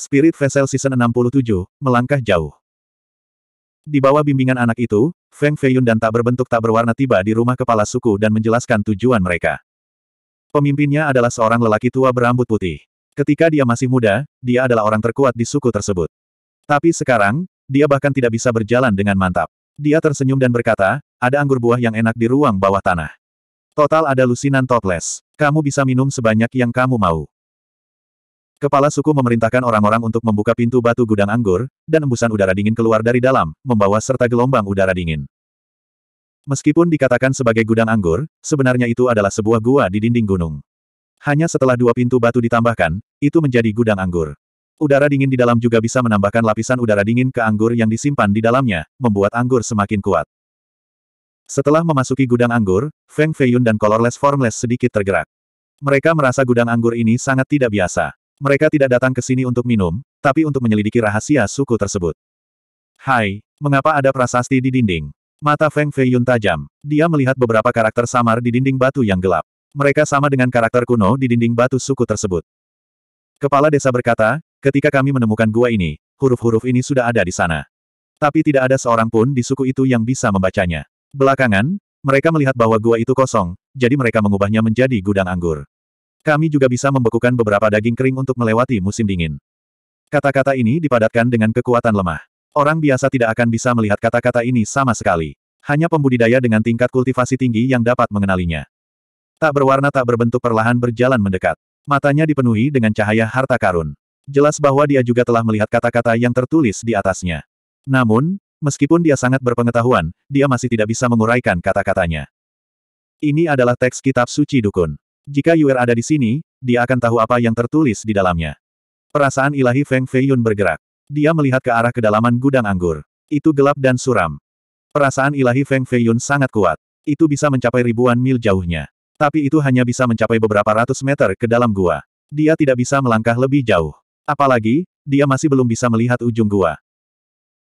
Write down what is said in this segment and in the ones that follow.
Spirit Vessel Season 67, melangkah jauh. Di bawah bimbingan anak itu, Feng Feiyun dan tak berbentuk tak berwarna tiba di rumah kepala suku dan menjelaskan tujuan mereka. Pemimpinnya adalah seorang lelaki tua berambut putih. Ketika dia masih muda, dia adalah orang terkuat di suku tersebut. Tapi sekarang, dia bahkan tidak bisa berjalan dengan mantap. Dia tersenyum dan berkata, ada anggur buah yang enak di ruang bawah tanah. Total ada lusinan toples. Kamu bisa minum sebanyak yang kamu mau. Kepala suku memerintahkan orang-orang untuk membuka pintu batu gudang anggur, dan embusan udara dingin keluar dari dalam, membawa serta gelombang udara dingin. Meskipun dikatakan sebagai gudang anggur, sebenarnya itu adalah sebuah gua di dinding gunung. Hanya setelah dua pintu batu ditambahkan, itu menjadi gudang anggur. Udara dingin di dalam juga bisa menambahkan lapisan udara dingin ke anggur yang disimpan di dalamnya, membuat anggur semakin kuat. Setelah memasuki gudang anggur, Feng Feiyun dan Colorless Formless sedikit tergerak. Mereka merasa gudang anggur ini sangat tidak biasa. Mereka tidak datang ke sini untuk minum, tapi untuk menyelidiki rahasia suku tersebut. Hai, mengapa ada prasasti di dinding? Mata Feng Fei Feiyun tajam. Dia melihat beberapa karakter samar di dinding batu yang gelap. Mereka sama dengan karakter kuno di dinding batu suku tersebut. Kepala desa berkata, ketika kami menemukan gua ini, huruf-huruf ini sudah ada di sana. Tapi tidak ada seorang pun di suku itu yang bisa membacanya. Belakangan, mereka melihat bahwa gua itu kosong, jadi mereka mengubahnya menjadi gudang anggur. Kami juga bisa membekukan beberapa daging kering untuk melewati musim dingin. Kata-kata ini dipadatkan dengan kekuatan lemah. Orang biasa tidak akan bisa melihat kata-kata ini sama sekali. Hanya pembudidaya dengan tingkat kultivasi tinggi yang dapat mengenalinya. Tak berwarna tak berbentuk perlahan berjalan mendekat. Matanya dipenuhi dengan cahaya harta karun. Jelas bahwa dia juga telah melihat kata-kata yang tertulis di atasnya. Namun, Meskipun dia sangat berpengetahuan, dia masih tidak bisa menguraikan kata-katanya. Ini adalah teks kitab suci dukun. Jika Yuer ada di sini, dia akan tahu apa yang tertulis di dalamnya. Perasaan ilahi Feng Feiyun bergerak. Dia melihat ke arah kedalaman gudang anggur. Itu gelap dan suram. Perasaan ilahi Feng Feiyun sangat kuat. Itu bisa mencapai ribuan mil jauhnya. Tapi itu hanya bisa mencapai beberapa ratus meter ke dalam gua. Dia tidak bisa melangkah lebih jauh. Apalagi, dia masih belum bisa melihat ujung gua.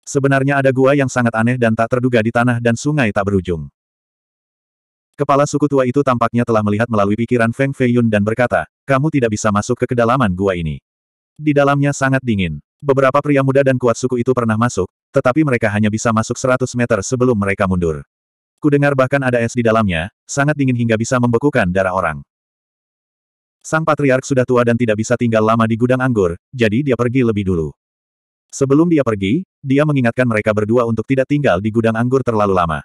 Sebenarnya ada gua yang sangat aneh dan tak terduga di tanah dan sungai tak berujung. Kepala suku tua itu tampaknya telah melihat melalui pikiran Feng Feiyun dan berkata, kamu tidak bisa masuk ke kedalaman gua ini. Di dalamnya sangat dingin. Beberapa pria muda dan kuat suku itu pernah masuk, tetapi mereka hanya bisa masuk 100 meter sebelum mereka mundur. Kudengar bahkan ada es di dalamnya, sangat dingin hingga bisa membekukan darah orang. Sang patriark sudah tua dan tidak bisa tinggal lama di gudang anggur, jadi dia pergi lebih dulu. Sebelum dia pergi, dia mengingatkan mereka berdua untuk tidak tinggal di gudang anggur terlalu lama.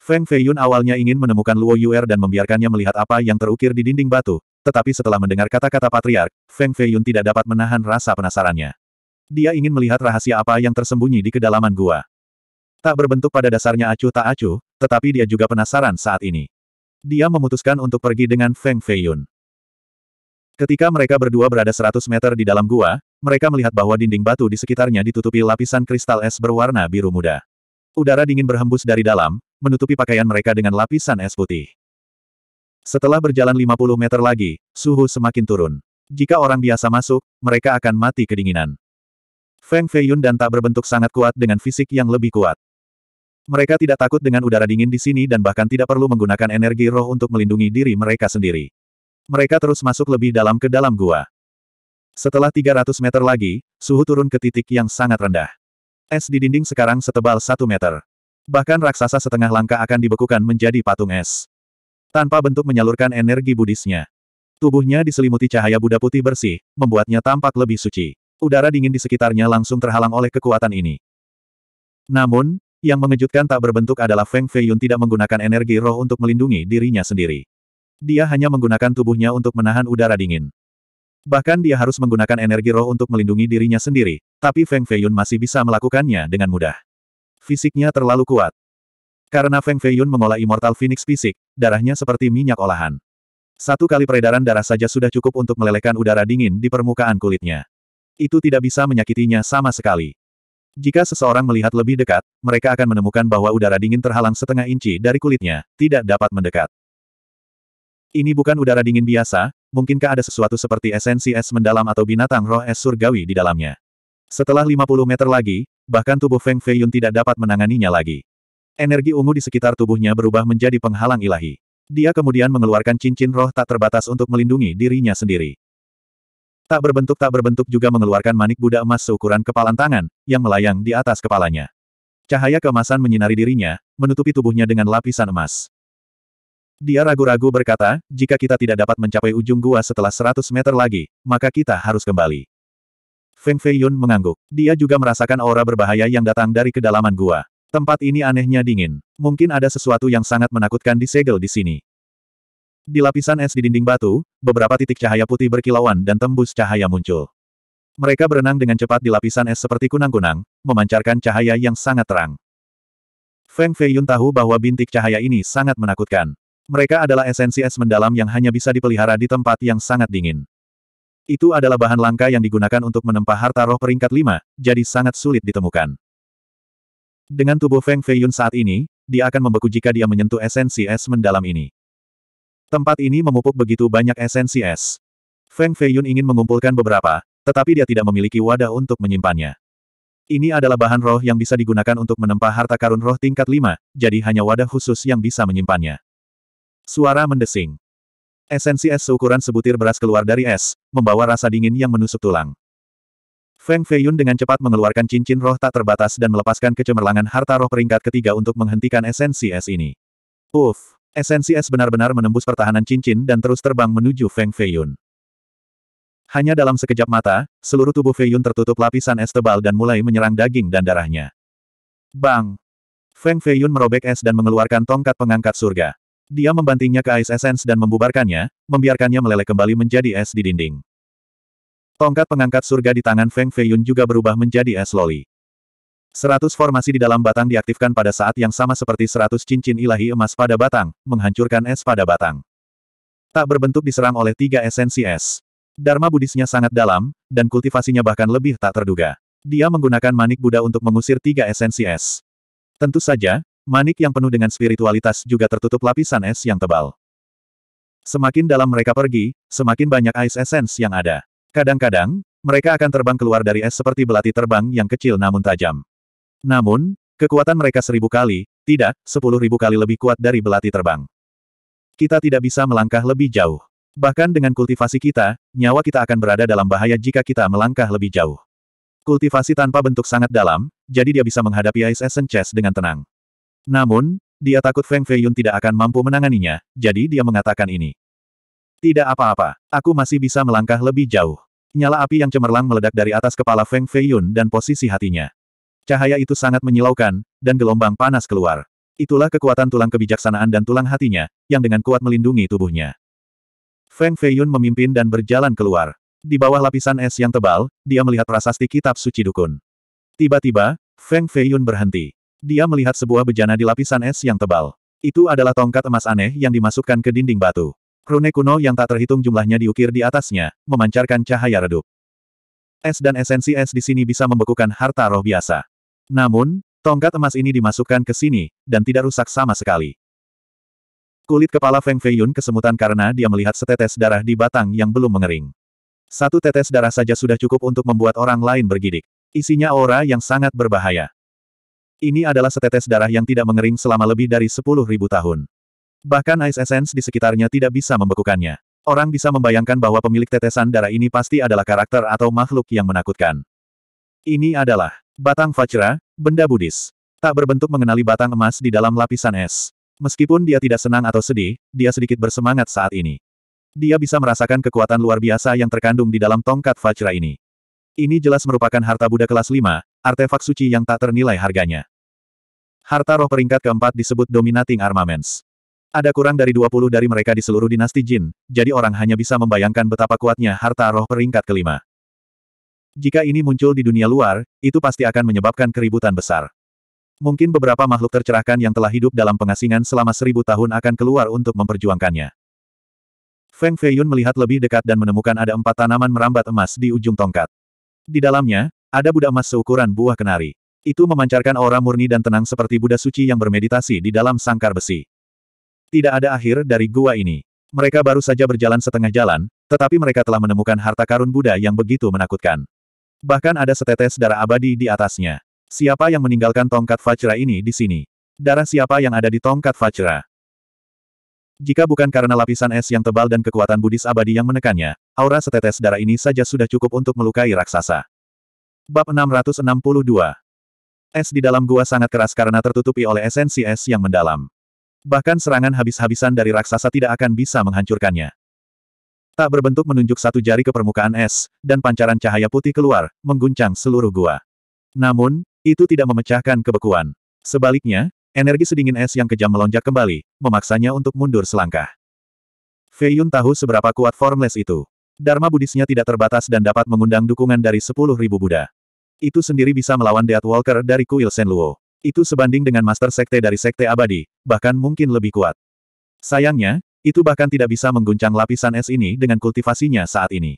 Feng Feiyun awalnya ingin menemukan Luo Yuer dan membiarkannya melihat apa yang terukir di dinding batu, tetapi setelah mendengar kata-kata patriark, Feng Feiyun tidak dapat menahan rasa penasarannya. Dia ingin melihat rahasia apa yang tersembunyi di kedalaman gua. Tak berbentuk pada dasarnya acuh tak acuh, tetapi dia juga penasaran saat ini. Dia memutuskan untuk pergi dengan Feng Feiyun. Ketika mereka berdua berada 100 meter di dalam gua, mereka melihat bahwa dinding batu di sekitarnya ditutupi lapisan kristal es berwarna biru muda. Udara dingin berhembus dari dalam, menutupi pakaian mereka dengan lapisan es putih. Setelah berjalan 50 meter lagi, suhu semakin turun. Jika orang biasa masuk, mereka akan mati kedinginan. Feng Feiyun dan tak berbentuk sangat kuat dengan fisik yang lebih kuat. Mereka tidak takut dengan udara dingin di sini dan bahkan tidak perlu menggunakan energi roh untuk melindungi diri mereka sendiri. Mereka terus masuk lebih dalam ke dalam gua. Setelah 300 meter lagi, suhu turun ke titik yang sangat rendah. Es di dinding sekarang setebal 1 meter. Bahkan raksasa setengah langkah akan dibekukan menjadi patung es. Tanpa bentuk menyalurkan energi budisnya. Tubuhnya diselimuti cahaya Buddha putih bersih, membuatnya tampak lebih suci. Udara dingin di sekitarnya langsung terhalang oleh kekuatan ini. Namun, yang mengejutkan tak berbentuk adalah Feng Fei Yun tidak menggunakan energi roh untuk melindungi dirinya sendiri. Dia hanya menggunakan tubuhnya untuk menahan udara dingin. Bahkan dia harus menggunakan energi roh untuk melindungi dirinya sendiri, tapi Feng Fei Yun masih bisa melakukannya dengan mudah. Fisiknya terlalu kuat. Karena Feng Feiyun mengolah Immortal Phoenix fisik, darahnya seperti minyak olahan. Satu kali peredaran darah saja sudah cukup untuk melelehkan udara dingin di permukaan kulitnya. Itu tidak bisa menyakitinya sama sekali. Jika seseorang melihat lebih dekat, mereka akan menemukan bahwa udara dingin terhalang setengah inci dari kulitnya, tidak dapat mendekat. Ini bukan udara dingin biasa, mungkinkah ada sesuatu seperti esensi es mendalam atau binatang roh es surgawi di dalamnya? Setelah 50 meter lagi, bahkan tubuh Feng Feiyun tidak dapat menanganinya lagi. Energi ungu di sekitar tubuhnya berubah menjadi penghalang ilahi. Dia kemudian mengeluarkan cincin roh tak terbatas untuk melindungi dirinya sendiri. Tak berbentuk tak berbentuk juga mengeluarkan manik Buddha emas seukuran kepalan tangan, yang melayang di atas kepalanya. Cahaya keemasan menyinari dirinya, menutupi tubuhnya dengan lapisan emas. Dia ragu-ragu berkata, jika kita tidak dapat mencapai ujung gua setelah 100 meter lagi, maka kita harus kembali. Feng Feiyun mengangguk. Dia juga merasakan aura berbahaya yang datang dari kedalaman gua. Tempat ini anehnya dingin. Mungkin ada sesuatu yang sangat menakutkan disegel di sini. Di lapisan es di dinding batu, beberapa titik cahaya putih berkilauan dan tembus cahaya muncul. Mereka berenang dengan cepat di lapisan es seperti kunang-kunang, memancarkan cahaya yang sangat terang. Feng Feiyun tahu bahwa bintik cahaya ini sangat menakutkan. Mereka adalah esensi es mendalam yang hanya bisa dipelihara di tempat yang sangat dingin. Itu adalah bahan langka yang digunakan untuk menempa harta roh peringkat 5, jadi sangat sulit ditemukan. Dengan tubuh Feng Feiyun saat ini, dia akan membeku jika dia menyentuh esensi es mendalam ini. Tempat ini memupuk begitu banyak esensi es. Feng Feiyun ingin mengumpulkan beberapa, tetapi dia tidak memiliki wadah untuk menyimpannya. Ini adalah bahan roh yang bisa digunakan untuk menempa harta karun roh tingkat 5, jadi hanya wadah khusus yang bisa menyimpannya. Suara mendesing. Esensi es seukuran sebutir beras keluar dari es, membawa rasa dingin yang menusuk tulang. Feng Feiyun dengan cepat mengeluarkan cincin roh tak terbatas dan melepaskan kecemerlangan harta roh peringkat ketiga untuk menghentikan esensi es ini. Uff, esensi es benar-benar menembus pertahanan cincin dan terus terbang menuju Feng Feiyun. Hanya dalam sekejap mata, seluruh tubuh Feiyun tertutup lapisan es tebal dan mulai menyerang daging dan darahnya. Bang! Feng Feiyun merobek es dan mengeluarkan tongkat pengangkat surga. Dia membantingnya ke Ice Essence dan membubarkannya, membiarkannya meleleh kembali menjadi es di dinding. Tongkat pengangkat surga di tangan Feng Feiyun juga berubah menjadi es loli. Seratus formasi di dalam batang diaktifkan pada saat yang sama seperti seratus cincin ilahi emas pada batang, menghancurkan es pada batang. Tak berbentuk diserang oleh tiga esensi es. Dharma Buddhisnya sangat dalam, dan kultivasinya bahkan lebih tak terduga. Dia menggunakan manik Buddha untuk mengusir tiga esensi es. Tentu saja, Manik yang penuh dengan spiritualitas juga tertutup lapisan es yang tebal. Semakin dalam mereka pergi, semakin banyak ice essence yang ada. Kadang-kadang, mereka akan terbang keluar dari es seperti belati terbang yang kecil namun tajam. Namun, kekuatan mereka seribu kali, tidak, sepuluh ribu kali lebih kuat dari belati terbang. Kita tidak bisa melangkah lebih jauh. Bahkan dengan kultivasi kita, nyawa kita akan berada dalam bahaya jika kita melangkah lebih jauh. Kultivasi tanpa bentuk sangat dalam, jadi dia bisa menghadapi Ice Essence Chest dengan tenang. Namun, dia takut Feng Feiyun tidak akan mampu menanganinya, jadi dia mengatakan ini. Tidak apa-apa, aku masih bisa melangkah lebih jauh. Nyala api yang cemerlang meledak dari atas kepala Feng Feiyun dan posisi hatinya. Cahaya itu sangat menyilaukan, dan gelombang panas keluar. Itulah kekuatan tulang kebijaksanaan dan tulang hatinya, yang dengan kuat melindungi tubuhnya. Feng Feiyun memimpin dan berjalan keluar. Di bawah lapisan es yang tebal, dia melihat prasasti kitab suci dukun. Tiba-tiba, Feng Feiyun berhenti. Dia melihat sebuah bejana di lapisan es yang tebal. Itu adalah tongkat emas aneh yang dimasukkan ke dinding batu. Rune kuno yang tak terhitung jumlahnya diukir di atasnya, memancarkan cahaya redup. Es dan esensi es di sini bisa membekukan harta roh biasa. Namun, tongkat emas ini dimasukkan ke sini, dan tidak rusak sama sekali. Kulit kepala Feng Feiyun kesemutan karena dia melihat setetes darah di batang yang belum mengering. Satu tetes darah saja sudah cukup untuk membuat orang lain bergidik. Isinya aura yang sangat berbahaya. Ini adalah setetes darah yang tidak mengering selama lebih dari sepuluh ribu tahun. Bahkan Ice Essence di sekitarnya tidak bisa membekukannya. Orang bisa membayangkan bahwa pemilik tetesan darah ini pasti adalah karakter atau makhluk yang menakutkan. Ini adalah batang Vajra, benda Buddhis. Tak berbentuk mengenali batang emas di dalam lapisan es. Meskipun dia tidak senang atau sedih, dia sedikit bersemangat saat ini. Dia bisa merasakan kekuatan luar biasa yang terkandung di dalam tongkat Vajra ini. Ini jelas merupakan harta Buddha kelas 5, artefak suci yang tak ternilai harganya. Harta roh peringkat keempat disebut dominating armaments. Ada kurang dari 20 dari mereka di seluruh dinasti Jin, jadi orang hanya bisa membayangkan betapa kuatnya harta roh peringkat kelima. Jika ini muncul di dunia luar, itu pasti akan menyebabkan keributan besar. Mungkin beberapa makhluk tercerahkan yang telah hidup dalam pengasingan selama seribu tahun akan keluar untuk memperjuangkannya. Feng Feiyun melihat lebih dekat dan menemukan ada empat tanaman merambat emas di ujung tongkat. Di dalamnya, ada budak emas seukuran buah kenari. Itu memancarkan aura murni dan tenang seperti Buddha suci yang bermeditasi di dalam sangkar besi. Tidak ada akhir dari gua ini. Mereka baru saja berjalan setengah jalan, tetapi mereka telah menemukan harta karun Buddha yang begitu menakutkan. Bahkan ada setetes darah abadi di atasnya. Siapa yang meninggalkan tongkat Vajra ini di sini? Darah siapa yang ada di tongkat Vajra? Jika bukan karena lapisan es yang tebal dan kekuatan Buddhis abadi yang menekannya, aura setetes darah ini saja sudah cukup untuk melukai raksasa. Bab 662 Es di dalam gua sangat keras karena tertutupi oleh esensi es yang mendalam. Bahkan serangan habis-habisan dari raksasa tidak akan bisa menghancurkannya. Tak berbentuk menunjuk satu jari ke permukaan es, dan pancaran cahaya putih keluar, mengguncang seluruh gua. Namun, itu tidak memecahkan kebekuan. Sebaliknya, energi sedingin es yang kejam melonjak kembali, memaksanya untuk mundur selangkah. Fei Yun tahu seberapa kuat formless itu. Dharma Buddhisnya tidak terbatas dan dapat mengundang dukungan dari 10.000 Buddha. Itu sendiri bisa melawan Death Walker dari kuil Senluo. Itu sebanding dengan Master Sekte dari Sekte Abadi, bahkan mungkin lebih kuat. Sayangnya, itu bahkan tidak bisa mengguncang lapisan es ini dengan kultivasinya saat ini.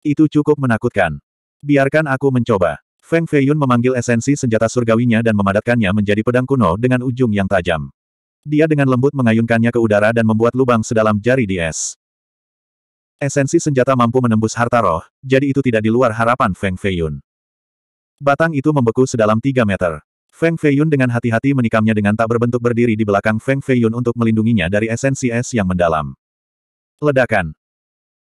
Itu cukup menakutkan. Biarkan aku mencoba. Feng Feiyun memanggil esensi senjata surgawinya dan memadatkannya menjadi pedang kuno dengan ujung yang tajam. Dia dengan lembut mengayunkannya ke udara dan membuat lubang sedalam jari di es. Esensi senjata mampu menembus harta roh, jadi itu tidak di luar harapan Feng Feiyun. Batang itu membeku sedalam 3 meter. Feng Feiyun dengan hati-hati menikamnya dengan tak berbentuk berdiri di belakang Feng Feiyun untuk melindunginya dari esensi es yang mendalam. Ledakan.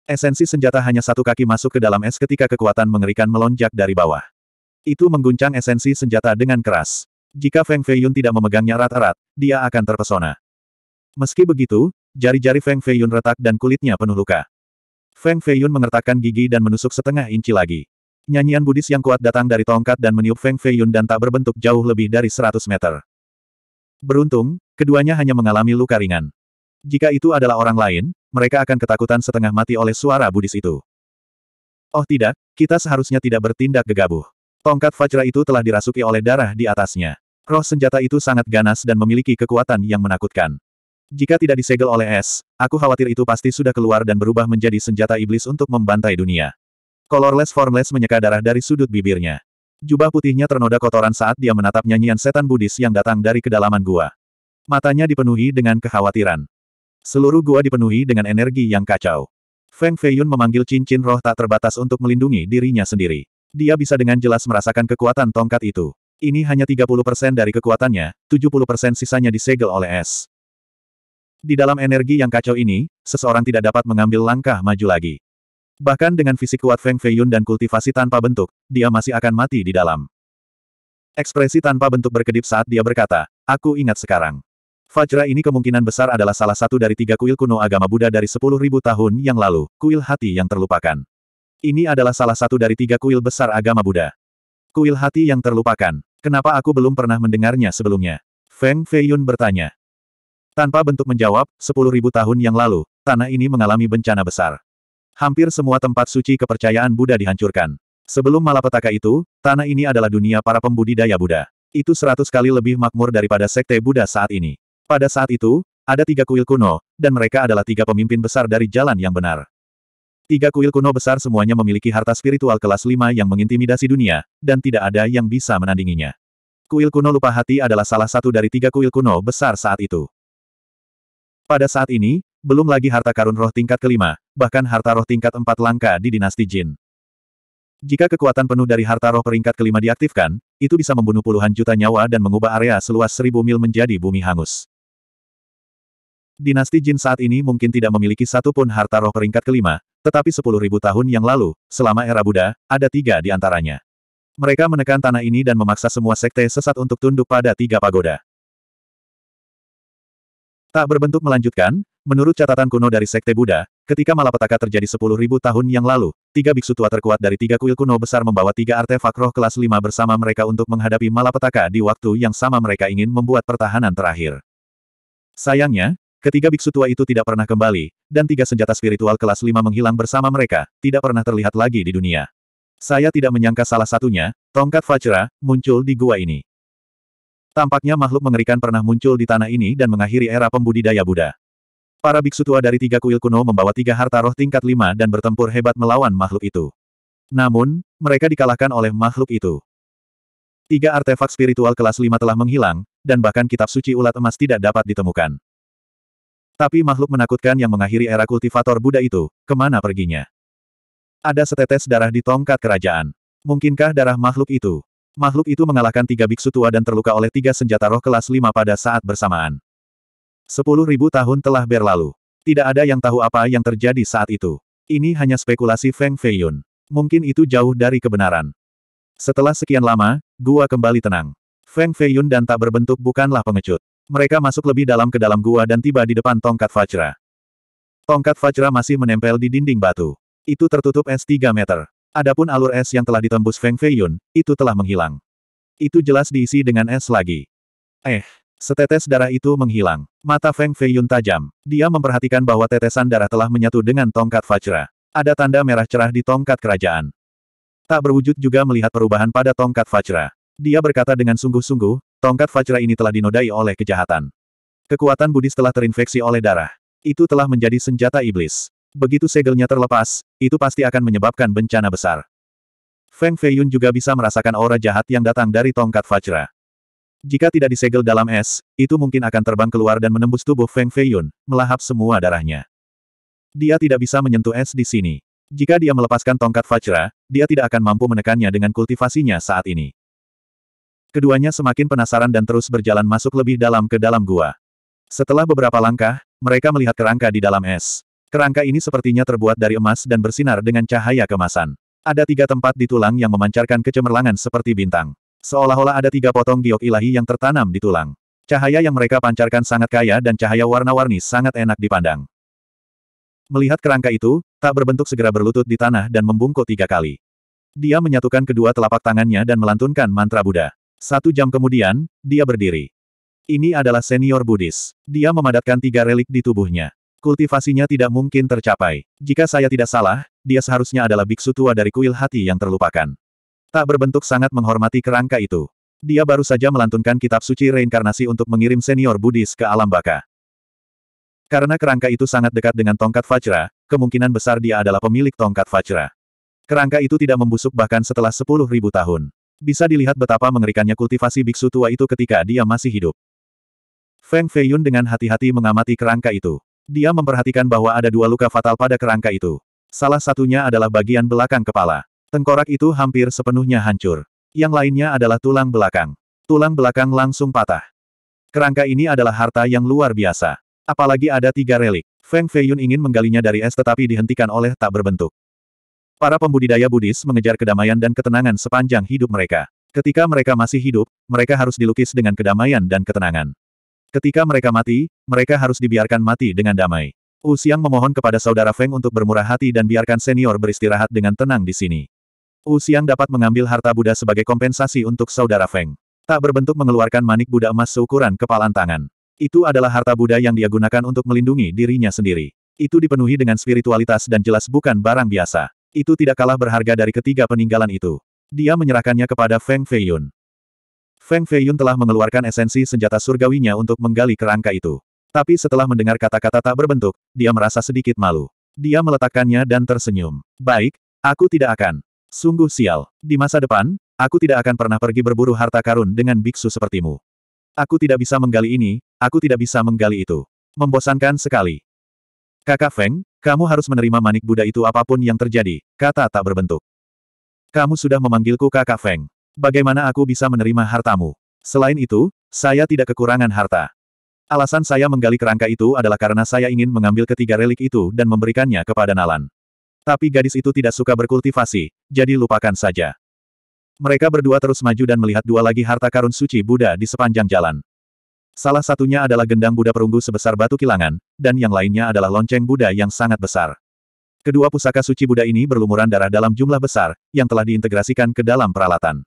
Esensi senjata hanya satu kaki masuk ke dalam es ketika kekuatan mengerikan melonjak dari bawah. Itu mengguncang esensi senjata dengan keras. Jika Feng Feiyun tidak memegangnya erat-erat, dia akan terpesona. Meski begitu, jari-jari Feng Feiyun retak dan kulitnya penuh luka. Feng Feiyun mengertakkan gigi dan menusuk setengah inci lagi. Nyanyian Buddhis yang kuat datang dari tongkat dan meniup Feng Feiyun dan tak berbentuk jauh lebih dari 100 meter. Beruntung, keduanya hanya mengalami luka ringan. Jika itu adalah orang lain, mereka akan ketakutan setengah mati oleh suara Buddhis itu. Oh tidak, kita seharusnya tidak bertindak gegabah. Tongkat Vajra itu telah dirasuki oleh darah di atasnya. Roh senjata itu sangat ganas dan memiliki kekuatan yang menakutkan. Jika tidak disegel oleh es, aku khawatir itu pasti sudah keluar dan berubah menjadi senjata iblis untuk membantai dunia. Colorless Formless menyeka darah dari sudut bibirnya. Jubah putihnya ternoda kotoran saat dia menatap nyanyian setan Buddhis yang datang dari kedalaman gua. Matanya dipenuhi dengan kekhawatiran. Seluruh gua dipenuhi dengan energi yang kacau. Feng Feiyun memanggil cincin roh tak terbatas untuk melindungi dirinya sendiri. Dia bisa dengan jelas merasakan kekuatan tongkat itu. Ini hanya 30% dari kekuatannya, 70% sisanya disegel oleh es. Di dalam energi yang kacau ini, seseorang tidak dapat mengambil langkah maju lagi. Bahkan dengan fisik kuat Feng Feiyun dan kultivasi tanpa bentuk, dia masih akan mati di dalam. Ekspresi tanpa bentuk berkedip saat dia berkata, Aku ingat sekarang. Fajra ini kemungkinan besar adalah salah satu dari tiga kuil kuno agama Buddha dari 10.000 tahun yang lalu, kuil hati yang terlupakan. Ini adalah salah satu dari tiga kuil besar agama Buddha. Kuil hati yang terlupakan. Kenapa aku belum pernah mendengarnya sebelumnya? Feng Feiyun bertanya. Tanpa bentuk menjawab, 10.000 tahun yang lalu, tanah ini mengalami bencana besar. Hampir semua tempat suci kepercayaan Buddha dihancurkan. Sebelum malapetaka itu, tanah ini adalah dunia para pembudidaya Buddha. Itu seratus kali lebih makmur daripada sekte Buddha saat ini. Pada saat itu, ada tiga kuil kuno, dan mereka adalah tiga pemimpin besar dari jalan yang benar. Tiga kuil kuno besar semuanya memiliki harta spiritual kelas lima yang mengintimidasi dunia, dan tidak ada yang bisa menandinginya. Kuil kuno lupa hati adalah salah satu dari tiga kuil kuno besar saat itu. Pada saat ini, belum lagi harta karun roh tingkat kelima, bahkan harta roh tingkat empat langka di dinasti Jin. Jika kekuatan penuh dari harta roh peringkat kelima diaktifkan, itu bisa membunuh puluhan juta nyawa dan mengubah area seluas seribu mil menjadi bumi hangus. Dinasti Jin saat ini mungkin tidak memiliki satupun harta roh peringkat kelima, tetapi sepuluh ribu tahun yang lalu, selama era Buddha, ada tiga di antaranya. Mereka menekan tanah ini dan memaksa semua sekte sesat untuk tunduk pada tiga pagoda. Tak berbentuk melanjutkan, menurut catatan kuno dari Sekte Buddha, ketika malapetaka terjadi 10.000 tahun yang lalu, tiga biksu tua terkuat dari tiga kuil kuno besar membawa tiga artefak roh kelas 5 bersama mereka untuk menghadapi malapetaka di waktu yang sama mereka ingin membuat pertahanan terakhir. Sayangnya, ketiga biksu tua itu tidak pernah kembali, dan tiga senjata spiritual kelas 5 menghilang bersama mereka, tidak pernah terlihat lagi di dunia. Saya tidak menyangka salah satunya, tongkat Fajra, muncul di gua ini. Tampaknya makhluk mengerikan pernah muncul di tanah ini dan mengakhiri era pembudidaya Buddha. Para biksu tua dari tiga kuil kuno membawa tiga harta roh tingkat lima dan bertempur hebat melawan makhluk itu. Namun, mereka dikalahkan oleh makhluk itu. Tiga artefak spiritual kelas lima telah menghilang, dan bahkan kitab suci ulat emas tidak dapat ditemukan. Tapi makhluk menakutkan yang mengakhiri era kultivator Buddha itu, kemana perginya? Ada setetes darah di tongkat kerajaan. Mungkinkah darah makhluk itu? Makhluk itu mengalahkan tiga biksu tua dan terluka oleh tiga senjata roh kelas lima pada saat bersamaan. Sepuluh ribu tahun telah berlalu. Tidak ada yang tahu apa yang terjadi saat itu. Ini hanya spekulasi Feng Feiyun. Mungkin itu jauh dari kebenaran. Setelah sekian lama, gua kembali tenang. Feng Feiyun dan tak berbentuk bukanlah pengecut. Mereka masuk lebih dalam ke dalam gua dan tiba di depan tongkat Fajra. Tongkat Fajra masih menempel di dinding batu. Itu tertutup es 3 meter. Adapun alur es yang telah ditembus Feng Feiyun, itu telah menghilang. Itu jelas diisi dengan es lagi. Eh, setetes darah itu menghilang. Mata Feng Feiyun tajam. Dia memperhatikan bahwa tetesan darah telah menyatu dengan tongkat Fajra. Ada tanda merah cerah di tongkat kerajaan. Tak berwujud juga melihat perubahan pada tongkat Fajra. Dia berkata dengan sungguh-sungguh, tongkat Fajra ini telah dinodai oleh kejahatan. Kekuatan Buddhis telah terinfeksi oleh darah. Itu telah menjadi senjata iblis. Begitu segelnya terlepas, itu pasti akan menyebabkan bencana besar. Feng Feiyun juga bisa merasakan aura jahat yang datang dari tongkat fajra. Jika tidak disegel dalam es, itu mungkin akan terbang keluar dan menembus tubuh Feng Feiyun, melahap semua darahnya. Dia tidak bisa menyentuh es di sini. Jika dia melepaskan tongkat fajra, dia tidak akan mampu menekannya dengan kultivasinya saat ini. Keduanya semakin penasaran dan terus berjalan masuk lebih dalam ke dalam gua. Setelah beberapa langkah, mereka melihat kerangka di dalam es. Kerangka ini sepertinya terbuat dari emas dan bersinar dengan cahaya kemasan. Ada tiga tempat di tulang yang memancarkan kecemerlangan seperti bintang. Seolah-olah ada tiga potong giok ilahi yang tertanam di tulang. Cahaya yang mereka pancarkan sangat kaya dan cahaya warna-warni sangat enak dipandang. Melihat kerangka itu, tak berbentuk segera berlutut di tanah dan membungkuk tiga kali. Dia menyatukan kedua telapak tangannya dan melantunkan mantra Buddha. Satu jam kemudian, dia berdiri. Ini adalah senior Buddhis. Dia memadatkan tiga relik di tubuhnya. Kultivasinya tidak mungkin tercapai. Jika saya tidak salah, dia seharusnya adalah biksu tua dari kuil hati yang terlupakan. Tak berbentuk sangat menghormati kerangka itu. Dia baru saja melantunkan kitab suci reinkarnasi untuk mengirim senior Buddhis ke alam baka. Karena kerangka itu sangat dekat dengan tongkat Vajra, kemungkinan besar dia adalah pemilik tongkat Vajra. Kerangka itu tidak membusuk bahkan setelah 10.000 tahun. Bisa dilihat betapa mengerikannya kultivasi biksu tua itu ketika dia masih hidup. Feng Feiyun dengan hati-hati mengamati kerangka itu. Dia memperhatikan bahwa ada dua luka fatal pada kerangka itu. Salah satunya adalah bagian belakang kepala. Tengkorak itu hampir sepenuhnya hancur. Yang lainnya adalah tulang belakang. Tulang belakang langsung patah. Kerangka ini adalah harta yang luar biasa. Apalagi ada tiga relik. Feng Feiyun ingin menggalinya dari es tetapi dihentikan oleh tak berbentuk. Para pembudidaya Buddhis mengejar kedamaian dan ketenangan sepanjang hidup mereka. Ketika mereka masih hidup, mereka harus dilukis dengan kedamaian dan ketenangan. Ketika mereka mati, mereka harus dibiarkan mati dengan damai. Wu Xiang memohon kepada saudara Feng untuk bermurah hati dan biarkan senior beristirahat dengan tenang di sini. Wu Xiang dapat mengambil harta Buddha sebagai kompensasi untuk saudara Feng. Tak berbentuk mengeluarkan manik Buddha emas seukuran kepalan tangan. Itu adalah harta Buddha yang dia gunakan untuk melindungi dirinya sendiri. Itu dipenuhi dengan spiritualitas dan jelas bukan barang biasa. Itu tidak kalah berharga dari ketiga peninggalan itu. Dia menyerahkannya kepada Feng Feiyun. Feng Feiyun telah mengeluarkan esensi senjata surgawinya untuk menggali kerangka itu. Tapi setelah mendengar kata-kata tak berbentuk, dia merasa sedikit malu. Dia meletakkannya dan tersenyum. Baik, aku tidak akan. Sungguh sial. Di masa depan, aku tidak akan pernah pergi berburu harta karun dengan biksu sepertimu. Aku tidak bisa menggali ini, aku tidak bisa menggali itu. Membosankan sekali. Kakak Feng, kamu harus menerima manik Buddha itu apapun yang terjadi, kata tak berbentuk. Kamu sudah memanggilku kakak Feng. Bagaimana aku bisa menerima hartamu? Selain itu, saya tidak kekurangan harta. Alasan saya menggali kerangka itu adalah karena saya ingin mengambil ketiga relik itu dan memberikannya kepada Nalan. Tapi gadis itu tidak suka berkultivasi, jadi lupakan saja. Mereka berdua terus maju dan melihat dua lagi harta karun suci Buddha di sepanjang jalan. Salah satunya adalah gendang Buddha perunggu sebesar batu kilangan, dan yang lainnya adalah lonceng Buddha yang sangat besar. Kedua pusaka suci Buddha ini berlumuran darah dalam jumlah besar, yang telah diintegrasikan ke dalam peralatan.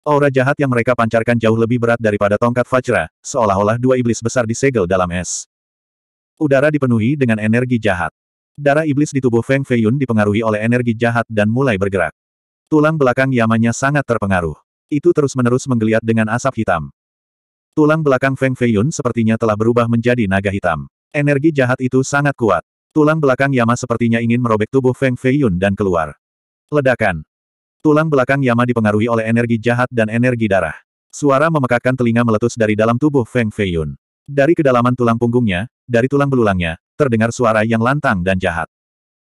Aura jahat yang mereka pancarkan jauh lebih berat daripada tongkat Fajra, seolah-olah dua iblis besar disegel dalam es. Udara dipenuhi dengan energi jahat. Darah iblis di tubuh Feng Feiyun dipengaruhi oleh energi jahat dan mulai bergerak. Tulang belakang Yamanya sangat terpengaruh. Itu terus-menerus menggeliat dengan asap hitam. Tulang belakang Feng Feiyun sepertinya telah berubah menjadi naga hitam. Energi jahat itu sangat kuat. Tulang belakang Yama sepertinya ingin merobek tubuh Feng Feiyun dan keluar. Ledakan. Tulang belakang Yama dipengaruhi oleh energi jahat dan energi darah. Suara memekakkan telinga meletus dari dalam tubuh Feng Feiyun. Dari kedalaman tulang punggungnya, dari tulang belulangnya, terdengar suara yang lantang dan jahat.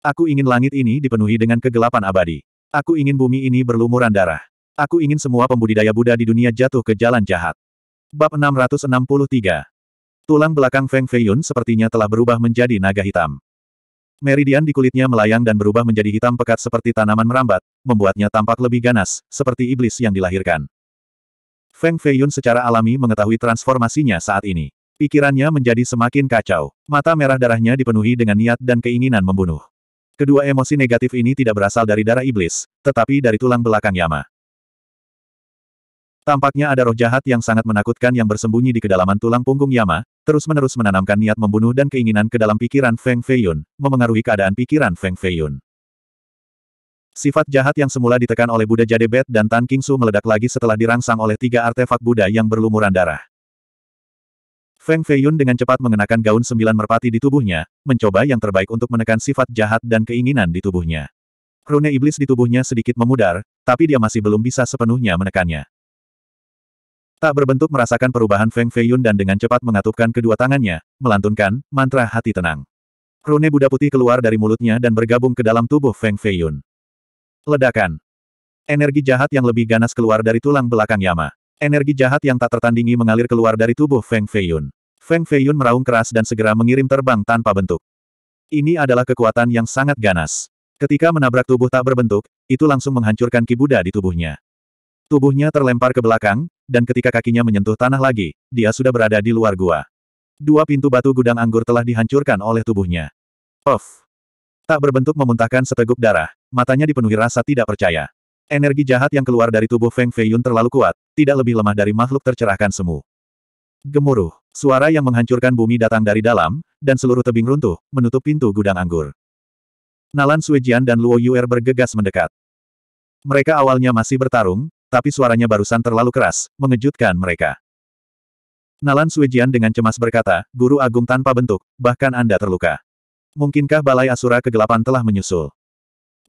Aku ingin langit ini dipenuhi dengan kegelapan abadi. Aku ingin bumi ini berlumuran darah. Aku ingin semua pembudidaya Buddha di dunia jatuh ke jalan jahat. Bab 663 Tulang belakang Feng Feiyun sepertinya telah berubah menjadi naga hitam. Meridian di kulitnya melayang dan berubah menjadi hitam pekat seperti tanaman merambat, membuatnya tampak lebih ganas, seperti iblis yang dilahirkan. Feng Feiyun secara alami mengetahui transformasinya saat ini. Pikirannya menjadi semakin kacau. Mata merah darahnya dipenuhi dengan niat dan keinginan membunuh. Kedua emosi negatif ini tidak berasal dari darah iblis, tetapi dari tulang belakang Yama. Tampaknya ada roh jahat yang sangat menakutkan yang bersembunyi di kedalaman tulang punggung Yama, terus-menerus menanamkan niat membunuh dan keinginan ke dalam pikiran Feng Feiyun, memengaruhi keadaan pikiran Feng Feiyun. Sifat jahat yang semula ditekan oleh Buddha Jadebet dan Tan Kingsu meledak lagi setelah dirangsang oleh tiga artefak Buddha yang berlumuran darah. Feng Feiyun dengan cepat mengenakan gaun sembilan merpati di tubuhnya, mencoba yang terbaik untuk menekan sifat jahat dan keinginan di tubuhnya. Rune iblis di tubuhnya sedikit memudar, tapi dia masih belum bisa sepenuhnya menekannya. Tak berbentuk merasakan perubahan Feng Feiyun dan dengan cepat mengatupkan kedua tangannya, melantunkan, mantra hati tenang. Rune Buddha Putih keluar dari mulutnya dan bergabung ke dalam tubuh Feng Feiyun. Ledakan. Energi jahat yang lebih ganas keluar dari tulang belakang Yama. Energi jahat yang tak tertandingi mengalir keluar dari tubuh Feng Feiyun. Feng Feiyun meraung keras dan segera mengirim terbang tanpa bentuk. Ini adalah kekuatan yang sangat ganas. Ketika menabrak tubuh tak berbentuk, itu langsung menghancurkan kibuda di tubuhnya. Tubuhnya terlempar ke belakang, dan ketika kakinya menyentuh tanah lagi, dia sudah berada di luar gua. Dua pintu batu gudang anggur telah dihancurkan oleh tubuhnya. Of! Tak berbentuk memuntahkan seteguk darah, matanya dipenuhi rasa tidak percaya. Energi jahat yang keluar dari tubuh Feng Feiyun terlalu kuat, tidak lebih lemah dari makhluk tercerahkan semu. Gemuruh, suara yang menghancurkan bumi datang dari dalam, dan seluruh tebing runtuh, menutup pintu gudang anggur. Nalan Suijian dan Luo Yuer bergegas mendekat. Mereka awalnya masih bertarung, tapi suaranya barusan terlalu keras, mengejutkan mereka. Nalan Suijian dengan cemas berkata, Guru Agung tanpa bentuk, bahkan Anda terluka. Mungkinkah Balai Asura Kegelapan telah menyusul?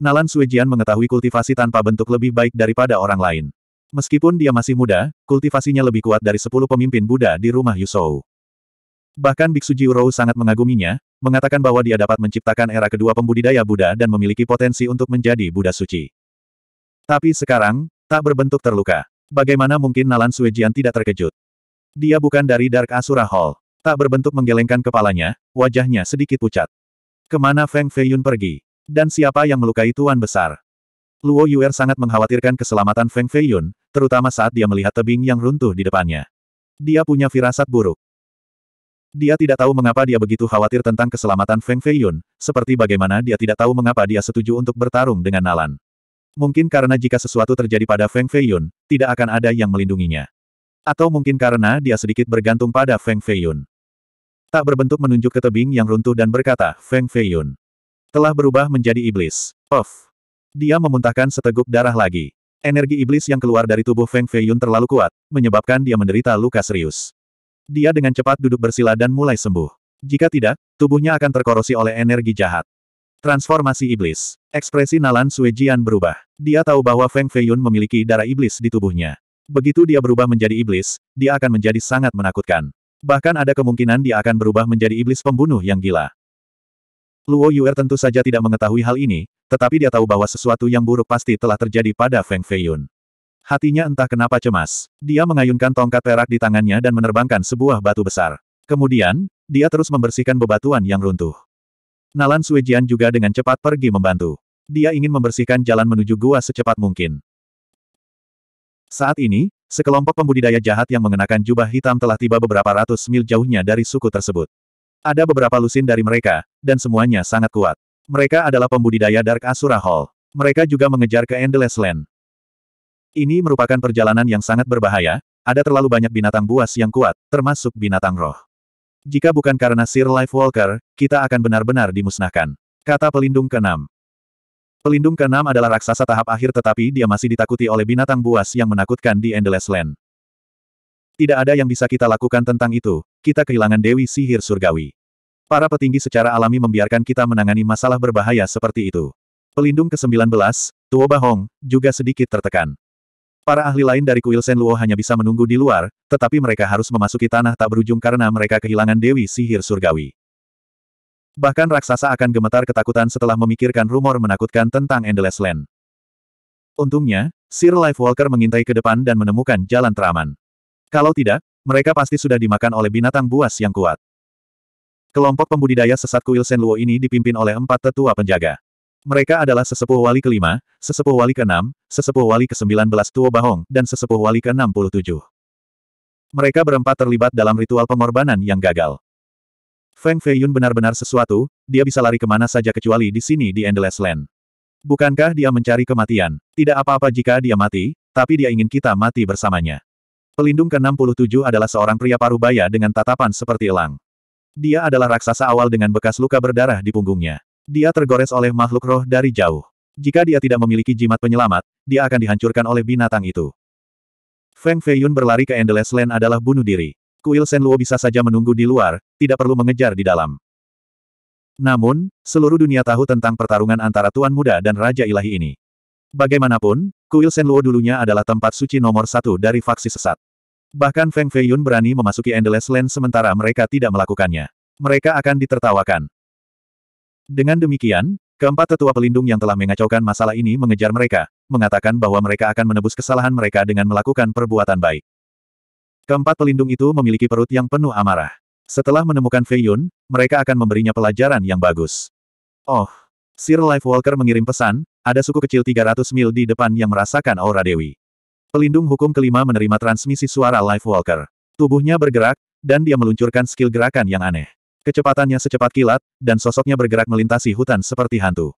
Nalan Suijian mengetahui kultivasi tanpa bentuk lebih baik daripada orang lain. Meskipun dia masih muda, kultivasinya lebih kuat dari sepuluh pemimpin Buddha di rumah Yusou. Bahkan Biksu Jiurou sangat mengaguminya, mengatakan bahwa dia dapat menciptakan era kedua pembudidaya Buddha dan memiliki potensi untuk menjadi Buddha suci. Tapi sekarang, tak berbentuk terluka. Bagaimana mungkin Nalan Suijian tidak terkejut? Dia bukan dari Dark Asura Hall. Tak berbentuk menggelengkan kepalanya, wajahnya sedikit pucat. Kemana Feng Feiyun pergi? Dan siapa yang melukai Tuan Besar? Luo Yuer sangat mengkhawatirkan keselamatan Feng Feiyun, terutama saat dia melihat tebing yang runtuh di depannya. Dia punya firasat buruk. Dia tidak tahu mengapa dia begitu khawatir tentang keselamatan Feng Feiyun, seperti bagaimana dia tidak tahu mengapa dia setuju untuk bertarung dengan Nalan. Mungkin karena jika sesuatu terjadi pada Feng Feiyun, tidak akan ada yang melindunginya. Atau mungkin karena dia sedikit bergantung pada Feng Feiyun. Tak berbentuk menunjuk ke tebing yang runtuh dan berkata, Feng Feiyun. Telah berubah menjadi iblis. Off. Dia memuntahkan seteguk darah lagi. Energi iblis yang keluar dari tubuh Feng Feiyun terlalu kuat, menyebabkan dia menderita luka serius. Dia dengan cepat duduk bersila dan mulai sembuh. Jika tidak, tubuhnya akan terkorosi oleh energi jahat. Transformasi Iblis. Ekspresi Nalan Suejian berubah. Dia tahu bahwa Feng Feiyun memiliki darah iblis di tubuhnya. Begitu dia berubah menjadi iblis, dia akan menjadi sangat menakutkan. Bahkan ada kemungkinan dia akan berubah menjadi iblis pembunuh yang gila. Luo Yuer tentu saja tidak mengetahui hal ini, tetapi dia tahu bahwa sesuatu yang buruk pasti telah terjadi pada Feng Feiyun. Hatinya entah kenapa cemas. Dia mengayunkan tongkat perak di tangannya dan menerbangkan sebuah batu besar. Kemudian, dia terus membersihkan bebatuan yang runtuh. Nalan Suijian juga dengan cepat pergi membantu. Dia ingin membersihkan jalan menuju gua secepat mungkin. Saat ini, sekelompok pembudidaya jahat yang mengenakan jubah hitam telah tiba beberapa ratus mil jauhnya dari suku tersebut. Ada beberapa lusin dari mereka, dan semuanya sangat kuat. Mereka adalah pembudidaya Dark Asura Hall. Mereka juga mengejar ke Endless Land. Ini merupakan perjalanan yang sangat berbahaya, ada terlalu banyak binatang buas yang kuat, termasuk binatang roh. Jika bukan karena Sir Life Walker, kita akan benar-benar dimusnahkan. Kata pelindung keenam. Pelindung keenam adalah raksasa tahap akhir tetapi dia masih ditakuti oleh binatang buas yang menakutkan di Endless Land. Tidak ada yang bisa kita lakukan tentang itu, kita kehilangan Dewi Sihir Surgawi. Para petinggi secara alami membiarkan kita menangani masalah berbahaya seperti itu. Pelindung ke-19, Tuo Bahong, juga sedikit tertekan. Para ahli lain dari kuil Luo hanya bisa menunggu di luar, tetapi mereka harus memasuki tanah tak berujung karena mereka kehilangan Dewi Sihir Surgawi. Bahkan raksasa akan gemetar ketakutan setelah memikirkan rumor menakutkan tentang Endless Land. Untungnya, Sir Life Walker mengintai ke depan dan menemukan jalan teraman. Kalau tidak, mereka pasti sudah dimakan oleh binatang buas yang kuat. Kelompok pembudidaya sesat kuil Luo ini dipimpin oleh empat tetua penjaga. Mereka adalah sesepuh wali kelima, sesepuh wali keenam, sesepuh wali ke-19 Tuo Bahong, dan sesepuh wali ke-67. Mereka berempat terlibat dalam ritual pengorbanan yang gagal. Feng Feiyun benar-benar sesuatu, dia bisa lari kemana saja kecuali di sini di Endless Land. Bukankah dia mencari kematian? Tidak apa-apa jika dia mati, tapi dia ingin kita mati bersamanya. Pelindung ke-67 adalah seorang pria parubaya dengan tatapan seperti elang. Dia adalah raksasa awal dengan bekas luka berdarah di punggungnya. Dia tergores oleh makhluk roh dari jauh. Jika dia tidak memiliki jimat penyelamat, dia akan dihancurkan oleh binatang itu. Feng Feiyun berlari ke Endless Land adalah bunuh diri. Kuil Luo bisa saja menunggu di luar, tidak perlu mengejar di dalam. Namun, seluruh dunia tahu tentang pertarungan antara Tuan Muda dan Raja Ilahi ini. Bagaimanapun, Kuil Luo dulunya adalah tempat suci nomor satu dari faksi sesat. Bahkan Feng Feiyun berani memasuki Endless Land sementara mereka tidak melakukannya. Mereka akan ditertawakan. Dengan demikian, keempat tetua pelindung yang telah mengacaukan masalah ini mengejar mereka, mengatakan bahwa mereka akan menebus kesalahan mereka dengan melakukan perbuatan baik. Keempat pelindung itu memiliki perut yang penuh amarah. Setelah menemukan Fei Yun, mereka akan memberinya pelajaran yang bagus. Oh, Sir Life Walker mengirim pesan, ada suku kecil 300 mil di depan yang merasakan aura Dewi. Pelindung hukum kelima menerima transmisi suara Life Walker. Tubuhnya bergerak, dan dia meluncurkan skill gerakan yang aneh. Kecepatannya secepat kilat, dan sosoknya bergerak melintasi hutan seperti hantu.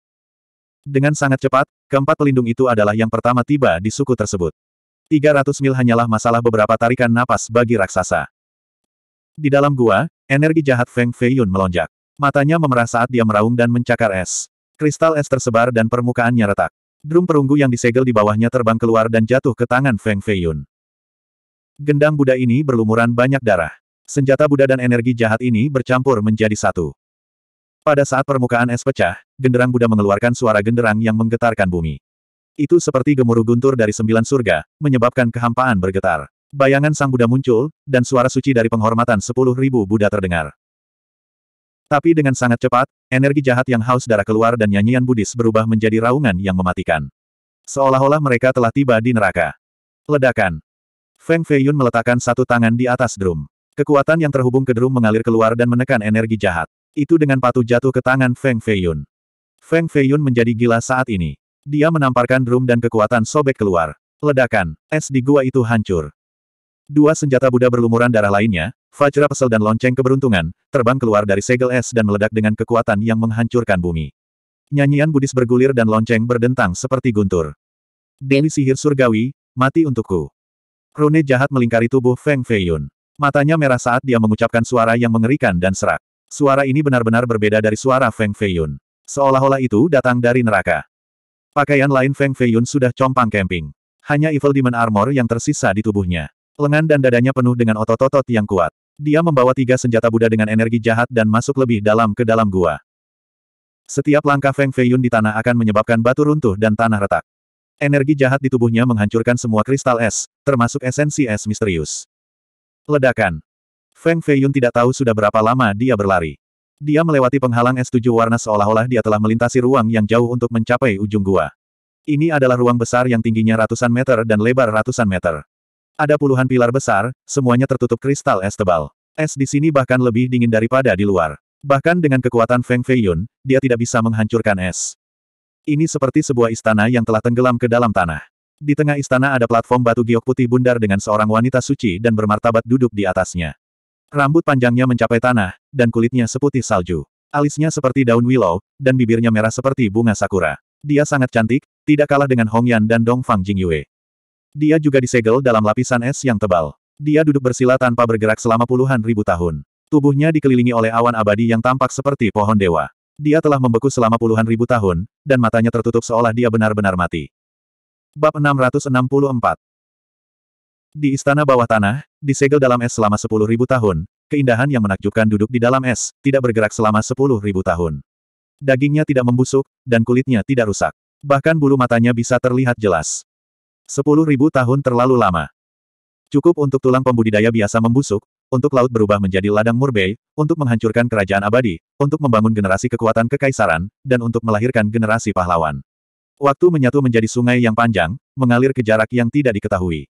Dengan sangat cepat, keempat pelindung itu adalah yang pertama tiba di suku tersebut. 300 mil hanyalah masalah beberapa tarikan napas bagi raksasa. Di dalam gua, energi jahat Feng Feiyun melonjak. Matanya memerah saat dia meraung dan mencakar es. Kristal es tersebar dan permukaannya retak. Drum perunggu yang disegel di bawahnya terbang keluar dan jatuh ke tangan Feng Feiyun. Gendang Buddha ini berlumuran banyak darah. Senjata Buddha dan energi jahat ini bercampur menjadi satu. Pada saat permukaan es pecah, genderang Buddha mengeluarkan suara genderang yang menggetarkan bumi. Itu seperti gemuruh guntur dari sembilan surga, menyebabkan kehampaan bergetar. Bayangan sang Buddha muncul, dan suara suci dari penghormatan sepuluh ribu Buddha terdengar. Tapi dengan sangat cepat, energi jahat yang haus darah keluar dan nyanyian Buddhis berubah menjadi raungan yang mematikan. Seolah-olah mereka telah tiba di neraka. Ledakan. Feng Feiyun meletakkan satu tangan di atas drum. Kekuatan yang terhubung ke drum mengalir keluar dan menekan energi jahat. Itu dengan patuh jatuh ke tangan Feng Feiyun. Feng Feiyun menjadi gila saat ini. Dia menamparkan drum dan kekuatan sobek keluar. Ledakan, es di gua itu hancur. Dua senjata Buddha berlumuran darah lainnya, Fajra Pesel dan Lonceng Keberuntungan, terbang keluar dari segel es dan meledak dengan kekuatan yang menghancurkan bumi. Nyanyian Buddhis bergulir dan lonceng berdentang seperti guntur. Dewi sihir surgawi, mati untukku. Rune jahat melingkari tubuh Feng Feiyun. Matanya merah saat dia mengucapkan suara yang mengerikan dan serak. Suara ini benar-benar berbeda dari suara Feng Feiyun. Seolah-olah itu datang dari neraka. Pakaian lain Feng Feiyun sudah compang camping. Hanya Evil Demon Armor yang tersisa di tubuhnya. Lengan dan dadanya penuh dengan otot-otot yang kuat. Dia membawa tiga senjata Buddha dengan energi jahat dan masuk lebih dalam ke dalam gua. Setiap langkah Feng Feiyun di tanah akan menyebabkan batu runtuh dan tanah retak. Energi jahat di tubuhnya menghancurkan semua kristal es, termasuk esensi es misterius. Ledakan. Feng Feiyun tidak tahu sudah berapa lama dia berlari. Dia melewati penghalang es tujuh warna seolah-olah dia telah melintasi ruang yang jauh untuk mencapai ujung gua. Ini adalah ruang besar yang tingginya ratusan meter dan lebar ratusan meter. Ada puluhan pilar besar, semuanya tertutup kristal es tebal. Es di sini bahkan lebih dingin daripada di luar. Bahkan dengan kekuatan Feng Feiyun, dia tidak bisa menghancurkan es. Ini seperti sebuah istana yang telah tenggelam ke dalam tanah. Di tengah istana ada platform batu giok putih bundar dengan seorang wanita suci dan bermartabat duduk di atasnya. Rambut panjangnya mencapai tanah, dan kulitnya seputih salju. Alisnya seperti daun willow, dan bibirnya merah seperti bunga sakura. Dia sangat cantik, tidak kalah dengan Hong Yan dan Dong Fang Jingyue. Dia juga disegel dalam lapisan es yang tebal. Dia duduk bersila tanpa bergerak selama puluhan ribu tahun. Tubuhnya dikelilingi oleh awan abadi yang tampak seperti pohon dewa. Dia telah membeku selama puluhan ribu tahun, dan matanya tertutup seolah dia benar-benar mati. Bab 664 Di istana bawah tanah, disegel dalam es selama 10.000 tahun, keindahan yang menakjubkan duduk di dalam es, tidak bergerak selama 10.000 tahun. Dagingnya tidak membusuk, dan kulitnya tidak rusak. Bahkan bulu matanya bisa terlihat jelas. 10.000 tahun terlalu lama. Cukup untuk tulang pembudidaya biasa membusuk, untuk laut berubah menjadi ladang murbei, untuk menghancurkan kerajaan abadi, untuk membangun generasi kekuatan kekaisaran, dan untuk melahirkan generasi pahlawan. Waktu menyatu menjadi sungai yang panjang, mengalir ke jarak yang tidak diketahui.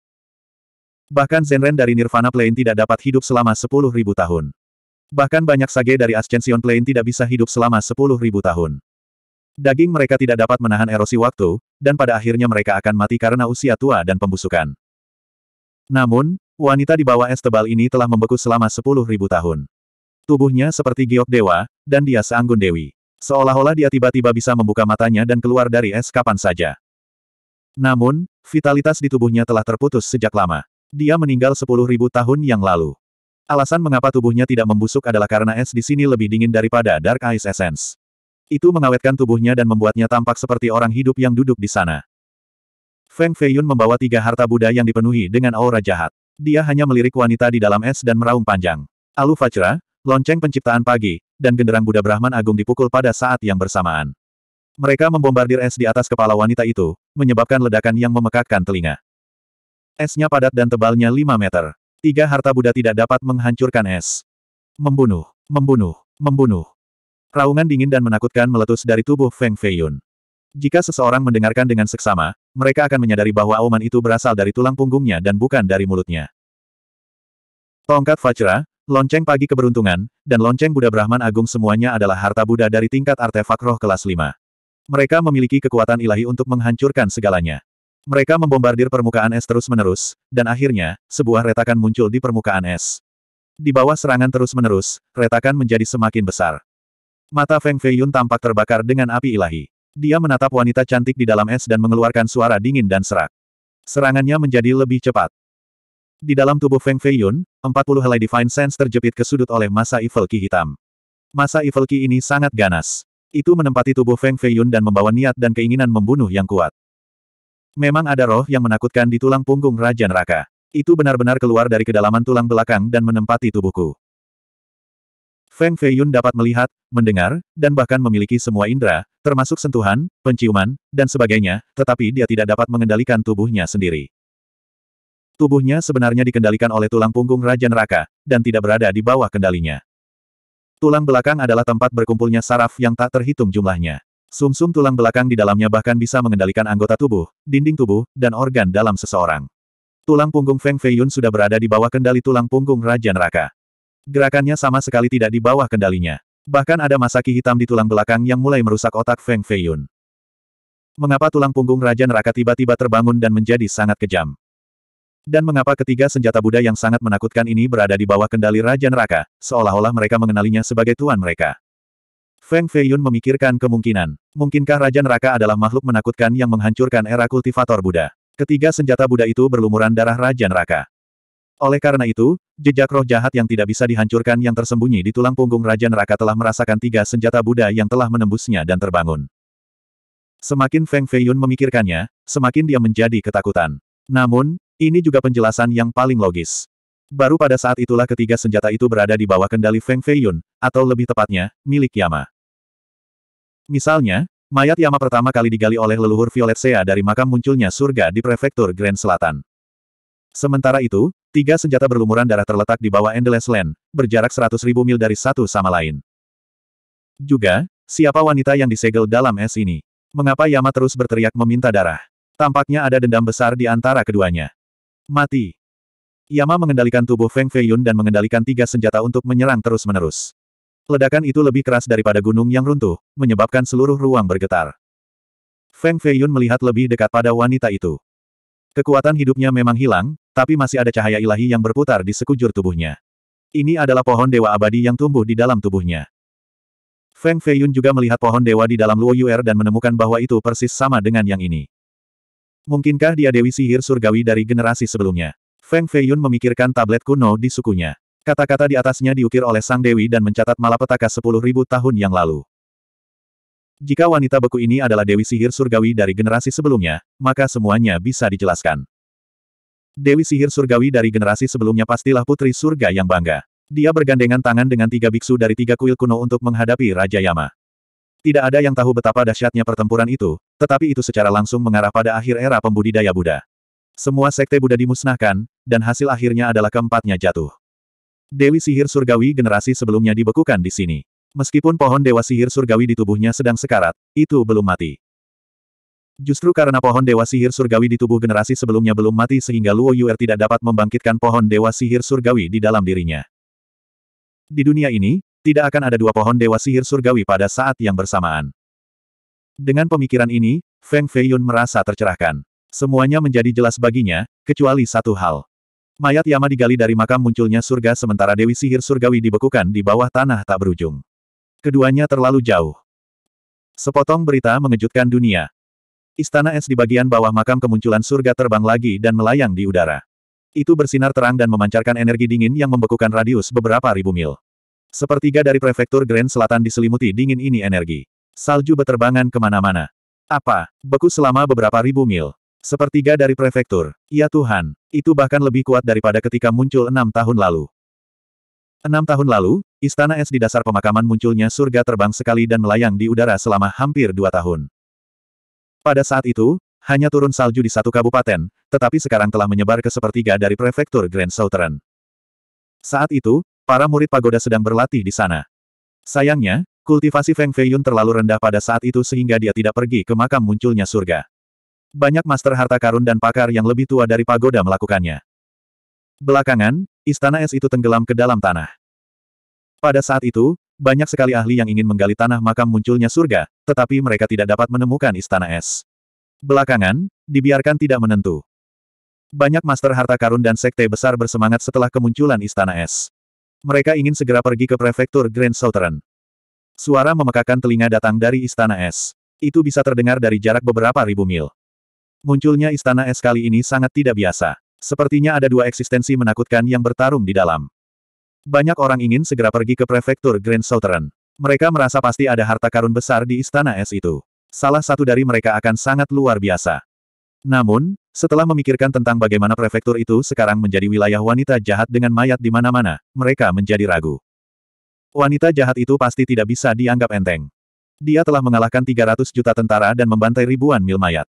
Bahkan Zenren dari Nirvana Plane tidak dapat hidup selama 10.000 tahun. Bahkan banyak sage dari Ascension Plane tidak bisa hidup selama 10.000 tahun. Daging mereka tidak dapat menahan erosi waktu, dan pada akhirnya mereka akan mati karena usia tua dan pembusukan. Namun, wanita di bawah es tebal ini telah membeku selama 10.000 tahun. Tubuhnya seperti giok dewa, dan dia seanggun dewi. Seolah-olah dia tiba-tiba bisa membuka matanya dan keluar dari es kapan saja. Namun, vitalitas di tubuhnya telah terputus sejak lama. Dia meninggal sepuluh ribu tahun yang lalu. Alasan mengapa tubuhnya tidak membusuk adalah karena es di sini lebih dingin daripada Dark Ice Essence. Itu mengawetkan tubuhnya dan membuatnya tampak seperti orang hidup yang duduk di sana. Feng Feiyun membawa tiga harta Buddha yang dipenuhi dengan aura jahat. Dia hanya melirik wanita di dalam es dan meraung panjang. Alu Fajra, lonceng penciptaan pagi, dan genderang Buddha Brahman Agung dipukul pada saat yang bersamaan. Mereka membombardir es di atas kepala wanita itu, menyebabkan ledakan yang memekakkan telinga. Esnya padat dan tebalnya 5 meter. Tiga harta Buddha tidak dapat menghancurkan es. Membunuh, membunuh, membunuh. Raungan dingin dan menakutkan meletus dari tubuh Feng Feiyun. Jika seseorang mendengarkan dengan seksama, mereka akan menyadari bahwa auman itu berasal dari tulang punggungnya dan bukan dari mulutnya. Tongkat Fajra, Lonceng pagi keberuntungan, dan lonceng Buddha Brahman Agung semuanya adalah harta Buddha dari tingkat artefak roh kelas 5. Mereka memiliki kekuatan ilahi untuk menghancurkan segalanya. Mereka membombardir permukaan es terus-menerus, dan akhirnya, sebuah retakan muncul di permukaan es. Di bawah serangan terus-menerus, retakan menjadi semakin besar. Mata Feng Feiyun tampak terbakar dengan api ilahi. Dia menatap wanita cantik di dalam es dan mengeluarkan suara dingin dan serak. Serangannya menjadi lebih cepat. Di dalam tubuh Feng Feiyun, 40 helai Divine Sense terjepit ke sudut oleh masa Evil Qi hitam. Masa Evil Qi ini sangat ganas. Itu menempati tubuh Feng Feiyun dan membawa niat dan keinginan membunuh yang kuat. Memang ada roh yang menakutkan di tulang punggung Raja Neraka. Itu benar-benar keluar dari kedalaman tulang belakang dan menempati tubuhku. Feng Feiyun dapat melihat, mendengar, dan bahkan memiliki semua indera, termasuk sentuhan, penciuman, dan sebagainya, tetapi dia tidak dapat mengendalikan tubuhnya sendiri. Tubuhnya sebenarnya dikendalikan oleh tulang punggung Raja Neraka, dan tidak berada di bawah kendalinya. Tulang belakang adalah tempat berkumpulnya saraf yang tak terhitung jumlahnya. Sumsum -sum tulang belakang di dalamnya bahkan bisa mengendalikan anggota tubuh, dinding tubuh, dan organ dalam seseorang. Tulang punggung Feng Feiyun sudah berada di bawah kendali tulang punggung Raja Neraka. Gerakannya sama sekali tidak di bawah kendalinya. Bahkan ada masaki hitam di tulang belakang yang mulai merusak otak Feng Feiyun. Mengapa tulang punggung Raja Neraka tiba-tiba terbangun dan menjadi sangat kejam? Dan mengapa ketiga senjata Buddha yang sangat menakutkan ini berada di bawah kendali Raja Neraka, seolah-olah mereka mengenalinya sebagai tuan mereka. Feng Feiyun memikirkan kemungkinan. Mungkinkah Raja Neraka adalah makhluk menakutkan yang menghancurkan era kultivator Buddha? Ketiga senjata Buddha itu berlumuran darah Raja Neraka. Oleh karena itu, jejak roh jahat yang tidak bisa dihancurkan yang tersembunyi di tulang punggung Raja Neraka telah merasakan tiga senjata Buddha yang telah menembusnya dan terbangun. Semakin Feng Feiyun memikirkannya, semakin dia menjadi ketakutan. Namun, ini juga penjelasan yang paling logis. Baru pada saat itulah ketiga senjata itu berada di bawah kendali Feng Feiyun, atau lebih tepatnya, milik Yama. Misalnya, mayat Yama pertama kali digali oleh leluhur Violet Sea dari makam munculnya surga di prefektur Grand Selatan. Sementara itu, tiga senjata berlumuran darah terletak di bawah Endless Land, berjarak 100.000 mil dari satu sama lain. Juga, siapa wanita yang disegel dalam es ini? Mengapa Yama terus berteriak meminta darah? Tampaknya ada dendam besar di antara keduanya. Mati. Yama mengendalikan tubuh Feng Feiyun dan mengendalikan tiga senjata untuk menyerang terus-menerus. Ledakan itu lebih keras daripada gunung yang runtuh, menyebabkan seluruh ruang bergetar. Feng Feiyun melihat lebih dekat pada wanita itu. Kekuatan hidupnya memang hilang, tapi masih ada cahaya ilahi yang berputar di sekujur tubuhnya. Ini adalah pohon dewa abadi yang tumbuh di dalam tubuhnya. Feng Feiyun juga melihat pohon dewa di dalam Luo Yuer dan menemukan bahwa itu persis sama dengan yang ini. Mungkinkah dia dewi sihir surgawi dari generasi sebelumnya? Feng Feiyun memikirkan tablet kuno di sukunya. Kata-kata di atasnya diukir oleh sang dewi dan mencatat malapetaka 10.000 tahun yang lalu. Jika wanita beku ini adalah dewi sihir surgawi dari generasi sebelumnya, maka semuanya bisa dijelaskan. Dewi sihir surgawi dari generasi sebelumnya pastilah putri surga yang bangga. Dia bergandengan tangan dengan tiga biksu dari tiga kuil kuno untuk menghadapi Raja Yama. Tidak ada yang tahu betapa dahsyatnya pertempuran itu, tetapi itu secara langsung mengarah pada akhir era pembudidaya Buddha. Semua sekte Buddha dimusnahkan, dan hasil akhirnya adalah keempatnya jatuh. Dewi sihir surgawi generasi sebelumnya dibekukan di sini. Meskipun pohon dewa sihir surgawi di tubuhnya sedang sekarat, itu belum mati. Justru karena pohon dewa sihir surgawi di tubuh generasi sebelumnya belum mati sehingga Luo Yuer tidak dapat membangkitkan pohon dewa sihir surgawi di dalam dirinya. Di dunia ini, tidak akan ada dua pohon dewa sihir surgawi pada saat yang bersamaan. Dengan pemikiran ini, Feng Feiyun merasa tercerahkan. Semuanya menjadi jelas baginya, kecuali satu hal. Mayat Yama digali dari makam munculnya surga sementara Dewi Sihir Surgawi dibekukan di bawah tanah tak berujung. Keduanya terlalu jauh. Sepotong berita mengejutkan dunia. Istana es di bagian bawah makam kemunculan surga terbang lagi dan melayang di udara. Itu bersinar terang dan memancarkan energi dingin yang membekukan radius beberapa ribu mil. Sepertiga dari prefektur Grand Selatan diselimuti dingin ini energi. Salju beterbangan kemana-mana. Apa? Beku selama beberapa ribu mil. Sepertiga dari prefektur. Ya Tuhan, itu bahkan lebih kuat daripada ketika muncul enam tahun lalu. Enam tahun lalu, istana es di dasar pemakaman munculnya surga terbang sekali dan melayang di udara selama hampir dua tahun. Pada saat itu, hanya turun salju di satu kabupaten, tetapi sekarang telah menyebar ke sepertiga dari prefektur Grand Southern. Saat itu, Para murid pagoda sedang berlatih di sana. Sayangnya, kultivasi Feng Feiyun terlalu rendah pada saat itu sehingga dia tidak pergi ke makam munculnya surga. Banyak master harta karun dan pakar yang lebih tua dari pagoda melakukannya. Belakangan, istana es itu tenggelam ke dalam tanah. Pada saat itu, banyak sekali ahli yang ingin menggali tanah makam munculnya surga, tetapi mereka tidak dapat menemukan istana es. Belakangan, dibiarkan tidak menentu. Banyak master harta karun dan sekte besar bersemangat setelah kemunculan istana es. Mereka ingin segera pergi ke prefektur Grand Southern. Suara memekakan telinga datang dari Istana Es. Itu bisa terdengar dari jarak beberapa ribu mil. Munculnya Istana Es kali ini sangat tidak biasa. Sepertinya ada dua eksistensi menakutkan yang bertarung di dalam. Banyak orang ingin segera pergi ke prefektur Grand Southern. Mereka merasa pasti ada harta karun besar di Istana Es itu. Salah satu dari mereka akan sangat luar biasa. Namun, setelah memikirkan tentang bagaimana prefektur itu sekarang menjadi wilayah wanita jahat dengan mayat di mana-mana, mereka menjadi ragu. Wanita jahat itu pasti tidak bisa dianggap enteng. Dia telah mengalahkan 300 juta tentara dan membantai ribuan mil mayat.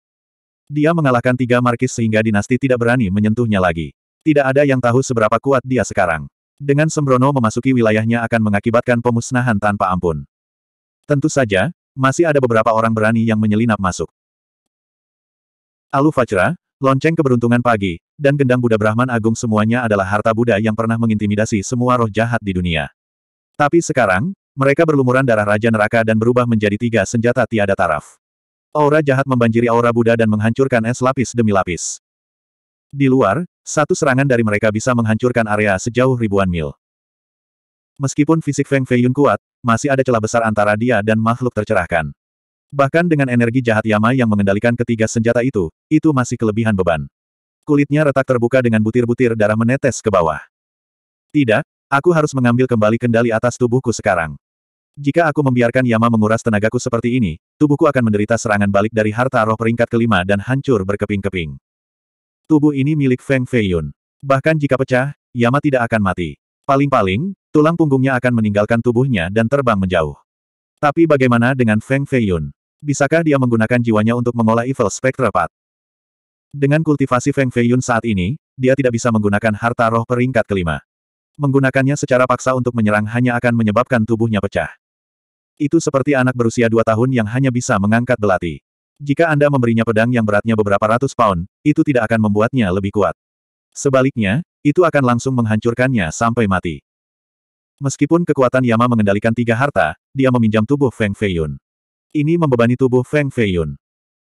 Dia mengalahkan tiga markis sehingga dinasti tidak berani menyentuhnya lagi. Tidak ada yang tahu seberapa kuat dia sekarang. Dengan sembrono memasuki wilayahnya akan mengakibatkan pemusnahan tanpa ampun. Tentu saja, masih ada beberapa orang berani yang menyelinap masuk. Alu Vajra, lonceng keberuntungan pagi, dan gendang Buddha Brahman Agung semuanya adalah harta Buddha yang pernah mengintimidasi semua roh jahat di dunia. Tapi sekarang, mereka berlumuran darah Raja Neraka dan berubah menjadi tiga senjata tiada taraf. Aura jahat membanjiri aura Buddha dan menghancurkan es lapis demi lapis. Di luar, satu serangan dari mereka bisa menghancurkan area sejauh ribuan mil. Meskipun fisik Feng Feiyun kuat, masih ada celah besar antara dia dan makhluk tercerahkan. Bahkan dengan energi jahat Yama yang mengendalikan ketiga senjata itu, itu masih kelebihan beban. Kulitnya retak terbuka dengan butir-butir darah menetes ke bawah. Tidak, aku harus mengambil kembali kendali atas tubuhku sekarang. Jika aku membiarkan Yama menguras tenagaku seperti ini, tubuhku akan menderita serangan balik dari harta roh peringkat kelima dan hancur berkeping-keping. Tubuh ini milik Feng Feiyun. Bahkan jika pecah, Yama tidak akan mati. Paling-paling, tulang punggungnya akan meninggalkan tubuhnya dan terbang menjauh. Tapi bagaimana dengan Feng Feiyun? Bisakah dia menggunakan jiwanya untuk mengolah Evil Spectre Path? Dengan kultivasi Feng Feiyun saat ini, dia tidak bisa menggunakan harta roh peringkat kelima. Menggunakannya secara paksa untuk menyerang hanya akan menyebabkan tubuhnya pecah. Itu seperti anak berusia dua tahun yang hanya bisa mengangkat belati. Jika Anda memberinya pedang yang beratnya beberapa ratus pound, itu tidak akan membuatnya lebih kuat. Sebaliknya, itu akan langsung menghancurkannya sampai mati. Meskipun kekuatan Yama mengendalikan tiga harta, dia meminjam tubuh Feng Feiyun. Ini membebani tubuh Feng Feiyun.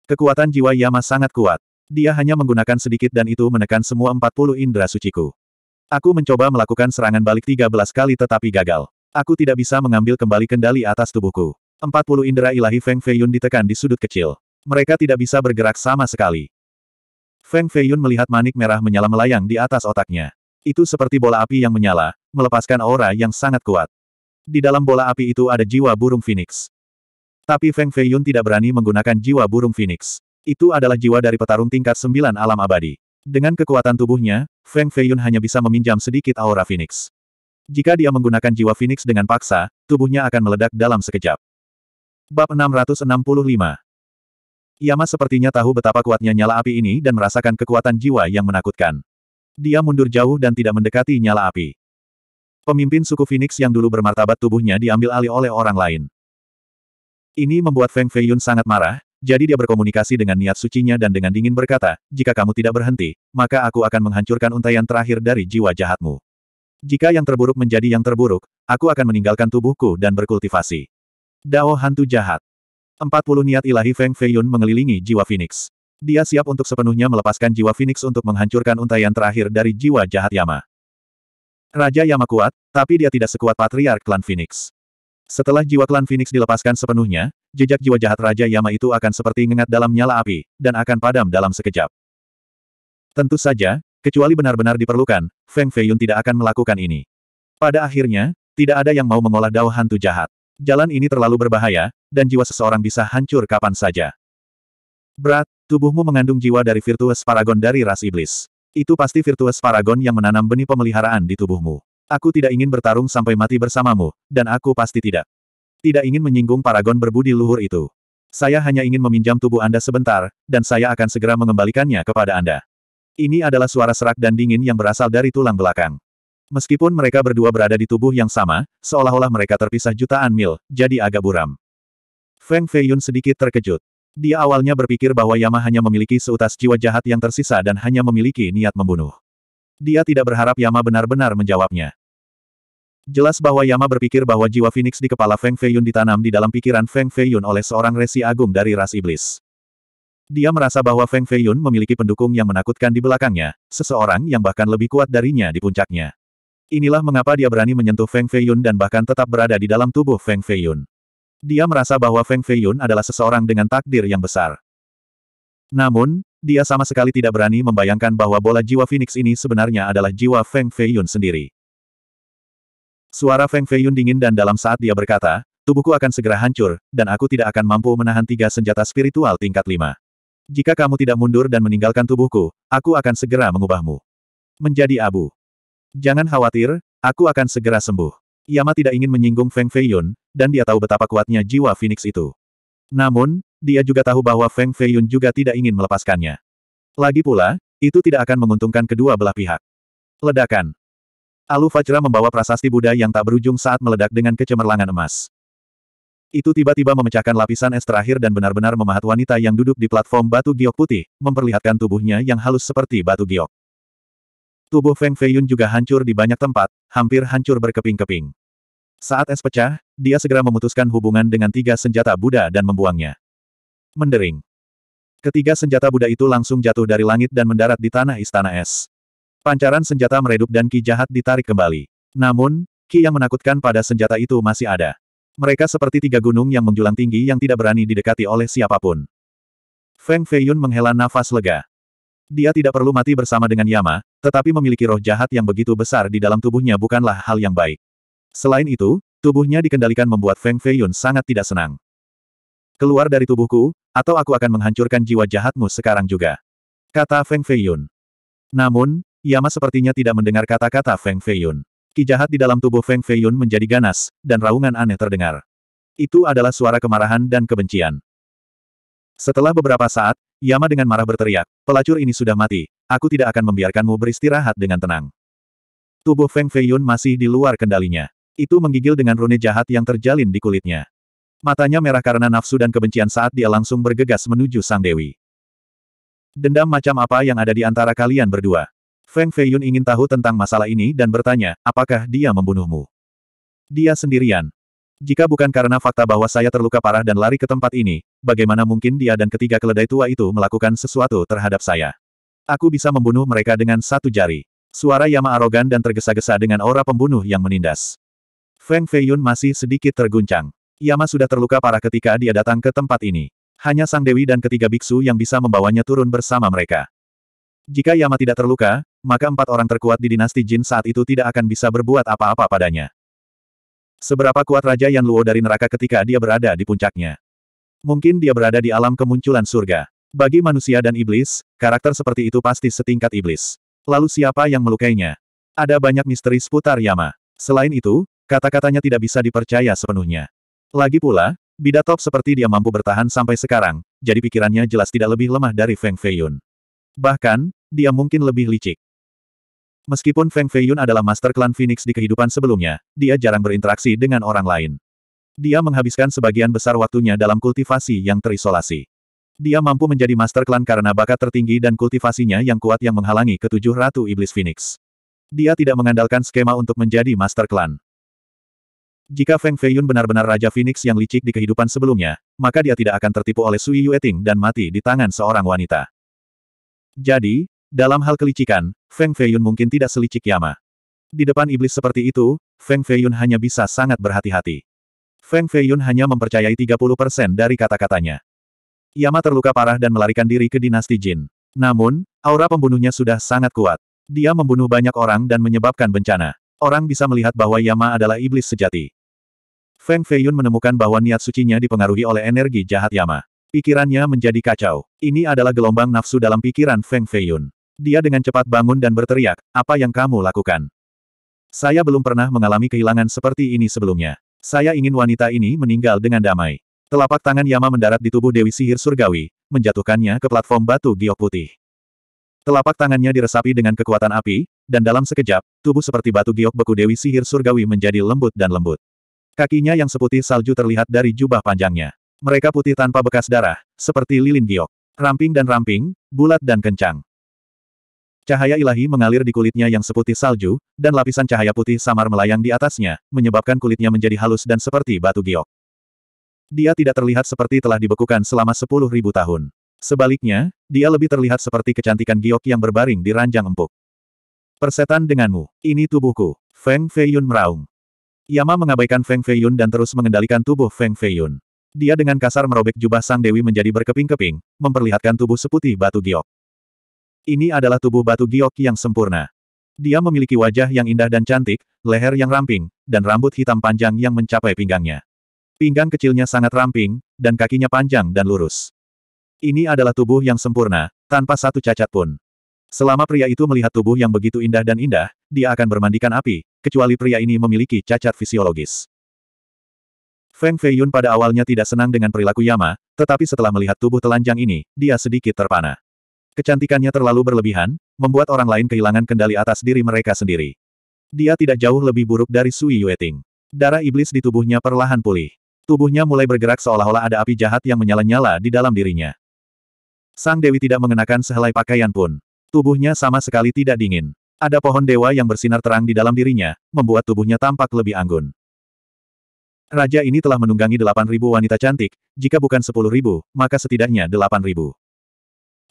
Kekuatan jiwa Yama sangat kuat. Dia hanya menggunakan sedikit dan itu menekan semua 40 indera suciku. Aku mencoba melakukan serangan balik 13 kali tetapi gagal. Aku tidak bisa mengambil kembali kendali atas tubuhku. 40 indera ilahi Feng Feiyun ditekan di sudut kecil. Mereka tidak bisa bergerak sama sekali. Feng Feiyun melihat manik merah menyala melayang di atas otaknya. Itu seperti bola api yang menyala, melepaskan aura yang sangat kuat. Di dalam bola api itu ada jiwa burung phoenix. Tapi Feng Feiyun tidak berani menggunakan jiwa burung Phoenix. Itu adalah jiwa dari petarung tingkat sembilan alam abadi. Dengan kekuatan tubuhnya, Feng Feiyun hanya bisa meminjam sedikit aura Phoenix. Jika dia menggunakan jiwa Phoenix dengan paksa, tubuhnya akan meledak dalam sekejap. Bab 665 Yama sepertinya tahu betapa kuatnya nyala api ini dan merasakan kekuatan jiwa yang menakutkan. Dia mundur jauh dan tidak mendekati nyala api. Pemimpin suku Phoenix yang dulu bermartabat tubuhnya diambil alih oleh orang lain. Ini membuat Feng Feiyun sangat marah, jadi dia berkomunikasi dengan niat sucinya dan dengan dingin berkata, jika kamu tidak berhenti, maka aku akan menghancurkan untayan terakhir dari jiwa jahatmu. Jika yang terburuk menjadi yang terburuk, aku akan meninggalkan tubuhku dan berkultivasi. Dao Hantu Jahat 40 niat ilahi Feng Feiyun mengelilingi jiwa Phoenix. Dia siap untuk sepenuhnya melepaskan jiwa Phoenix untuk menghancurkan untayan terakhir dari jiwa jahat Yama. Raja Yama kuat, tapi dia tidak sekuat patriark klan Phoenix. Setelah jiwa klan Phoenix dilepaskan sepenuhnya, jejak jiwa jahat Raja Yama itu akan seperti ngengat dalam nyala api, dan akan padam dalam sekejap. Tentu saja, kecuali benar-benar diperlukan, Feng Feiyun tidak akan melakukan ini. Pada akhirnya, tidak ada yang mau mengolah dao hantu jahat. Jalan ini terlalu berbahaya, dan jiwa seseorang bisa hancur kapan saja. Berat, tubuhmu mengandung jiwa dari Virtuous Paragon dari ras iblis. Itu pasti Virtuous Paragon yang menanam benih pemeliharaan di tubuhmu. Aku tidak ingin bertarung sampai mati bersamamu, dan aku pasti tidak. Tidak ingin menyinggung paragon berbudi luhur itu. Saya hanya ingin meminjam tubuh Anda sebentar, dan saya akan segera mengembalikannya kepada Anda. Ini adalah suara serak dan dingin yang berasal dari tulang belakang. Meskipun mereka berdua berada di tubuh yang sama, seolah-olah mereka terpisah jutaan mil, jadi agak buram. Feng Feiyun sedikit terkejut. Dia awalnya berpikir bahwa Yama hanya memiliki seutas jiwa jahat yang tersisa dan hanya memiliki niat membunuh. Dia tidak berharap Yama benar-benar menjawabnya. Jelas bahwa Yama berpikir bahwa jiwa Phoenix di kepala Feng Feiyun ditanam di dalam pikiran Feng Feiyun oleh seorang resi agung dari ras iblis. Dia merasa bahwa Feng Feiyun memiliki pendukung yang menakutkan di belakangnya, seseorang yang bahkan lebih kuat darinya di puncaknya. Inilah mengapa dia berani menyentuh Feng Feiyun dan bahkan tetap berada di dalam tubuh Feng Feiyun. Dia merasa bahwa Feng Feiyun adalah seseorang dengan takdir yang besar. Namun, dia sama sekali tidak berani membayangkan bahwa bola jiwa Phoenix ini sebenarnya adalah jiwa Feng Feiyun sendiri. Suara Feng Feiyun dingin dan dalam saat dia berkata, tubuhku akan segera hancur, dan aku tidak akan mampu menahan tiga senjata spiritual tingkat lima. Jika kamu tidak mundur dan meninggalkan tubuhku, aku akan segera mengubahmu. Menjadi abu. Jangan khawatir, aku akan segera sembuh. Yama tidak ingin menyinggung Feng Feiyun, dan dia tahu betapa kuatnya jiwa Phoenix itu. Namun, dia juga tahu bahwa Feng Feiyun juga tidak ingin melepaskannya. Lagi pula, itu tidak akan menguntungkan kedua belah pihak. Ledakan. Alu Fajra membawa prasasti Buddha yang tak berujung saat meledak dengan kecemerlangan emas. Itu tiba-tiba memecahkan lapisan es terakhir dan benar-benar memahat wanita yang duduk di platform batu giok putih, memperlihatkan tubuhnya yang halus seperti batu giok. Tubuh Feng Feiyun juga hancur di banyak tempat, hampir hancur berkeping-keping. Saat es pecah, dia segera memutuskan hubungan dengan tiga senjata Buddha dan membuangnya mendering. Ketiga senjata Buddha itu langsung jatuh dari langit dan mendarat di tanah istana es. Pancaran senjata meredup dan ki jahat ditarik kembali. Namun, ki yang menakutkan pada senjata itu masih ada. Mereka seperti tiga gunung yang menjulang tinggi yang tidak berani didekati oleh siapapun. Feng Feiyun menghela nafas lega. Dia tidak perlu mati bersama dengan Yama, tetapi memiliki roh jahat yang begitu besar di dalam tubuhnya bukanlah hal yang baik. Selain itu, tubuhnya dikendalikan membuat Feng Feiyun sangat tidak senang. Keluar dari tubuhku, atau aku akan menghancurkan jiwa jahatmu sekarang juga. Kata Feng Feiyun. Namun, Yama sepertinya tidak mendengar kata-kata Feng Feiyun. Ki jahat di dalam tubuh Feng Feiyun menjadi ganas, dan raungan aneh terdengar. Itu adalah suara kemarahan dan kebencian. Setelah beberapa saat, Yama dengan marah berteriak, pelacur ini sudah mati, aku tidak akan membiarkanmu beristirahat dengan tenang. Tubuh Feng Feiyun masih di luar kendalinya. Itu menggigil dengan rune jahat yang terjalin di kulitnya. Matanya merah karena nafsu dan kebencian saat dia langsung bergegas menuju Sang Dewi. Dendam macam apa yang ada di antara kalian berdua? Feng Feiyun ingin tahu tentang masalah ini dan bertanya, apakah dia membunuhmu? Dia sendirian. Jika bukan karena fakta bahwa saya terluka parah dan lari ke tempat ini, bagaimana mungkin dia dan ketiga keledai tua itu melakukan sesuatu terhadap saya? Aku bisa membunuh mereka dengan satu jari. Suara Yama arogan dan tergesa-gesa dengan aura pembunuh yang menindas. Feng Feiyun masih sedikit terguncang. Yama sudah terluka parah ketika dia datang ke tempat ini. Hanya Sang Dewi dan ketiga biksu yang bisa membawanya turun bersama mereka. Jika Yama tidak terluka, maka empat orang terkuat di dinasti Jin saat itu tidak akan bisa berbuat apa-apa padanya. Seberapa kuat Raja Yan Luo dari neraka ketika dia berada di puncaknya? Mungkin dia berada di alam kemunculan surga. Bagi manusia dan iblis, karakter seperti itu pasti setingkat iblis. Lalu siapa yang melukainya? Ada banyak misteri seputar Yama. Selain itu, kata-katanya tidak bisa dipercaya sepenuhnya. Lagi pula, Bidatop seperti dia mampu bertahan sampai sekarang, jadi pikirannya jelas tidak lebih lemah dari Feng Feiyun. Bahkan, dia mungkin lebih licik. Meskipun Feng Feiyun adalah master klan Phoenix di kehidupan sebelumnya, dia jarang berinteraksi dengan orang lain. Dia menghabiskan sebagian besar waktunya dalam kultivasi yang terisolasi. Dia mampu menjadi master klan karena bakat tertinggi dan kultivasinya yang kuat yang menghalangi ketujuh ratu iblis Phoenix. Dia tidak mengandalkan skema untuk menjadi master klan. Jika Feng Feiyun benar-benar Raja Phoenix yang licik di kehidupan sebelumnya, maka dia tidak akan tertipu oleh Sui Yueting dan mati di tangan seorang wanita. Jadi, dalam hal kelicikan, Feng Feiyun mungkin tidak selicik Yama. Di depan iblis seperti itu, Feng Feiyun hanya bisa sangat berhati-hati. Feng Feiyun hanya mempercayai 30% dari kata-katanya. Yama terluka parah dan melarikan diri ke dinasti Jin. Namun, aura pembunuhnya sudah sangat kuat. Dia membunuh banyak orang dan menyebabkan bencana. Orang bisa melihat bahwa Yama adalah iblis sejati. Feng Feiyun menemukan bahwa niat sucinya dipengaruhi oleh energi jahat Yama. Pikirannya menjadi kacau. Ini adalah gelombang nafsu dalam pikiran Feng Feiyun. Dia dengan cepat bangun dan berteriak, apa yang kamu lakukan? Saya belum pernah mengalami kehilangan seperti ini sebelumnya. Saya ingin wanita ini meninggal dengan damai. Telapak tangan Yama mendarat di tubuh Dewi Sihir Surgawi, menjatuhkannya ke platform batu giok putih. Telapak tangannya diresapi dengan kekuatan api, dan dalam sekejap, tubuh seperti batu giok beku Dewi Sihir Surgawi menjadi lembut dan lembut. Kakinya yang seputih salju terlihat dari jubah panjangnya. Mereka putih tanpa bekas darah, seperti lilin giok. Ramping dan ramping, bulat dan kencang. Cahaya ilahi mengalir di kulitnya yang seputih salju, dan lapisan cahaya putih samar melayang di atasnya, menyebabkan kulitnya menjadi halus dan seperti batu giok. Dia tidak terlihat seperti telah dibekukan selama sepuluh ribu tahun. Sebaliknya, dia lebih terlihat seperti kecantikan giok yang berbaring di ranjang empuk. Persetan denganmu, ini tubuhku. Feng Feiyun meraung. Yama mengabaikan Feng Feiyun dan terus mengendalikan tubuh Feng Feiyun. Dia dengan kasar merobek jubah sang dewi menjadi berkeping-keping, memperlihatkan tubuh seputih batu giok. Ini adalah tubuh batu giok yang sempurna. Dia memiliki wajah yang indah dan cantik, leher yang ramping, dan rambut hitam panjang yang mencapai pinggangnya. Pinggang kecilnya sangat ramping, dan kakinya panjang dan lurus. Ini adalah tubuh yang sempurna, tanpa satu cacat pun. Selama pria itu melihat tubuh yang begitu indah dan indah, dia akan bermandikan api, kecuali pria ini memiliki cacat fisiologis. Feng Feiyun pada awalnya tidak senang dengan perilaku Yama, tetapi setelah melihat tubuh telanjang ini, dia sedikit terpana. Kecantikannya terlalu berlebihan, membuat orang lain kehilangan kendali atas diri mereka sendiri. Dia tidak jauh lebih buruk dari Sui Yueting. Darah iblis di tubuhnya perlahan pulih. Tubuhnya mulai bergerak seolah-olah ada api jahat yang menyala-nyala di dalam dirinya. Sang Dewi tidak mengenakan sehelai pakaian pun. Tubuhnya sama sekali tidak dingin. Ada pohon dewa yang bersinar terang di dalam dirinya, membuat tubuhnya tampak lebih anggun. Raja ini telah menunggangi delapan ribu wanita cantik, jika bukan sepuluh ribu, maka setidaknya delapan ribu.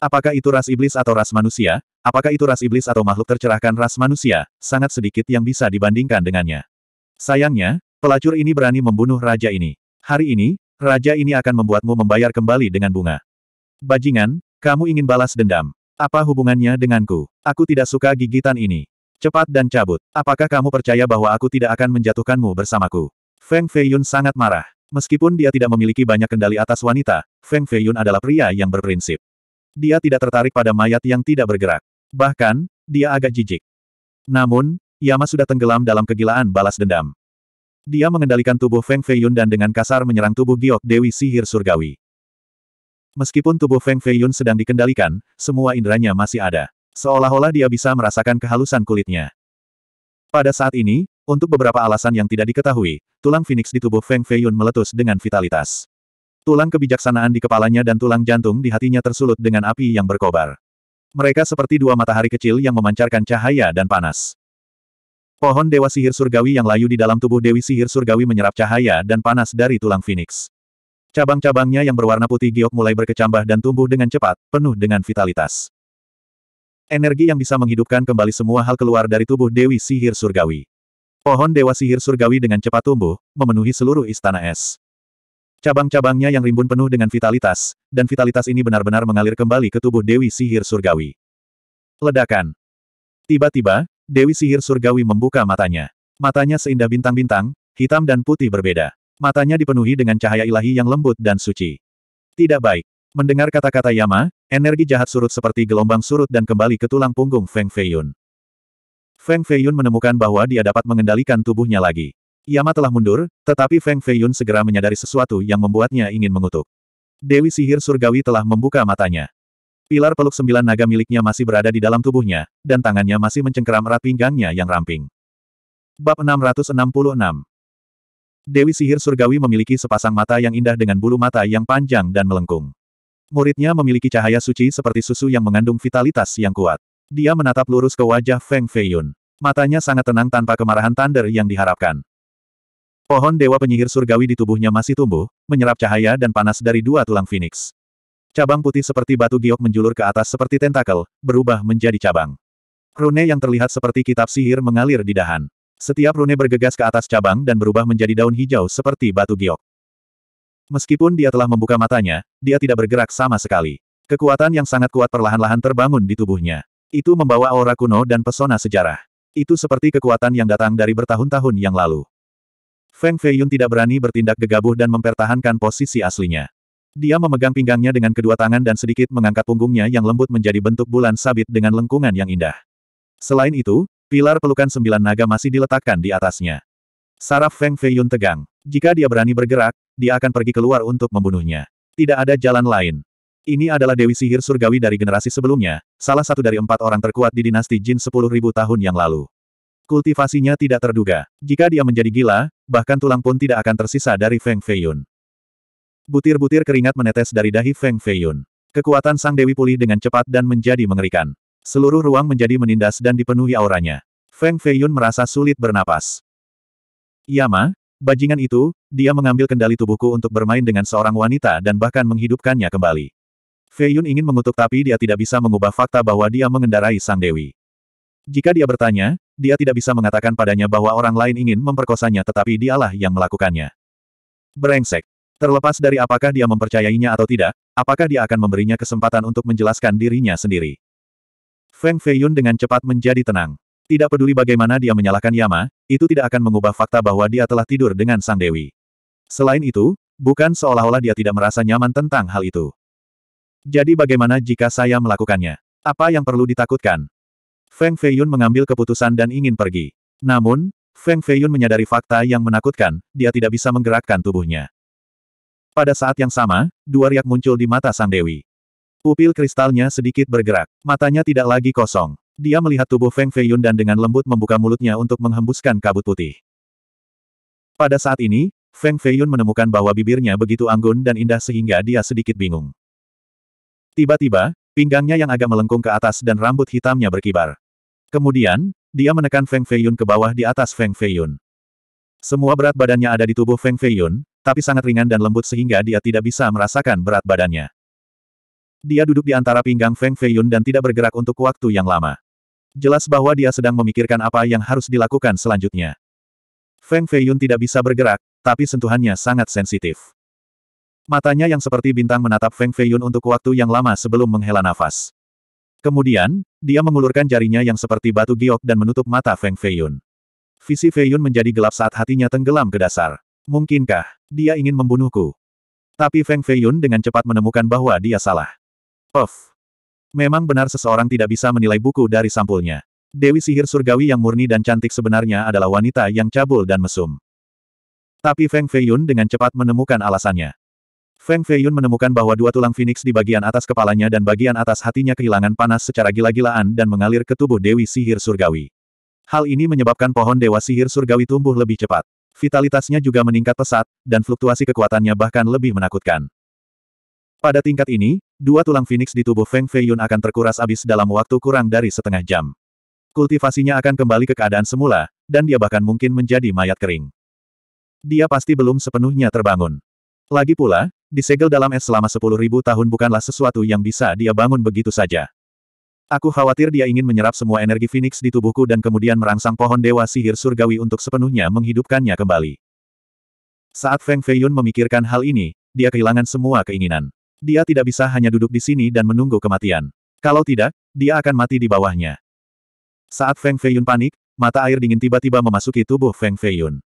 Apakah itu ras iblis atau ras manusia? Apakah itu ras iblis atau makhluk tercerahkan ras manusia? Sangat sedikit yang bisa dibandingkan dengannya. Sayangnya, pelacur ini berani membunuh raja ini. Hari ini, raja ini akan membuatmu membayar kembali dengan bunga. Bajingan, kamu ingin balas dendam. Apa hubungannya denganku? Aku tidak suka gigitan ini. Cepat dan cabut. Apakah kamu percaya bahwa aku tidak akan menjatuhkanmu bersamaku? Feng Feiyun sangat marah. Meskipun dia tidak memiliki banyak kendali atas wanita, Feng Feiyun adalah pria yang berprinsip. Dia tidak tertarik pada mayat yang tidak bergerak. Bahkan, dia agak jijik. Namun, Yama sudah tenggelam dalam kegilaan balas dendam. Dia mengendalikan tubuh Feng Feiyun dan dengan kasar menyerang tubuh giok Dewi Sihir Surgawi. Meskipun tubuh Feng Feiyun sedang dikendalikan, semua inderanya masih ada. Seolah-olah dia bisa merasakan kehalusan kulitnya. Pada saat ini, untuk beberapa alasan yang tidak diketahui, tulang Phoenix di tubuh Feng Feiyun meletus dengan vitalitas. Tulang kebijaksanaan di kepalanya dan tulang jantung di hatinya tersulut dengan api yang berkobar. Mereka seperti dua matahari kecil yang memancarkan cahaya dan panas. Pohon Dewa Sihir Surgawi yang layu di dalam tubuh Dewi Sihir Surgawi menyerap cahaya dan panas dari tulang Phoenix. Cabang-cabangnya yang berwarna putih giok mulai berkecambah dan tumbuh dengan cepat, penuh dengan vitalitas. Energi yang bisa menghidupkan kembali semua hal keluar dari tubuh Dewi Sihir Surgawi. Pohon Dewa Sihir Surgawi dengan cepat tumbuh, memenuhi seluruh istana es. Cabang-cabangnya yang rimbun penuh dengan vitalitas, dan vitalitas ini benar-benar mengalir kembali ke tubuh Dewi Sihir Surgawi. Ledakan. Tiba-tiba, Dewi Sihir Surgawi membuka matanya. Matanya seindah bintang-bintang, hitam dan putih berbeda. Matanya dipenuhi dengan cahaya ilahi yang lembut dan suci. Tidak baik. Mendengar kata-kata Yama, energi jahat surut seperti gelombang surut dan kembali ke tulang punggung Feng Feiyun. Feng Feiyun menemukan bahwa dia dapat mengendalikan tubuhnya lagi. Yama telah mundur, tetapi Feng Feiyun segera menyadari sesuatu yang membuatnya ingin mengutuk. Dewi sihir surgawi telah membuka matanya. Pilar peluk sembilan naga miliknya masih berada di dalam tubuhnya, dan tangannya masih mencengkeram erat pinggangnya yang ramping. Bab 666 Dewi Sihir Surgawi memiliki sepasang mata yang indah dengan bulu mata yang panjang dan melengkung. Muridnya memiliki cahaya suci seperti susu yang mengandung vitalitas yang kuat. Dia menatap lurus ke wajah Feng Feiyun. Matanya sangat tenang tanpa kemarahan Thunder yang diharapkan. Pohon Dewa Penyihir Surgawi di tubuhnya masih tumbuh, menyerap cahaya dan panas dari dua tulang Phoenix. Cabang putih seperti batu giok menjulur ke atas seperti tentakel, berubah menjadi cabang. Rune yang terlihat seperti kitab sihir mengalir di dahan. Setiap rune bergegas ke atas cabang dan berubah menjadi daun hijau seperti batu giok. Meskipun dia telah membuka matanya, dia tidak bergerak sama sekali. Kekuatan yang sangat kuat perlahan-lahan terbangun di tubuhnya. Itu membawa aura kuno dan pesona sejarah. Itu seperti kekuatan yang datang dari bertahun-tahun yang lalu. Feng Fei Yun tidak berani bertindak gegabah dan mempertahankan posisi aslinya. Dia memegang pinggangnya dengan kedua tangan dan sedikit mengangkat punggungnya yang lembut menjadi bentuk bulan sabit dengan lengkungan yang indah. Selain itu, Pilar pelukan sembilan naga masih diletakkan di atasnya. Saraf Feng Feiyun tegang. Jika dia berani bergerak, dia akan pergi keluar untuk membunuhnya. Tidak ada jalan lain. Ini adalah Dewi Sihir Surgawi dari generasi sebelumnya, salah satu dari empat orang terkuat di dinasti Jin sepuluh ribu tahun yang lalu. Kultivasinya tidak terduga. Jika dia menjadi gila, bahkan tulang pun tidak akan tersisa dari Feng Feiyun. Butir-butir keringat menetes dari dahi Feng Feiyun. Kekuatan Sang Dewi pulih dengan cepat dan menjadi mengerikan. Seluruh ruang menjadi menindas dan dipenuhi auranya. Feng Feiyun merasa sulit bernapas. Yama, bajingan itu, dia mengambil kendali tubuhku untuk bermain dengan seorang wanita dan bahkan menghidupkannya kembali. Feiyun ingin mengutuk tapi dia tidak bisa mengubah fakta bahwa dia mengendarai Sang Dewi. Jika dia bertanya, dia tidak bisa mengatakan padanya bahwa orang lain ingin memperkosanya tetapi dialah yang melakukannya. Berengsek. Terlepas dari apakah dia mempercayainya atau tidak, apakah dia akan memberinya kesempatan untuk menjelaskan dirinya sendiri. Feng Feiyun dengan cepat menjadi tenang. Tidak peduli bagaimana dia menyalahkan Yama, itu tidak akan mengubah fakta bahwa dia telah tidur dengan Sang Dewi. Selain itu, bukan seolah-olah dia tidak merasa nyaman tentang hal itu. Jadi bagaimana jika saya melakukannya? Apa yang perlu ditakutkan? Feng Feiyun mengambil keputusan dan ingin pergi. Namun, Feng Feiyun menyadari fakta yang menakutkan, dia tidak bisa menggerakkan tubuhnya. Pada saat yang sama, dua riak muncul di mata Sang Dewi. Pupil kristalnya sedikit bergerak. Matanya tidak lagi kosong. Dia melihat tubuh Feng Feiyun dan dengan lembut membuka mulutnya untuk menghembuskan kabut putih. Pada saat ini, Feng Feiyun menemukan bahwa bibirnya begitu anggun dan indah sehingga dia sedikit bingung. Tiba-tiba, pinggangnya yang agak melengkung ke atas dan rambut hitamnya berkibar. Kemudian, dia menekan Feng Feiyun ke bawah di atas Feng Feiyun. Semua berat badannya ada di tubuh Feng Feiyun, tapi sangat ringan dan lembut sehingga dia tidak bisa merasakan berat badannya. Dia duduk di antara pinggang Feng Feiyun dan tidak bergerak untuk waktu yang lama. Jelas bahwa dia sedang memikirkan apa yang harus dilakukan selanjutnya. Feng Feiyun tidak bisa bergerak, tapi sentuhannya sangat sensitif. Matanya yang seperti bintang menatap Feng Feiyun untuk waktu yang lama sebelum menghela nafas. Kemudian, dia mengulurkan jarinya yang seperti batu giok dan menutup mata Feng Feiyun. Visi Feiyun menjadi gelap saat hatinya tenggelam ke dasar. Mungkinkah, dia ingin membunuhku? Tapi Feng Feiyun dengan cepat menemukan bahwa dia salah. Of. Memang benar seseorang tidak bisa menilai buku dari sampulnya. Dewi sihir surgawi yang murni dan cantik sebenarnya adalah wanita yang cabul dan mesum. Tapi Feng Feiyun dengan cepat menemukan alasannya. Feng Feiyun menemukan bahwa dua tulang phoenix di bagian atas kepalanya dan bagian atas hatinya kehilangan panas secara gila-gilaan dan mengalir ke tubuh Dewi sihir surgawi. Hal ini menyebabkan pohon dewa sihir surgawi tumbuh lebih cepat. Vitalitasnya juga meningkat pesat, dan fluktuasi kekuatannya bahkan lebih menakutkan. Pada tingkat ini, Dua tulang Phoenix di tubuh Feng Feiyun akan terkuras habis dalam waktu kurang dari setengah jam. Kultivasinya akan kembali ke keadaan semula, dan dia bahkan mungkin menjadi mayat kering. Dia pasti belum sepenuhnya terbangun. Lagi pula, disegel dalam es selama sepuluh ribu tahun bukanlah sesuatu yang bisa dia bangun begitu saja. Aku khawatir dia ingin menyerap semua energi Phoenix di tubuhku dan kemudian merangsang pohon dewa sihir surgawi untuk sepenuhnya menghidupkannya kembali. Saat Feng Feiyun memikirkan hal ini, dia kehilangan semua keinginan. Dia tidak bisa hanya duduk di sini dan menunggu kematian. Kalau tidak, dia akan mati di bawahnya. Saat Feng Feiyun panik, mata air dingin tiba-tiba memasuki tubuh Feng Feiyun.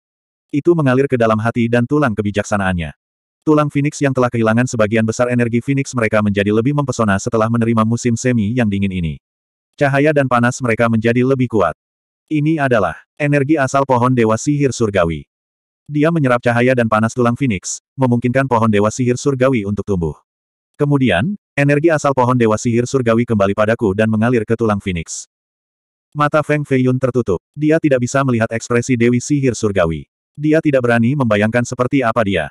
Itu mengalir ke dalam hati dan tulang kebijaksanaannya. Tulang Phoenix yang telah kehilangan sebagian besar energi Phoenix mereka menjadi lebih mempesona setelah menerima musim semi yang dingin ini. Cahaya dan panas mereka menjadi lebih kuat. Ini adalah energi asal pohon dewa sihir surgawi. Dia menyerap cahaya dan panas tulang Phoenix, memungkinkan pohon dewa sihir surgawi untuk tumbuh. Kemudian, energi asal pohon dewa sihir surgawi kembali padaku dan mengalir ke tulang Phoenix. Mata Feng Feiyun tertutup. Dia tidak bisa melihat ekspresi Dewi Sihir Surgawi. Dia tidak berani membayangkan seperti apa dia.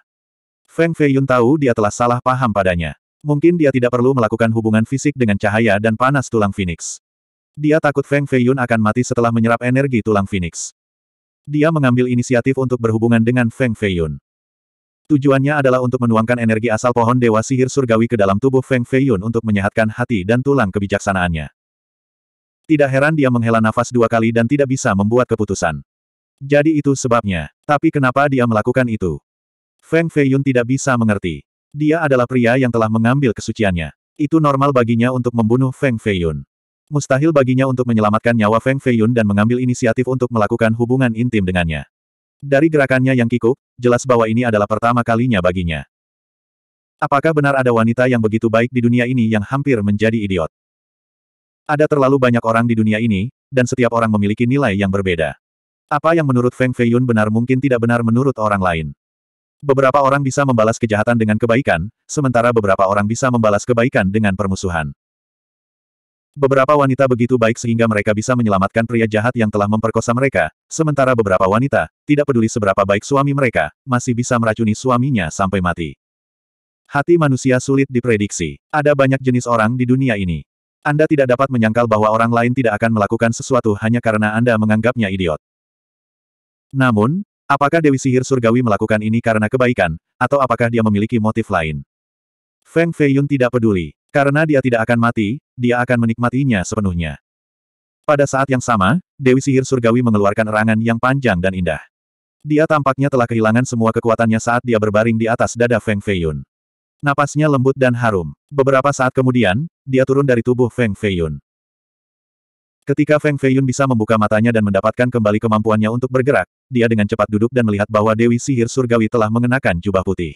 Feng Feiyun tahu dia telah salah paham padanya. Mungkin dia tidak perlu melakukan hubungan fisik dengan cahaya dan panas tulang Phoenix. Dia takut Feng Feiyun akan mati setelah menyerap energi tulang Phoenix. Dia mengambil inisiatif untuk berhubungan dengan Feng Feiyun. Tujuannya adalah untuk menuangkan energi asal pohon dewa sihir surgawi ke dalam tubuh Feng Feiyun untuk menyehatkan hati dan tulang kebijaksanaannya. Tidak heran dia menghela nafas dua kali dan tidak bisa membuat keputusan. Jadi itu sebabnya. Tapi kenapa dia melakukan itu? Feng Feiyun tidak bisa mengerti. Dia adalah pria yang telah mengambil kesuciannya. Itu normal baginya untuk membunuh Feng Feiyun. Mustahil baginya untuk menyelamatkan nyawa Feng Feiyun dan mengambil inisiatif untuk melakukan hubungan intim dengannya. Dari gerakannya yang kikuk, jelas bahwa ini adalah pertama kalinya baginya. Apakah benar ada wanita yang begitu baik di dunia ini yang hampir menjadi idiot? Ada terlalu banyak orang di dunia ini, dan setiap orang memiliki nilai yang berbeda. Apa yang menurut Feng Feiyun benar mungkin tidak benar menurut orang lain. Beberapa orang bisa membalas kejahatan dengan kebaikan, sementara beberapa orang bisa membalas kebaikan dengan permusuhan. Beberapa wanita begitu baik sehingga mereka bisa menyelamatkan pria jahat yang telah memperkosa mereka, sementara beberapa wanita, tidak peduli seberapa baik suami mereka, masih bisa meracuni suaminya sampai mati. Hati manusia sulit diprediksi. Ada banyak jenis orang di dunia ini. Anda tidak dapat menyangkal bahwa orang lain tidak akan melakukan sesuatu hanya karena Anda menganggapnya idiot. Namun, apakah Dewi Sihir Surgawi melakukan ini karena kebaikan, atau apakah dia memiliki motif lain? Feng Feiyun tidak peduli. Karena dia tidak akan mati, dia akan menikmatinya sepenuhnya. Pada saat yang sama, Dewi Sihir Surgawi mengeluarkan erangan yang panjang dan indah. Dia tampaknya telah kehilangan semua kekuatannya saat dia berbaring di atas dada Feng Feiyun. Napasnya lembut dan harum. Beberapa saat kemudian, dia turun dari tubuh Feng Feiyun. Ketika Feng Feiyun bisa membuka matanya dan mendapatkan kembali kemampuannya untuk bergerak, dia dengan cepat duduk dan melihat bahwa Dewi Sihir Surgawi telah mengenakan jubah putih.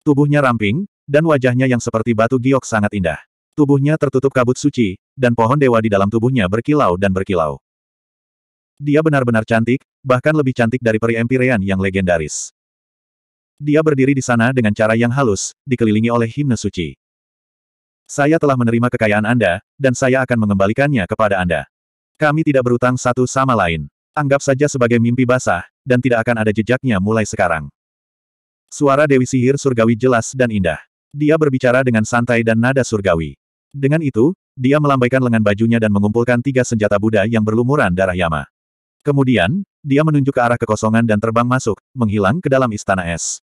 Tubuhnya ramping, dan wajahnya yang seperti batu giok sangat indah. Tubuhnya tertutup kabut suci, dan pohon dewa di dalam tubuhnya berkilau dan berkilau. Dia benar-benar cantik, bahkan lebih cantik dari peri Empyrean yang legendaris. Dia berdiri di sana dengan cara yang halus, dikelilingi oleh himne suci. Saya telah menerima kekayaan Anda, dan saya akan mengembalikannya kepada Anda. Kami tidak berutang satu sama lain. Anggap saja sebagai mimpi basah, dan tidak akan ada jejaknya mulai sekarang. Suara Dewi Sihir Surgawi jelas dan indah. Dia berbicara dengan santai dan nada surgawi. Dengan itu, dia melambaikan lengan bajunya dan mengumpulkan tiga senjata Buddha yang berlumuran darah Yama. Kemudian, dia menunjuk ke arah kekosongan dan terbang masuk, menghilang ke dalam istana es.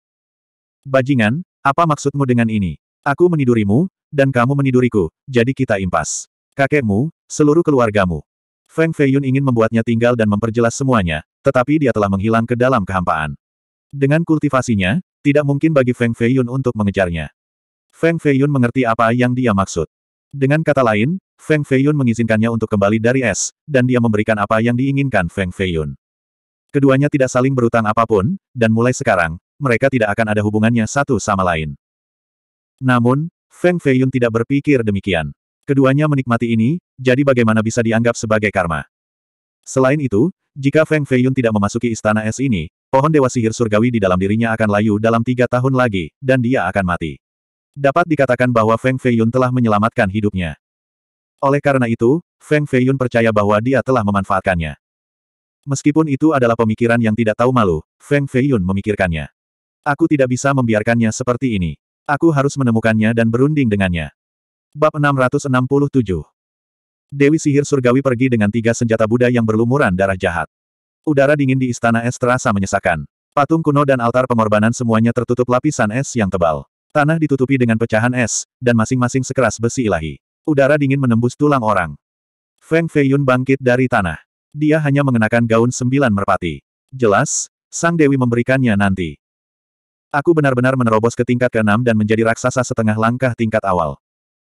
Bajingan, apa maksudmu dengan ini? Aku menidurimu, dan kamu meniduriku, jadi kita impas. Kakekmu, seluruh keluargamu. Feng Feiyun ingin membuatnya tinggal dan memperjelas semuanya, tetapi dia telah menghilang ke dalam kehampaan. Dengan kultivasinya, tidak mungkin bagi Feng Feiyun untuk mengejarnya. Feng Feiyun mengerti apa yang dia maksud. Dengan kata lain, Feng Feiyun mengizinkannya untuk kembali dari es, dan dia memberikan apa yang diinginkan Feng Feiyun. Keduanya tidak saling berutang apapun, dan mulai sekarang, mereka tidak akan ada hubungannya satu sama lain. Namun, Feng Feiyun tidak berpikir demikian. Keduanya menikmati ini, jadi bagaimana bisa dianggap sebagai karma? Selain itu, jika Feng Feiyun tidak memasuki istana es ini, pohon dewa sihir surgawi di dalam dirinya akan layu dalam tiga tahun lagi, dan dia akan mati. Dapat dikatakan bahwa Feng Feiyun telah menyelamatkan hidupnya. Oleh karena itu, Feng Feiyun percaya bahwa dia telah memanfaatkannya. Meskipun itu adalah pemikiran yang tidak tahu malu, Feng Feiyun memikirkannya. Aku tidak bisa membiarkannya seperti ini. Aku harus menemukannya dan berunding dengannya. Bab 667 Dewi sihir surgawi pergi dengan tiga senjata Buddha yang berlumuran darah jahat. Udara dingin di istana es terasa menyesakan. Patung kuno dan altar pengorbanan semuanya tertutup lapisan es yang tebal. Tanah ditutupi dengan pecahan es, dan masing-masing sekeras besi ilahi. Udara dingin menembus tulang orang. Feng Feiyun bangkit dari tanah. Dia hanya mengenakan gaun sembilan merpati. Jelas, Sang Dewi memberikannya nanti. Aku benar-benar menerobos ke tingkat keenam dan menjadi raksasa setengah langkah tingkat awal.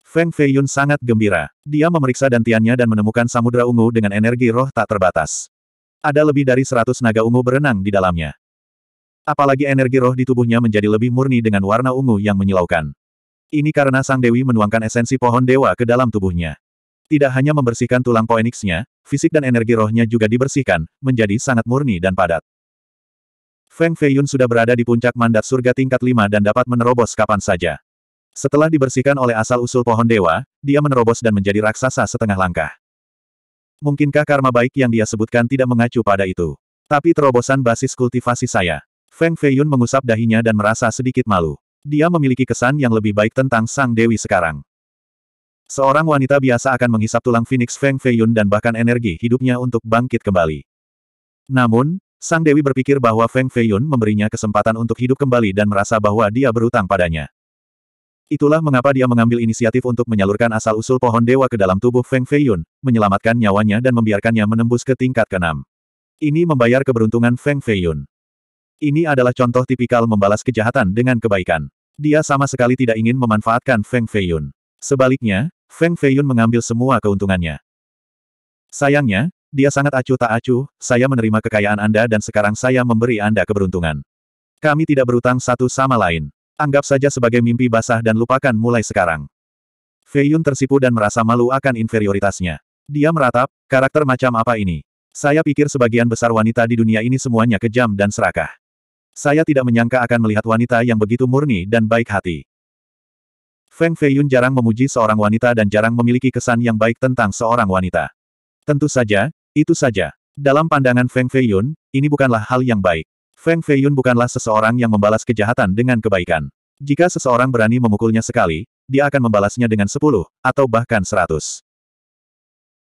Feng Feiyun sangat gembira. Dia memeriksa dantiannya dan menemukan samudera ungu dengan energi roh tak terbatas. Ada lebih dari seratus naga ungu berenang di dalamnya. Apalagi energi roh di tubuhnya menjadi lebih murni dengan warna ungu yang menyilaukan. Ini karena Sang Dewi menuangkan esensi pohon dewa ke dalam tubuhnya. Tidak hanya membersihkan tulang poeniksnya, fisik dan energi rohnya juga dibersihkan, menjadi sangat murni dan padat. Feng Feiyun sudah berada di puncak mandat surga tingkat 5 dan dapat menerobos kapan saja. Setelah dibersihkan oleh asal-usul pohon dewa, dia menerobos dan menjadi raksasa setengah langkah. Mungkinkah karma baik yang dia sebutkan tidak mengacu pada itu? Tapi terobosan basis kultivasi saya. Feng Feiyun mengusap dahinya dan merasa sedikit malu. Dia memiliki kesan yang lebih baik tentang sang dewi sekarang. Seorang wanita biasa akan menghisap tulang Phoenix Feng Feiyun dan bahkan energi hidupnya untuk bangkit kembali. Namun, sang dewi berpikir bahwa Feng Feiyun memberinya kesempatan untuk hidup kembali dan merasa bahwa dia berutang padanya. Itulah mengapa dia mengambil inisiatif untuk menyalurkan asal-usul pohon dewa ke dalam tubuh Feng Feiyun, menyelamatkan nyawanya dan membiarkannya menembus ke tingkat keenam. Ini membayar keberuntungan Feng Feiyun. Ini adalah contoh tipikal membalas kejahatan dengan kebaikan. Dia sama sekali tidak ingin memanfaatkan Feng Feiyun. Sebaliknya, Feng Feiyun mengambil semua keuntungannya. Sayangnya, dia sangat acuh tak acuh, saya menerima kekayaan Anda dan sekarang saya memberi Anda keberuntungan. Kami tidak berutang satu sama lain. Anggap saja sebagai mimpi basah dan lupakan mulai sekarang. Feiyun tersipu dan merasa malu akan inferioritasnya. Dia meratap, karakter macam apa ini? Saya pikir sebagian besar wanita di dunia ini semuanya kejam dan serakah. Saya tidak menyangka akan melihat wanita yang begitu murni dan baik hati. Feng Feiyun jarang memuji seorang wanita dan jarang memiliki kesan yang baik tentang seorang wanita. Tentu saja, itu saja. Dalam pandangan Feng Feiyun, ini bukanlah hal yang baik. Feng Feiyun bukanlah seseorang yang membalas kejahatan dengan kebaikan. Jika seseorang berani memukulnya sekali, dia akan membalasnya dengan sepuluh, atau bahkan seratus.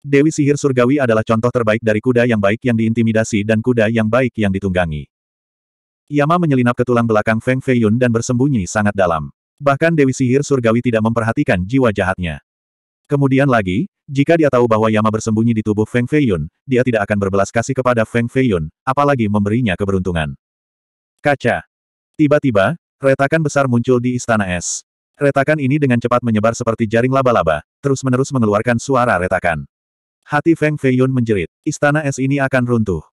Dewi sihir surgawi adalah contoh terbaik dari kuda yang baik yang diintimidasi dan kuda yang baik yang ditunggangi. Yama menyelinap ke tulang belakang Feng Feiyun dan bersembunyi sangat dalam. Bahkan Dewi Sihir Surgawi tidak memperhatikan jiwa jahatnya. Kemudian lagi, jika dia tahu bahwa Yama bersembunyi di tubuh Feng Feiyun, dia tidak akan berbelas kasih kepada Feng Feiyun, apalagi memberinya keberuntungan. Kaca. Tiba-tiba, retakan besar muncul di Istana Es. Retakan ini dengan cepat menyebar seperti jaring laba-laba, terus-menerus mengeluarkan suara retakan. Hati Feng Feiyun menjerit. Istana Es ini akan runtuh.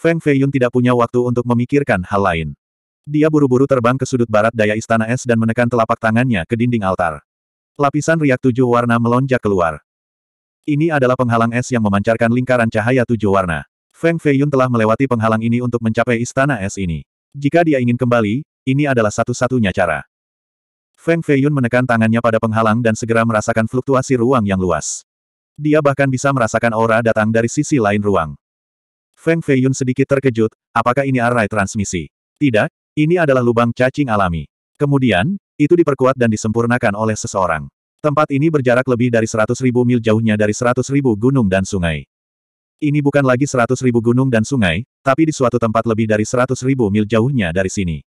Feng Feiyun tidak punya waktu untuk memikirkan hal lain. Dia buru-buru terbang ke sudut barat daya istana es dan menekan telapak tangannya ke dinding altar. Lapisan riak tujuh warna melonjak keluar. Ini adalah penghalang es yang memancarkan lingkaran cahaya tujuh warna. Feng Feiyun telah melewati penghalang ini untuk mencapai istana es ini. Jika dia ingin kembali, ini adalah satu-satunya cara. Feng Feiyun menekan tangannya pada penghalang dan segera merasakan fluktuasi ruang yang luas. Dia bahkan bisa merasakan aura datang dari sisi lain ruang. Feng Feiyun sedikit terkejut, apakah ini array transmisi? Tidak, ini adalah lubang cacing alami. Kemudian, itu diperkuat dan disempurnakan oleh seseorang. Tempat ini berjarak lebih dari 100.000 mil jauhnya dari 100.000 gunung dan sungai. Ini bukan lagi 100.000 gunung dan sungai, tapi di suatu tempat lebih dari 100.000 mil jauhnya dari sini.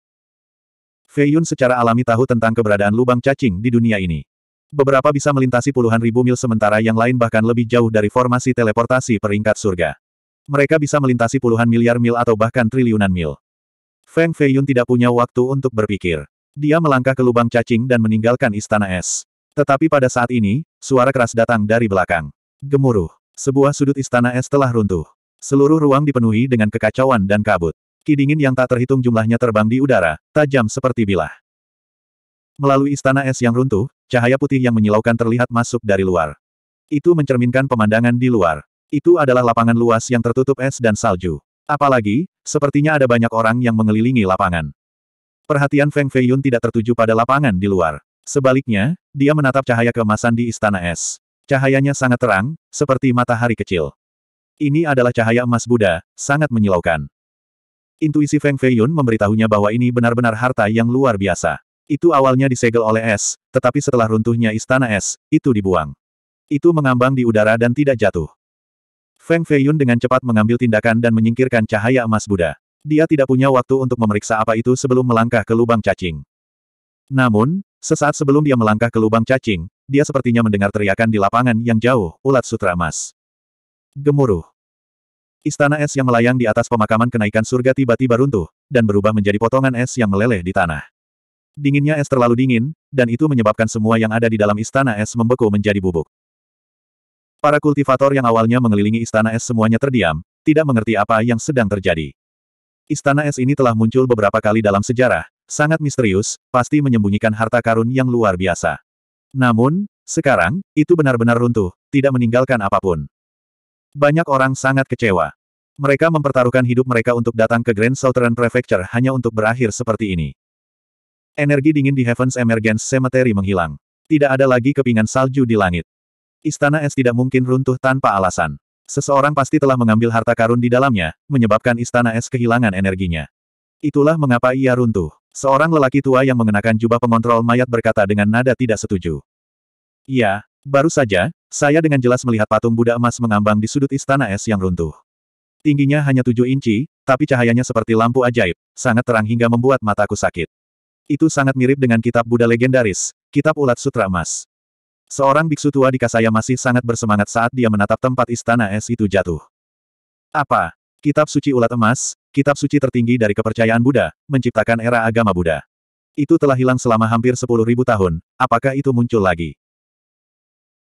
Feiyun secara alami tahu tentang keberadaan lubang cacing di dunia ini. Beberapa bisa melintasi puluhan ribu mil sementara yang lain bahkan lebih jauh dari formasi teleportasi peringkat surga. Mereka bisa melintasi puluhan miliar mil atau bahkan triliunan mil. Feng Feiyun tidak punya waktu untuk berpikir. Dia melangkah ke lubang cacing dan meninggalkan istana es. Tetapi pada saat ini, suara keras datang dari belakang. Gemuruh. Sebuah sudut istana es telah runtuh. Seluruh ruang dipenuhi dengan kekacauan dan kabut. Kidingin yang tak terhitung jumlahnya terbang di udara, tajam seperti bilah. Melalui istana es yang runtuh, cahaya putih yang menyilaukan terlihat masuk dari luar. Itu mencerminkan pemandangan di luar. Itu adalah lapangan luas yang tertutup es dan salju. Apalagi, sepertinya ada banyak orang yang mengelilingi lapangan. Perhatian Feng Feiyun tidak tertuju pada lapangan di luar. Sebaliknya, dia menatap cahaya keemasan di istana es. Cahayanya sangat terang, seperti matahari kecil. Ini adalah cahaya emas Buddha, sangat menyilaukan. Intuisi Feng Feiyun memberitahunya bahwa ini benar-benar harta yang luar biasa. Itu awalnya disegel oleh es, tetapi setelah runtuhnya istana es, itu dibuang. Itu mengambang di udara dan tidak jatuh. Feng Feiyun dengan cepat mengambil tindakan dan menyingkirkan cahaya emas Buddha. Dia tidak punya waktu untuk memeriksa apa itu sebelum melangkah ke lubang cacing. Namun, sesaat sebelum dia melangkah ke lubang cacing, dia sepertinya mendengar teriakan di lapangan yang jauh, ulat sutra emas. Gemuruh. Istana es yang melayang di atas pemakaman kenaikan surga tiba-tiba runtuh, dan berubah menjadi potongan es yang meleleh di tanah. Dinginnya es terlalu dingin, dan itu menyebabkan semua yang ada di dalam istana es membeku menjadi bubuk. Para kultivator yang awalnya mengelilingi istana es semuanya terdiam, tidak mengerti apa yang sedang terjadi. Istana es ini telah muncul beberapa kali dalam sejarah, sangat misterius, pasti menyembunyikan harta karun yang luar biasa. Namun, sekarang, itu benar-benar runtuh, tidak meninggalkan apapun. Banyak orang sangat kecewa. Mereka mempertaruhkan hidup mereka untuk datang ke Grand Southern Prefecture hanya untuk berakhir seperti ini. Energi dingin di Heaven's Emergence Cemetery menghilang. Tidak ada lagi kepingan salju di langit. Istana es tidak mungkin runtuh tanpa alasan. Seseorang pasti telah mengambil harta karun di dalamnya, menyebabkan istana es kehilangan energinya. Itulah mengapa ia runtuh. Seorang lelaki tua yang mengenakan jubah pengontrol mayat berkata dengan nada tidak setuju. Iya, baru saja, saya dengan jelas melihat patung Buddha emas mengambang di sudut istana es yang runtuh. Tingginya hanya tujuh inci, tapi cahayanya seperti lampu ajaib, sangat terang hingga membuat mataku sakit. Itu sangat mirip dengan kitab Buddha legendaris, kitab ulat sutra emas. Seorang biksu tua di Kasaya masih sangat bersemangat saat dia menatap tempat istana es itu jatuh. Apa? Kitab Suci Ulat Emas, kitab suci tertinggi dari kepercayaan Buddha, menciptakan era agama Buddha. Itu telah hilang selama hampir sepuluh ribu tahun, apakah itu muncul lagi?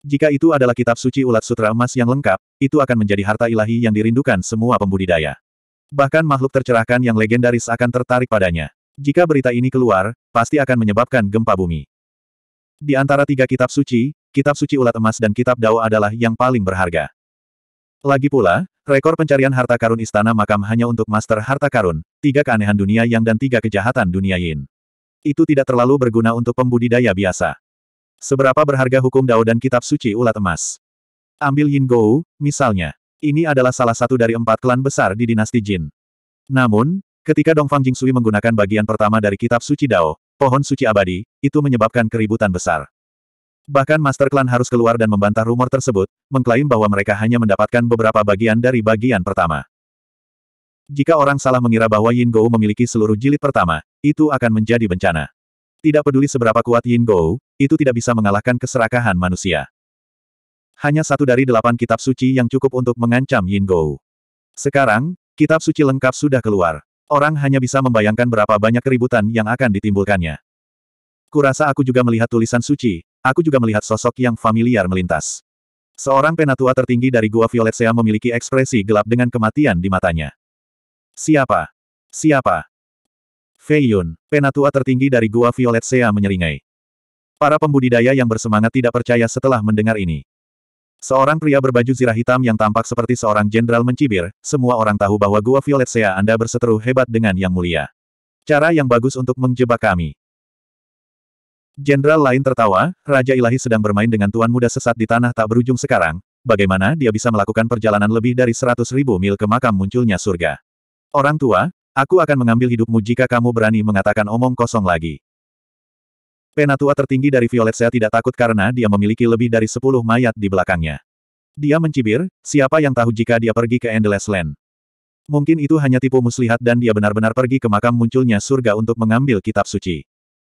Jika itu adalah kitab suci ulat sutra emas yang lengkap, itu akan menjadi harta ilahi yang dirindukan semua pembudidaya. Bahkan makhluk tercerahkan yang legendaris akan tertarik padanya. Jika berita ini keluar, pasti akan menyebabkan gempa bumi. Di antara tiga kitab suci, kitab suci ulat emas dan kitab dao adalah yang paling berharga. Lagi pula, rekor pencarian harta karun istana makam hanya untuk master harta karun, tiga keanehan dunia yang dan tiga kejahatan dunia yin. Itu tidak terlalu berguna untuk pembudidaya biasa. Seberapa berharga hukum dao dan kitab suci ulat emas? Ambil Yin Gou, misalnya. Ini adalah salah satu dari empat klan besar di dinasti Jin. Namun, ketika Dongfang Jingsui menggunakan bagian pertama dari kitab suci Dao, Pohon suci abadi, itu menyebabkan keributan besar. Bahkan Master Clan harus keluar dan membantah rumor tersebut, mengklaim bahwa mereka hanya mendapatkan beberapa bagian dari bagian pertama. Jika orang salah mengira bahwa Yin Gou memiliki seluruh jilid pertama, itu akan menjadi bencana. Tidak peduli seberapa kuat Yin Gou, itu tidak bisa mengalahkan keserakahan manusia. Hanya satu dari delapan kitab suci yang cukup untuk mengancam Yin Gou. Sekarang, kitab suci lengkap sudah keluar. Orang hanya bisa membayangkan berapa banyak keributan yang akan ditimbulkannya. Kurasa aku juga melihat tulisan suci, aku juga melihat sosok yang familiar melintas. Seorang penatua tertinggi dari Gua Violet Sea memiliki ekspresi gelap dengan kematian di matanya. Siapa? Siapa? Fei Yun, penatua tertinggi dari Gua Violet Sea menyeringai. Para pembudidaya yang bersemangat tidak percaya setelah mendengar ini. Seorang pria berbaju zirah hitam yang tampak seperti seorang jenderal mencibir, semua orang tahu bahwa Gua Violet Sea Anda berseteru hebat dengan Yang Mulia. Cara yang bagus untuk menjebak kami. Jenderal lain tertawa, Raja Ilahi sedang bermain dengan tuan muda sesat di tanah tak berujung sekarang, bagaimana dia bisa melakukan perjalanan lebih dari seratus ribu mil ke makam munculnya surga. Orang tua, aku akan mengambil hidupmu jika kamu berani mengatakan omong kosong lagi. Penatua tertinggi dari Violet Sea tidak takut karena dia memiliki lebih dari sepuluh mayat di belakangnya. Dia mencibir, siapa yang tahu jika dia pergi ke Endless Land. Mungkin itu hanya tipu muslihat dan dia benar-benar pergi ke makam munculnya surga untuk mengambil kitab suci.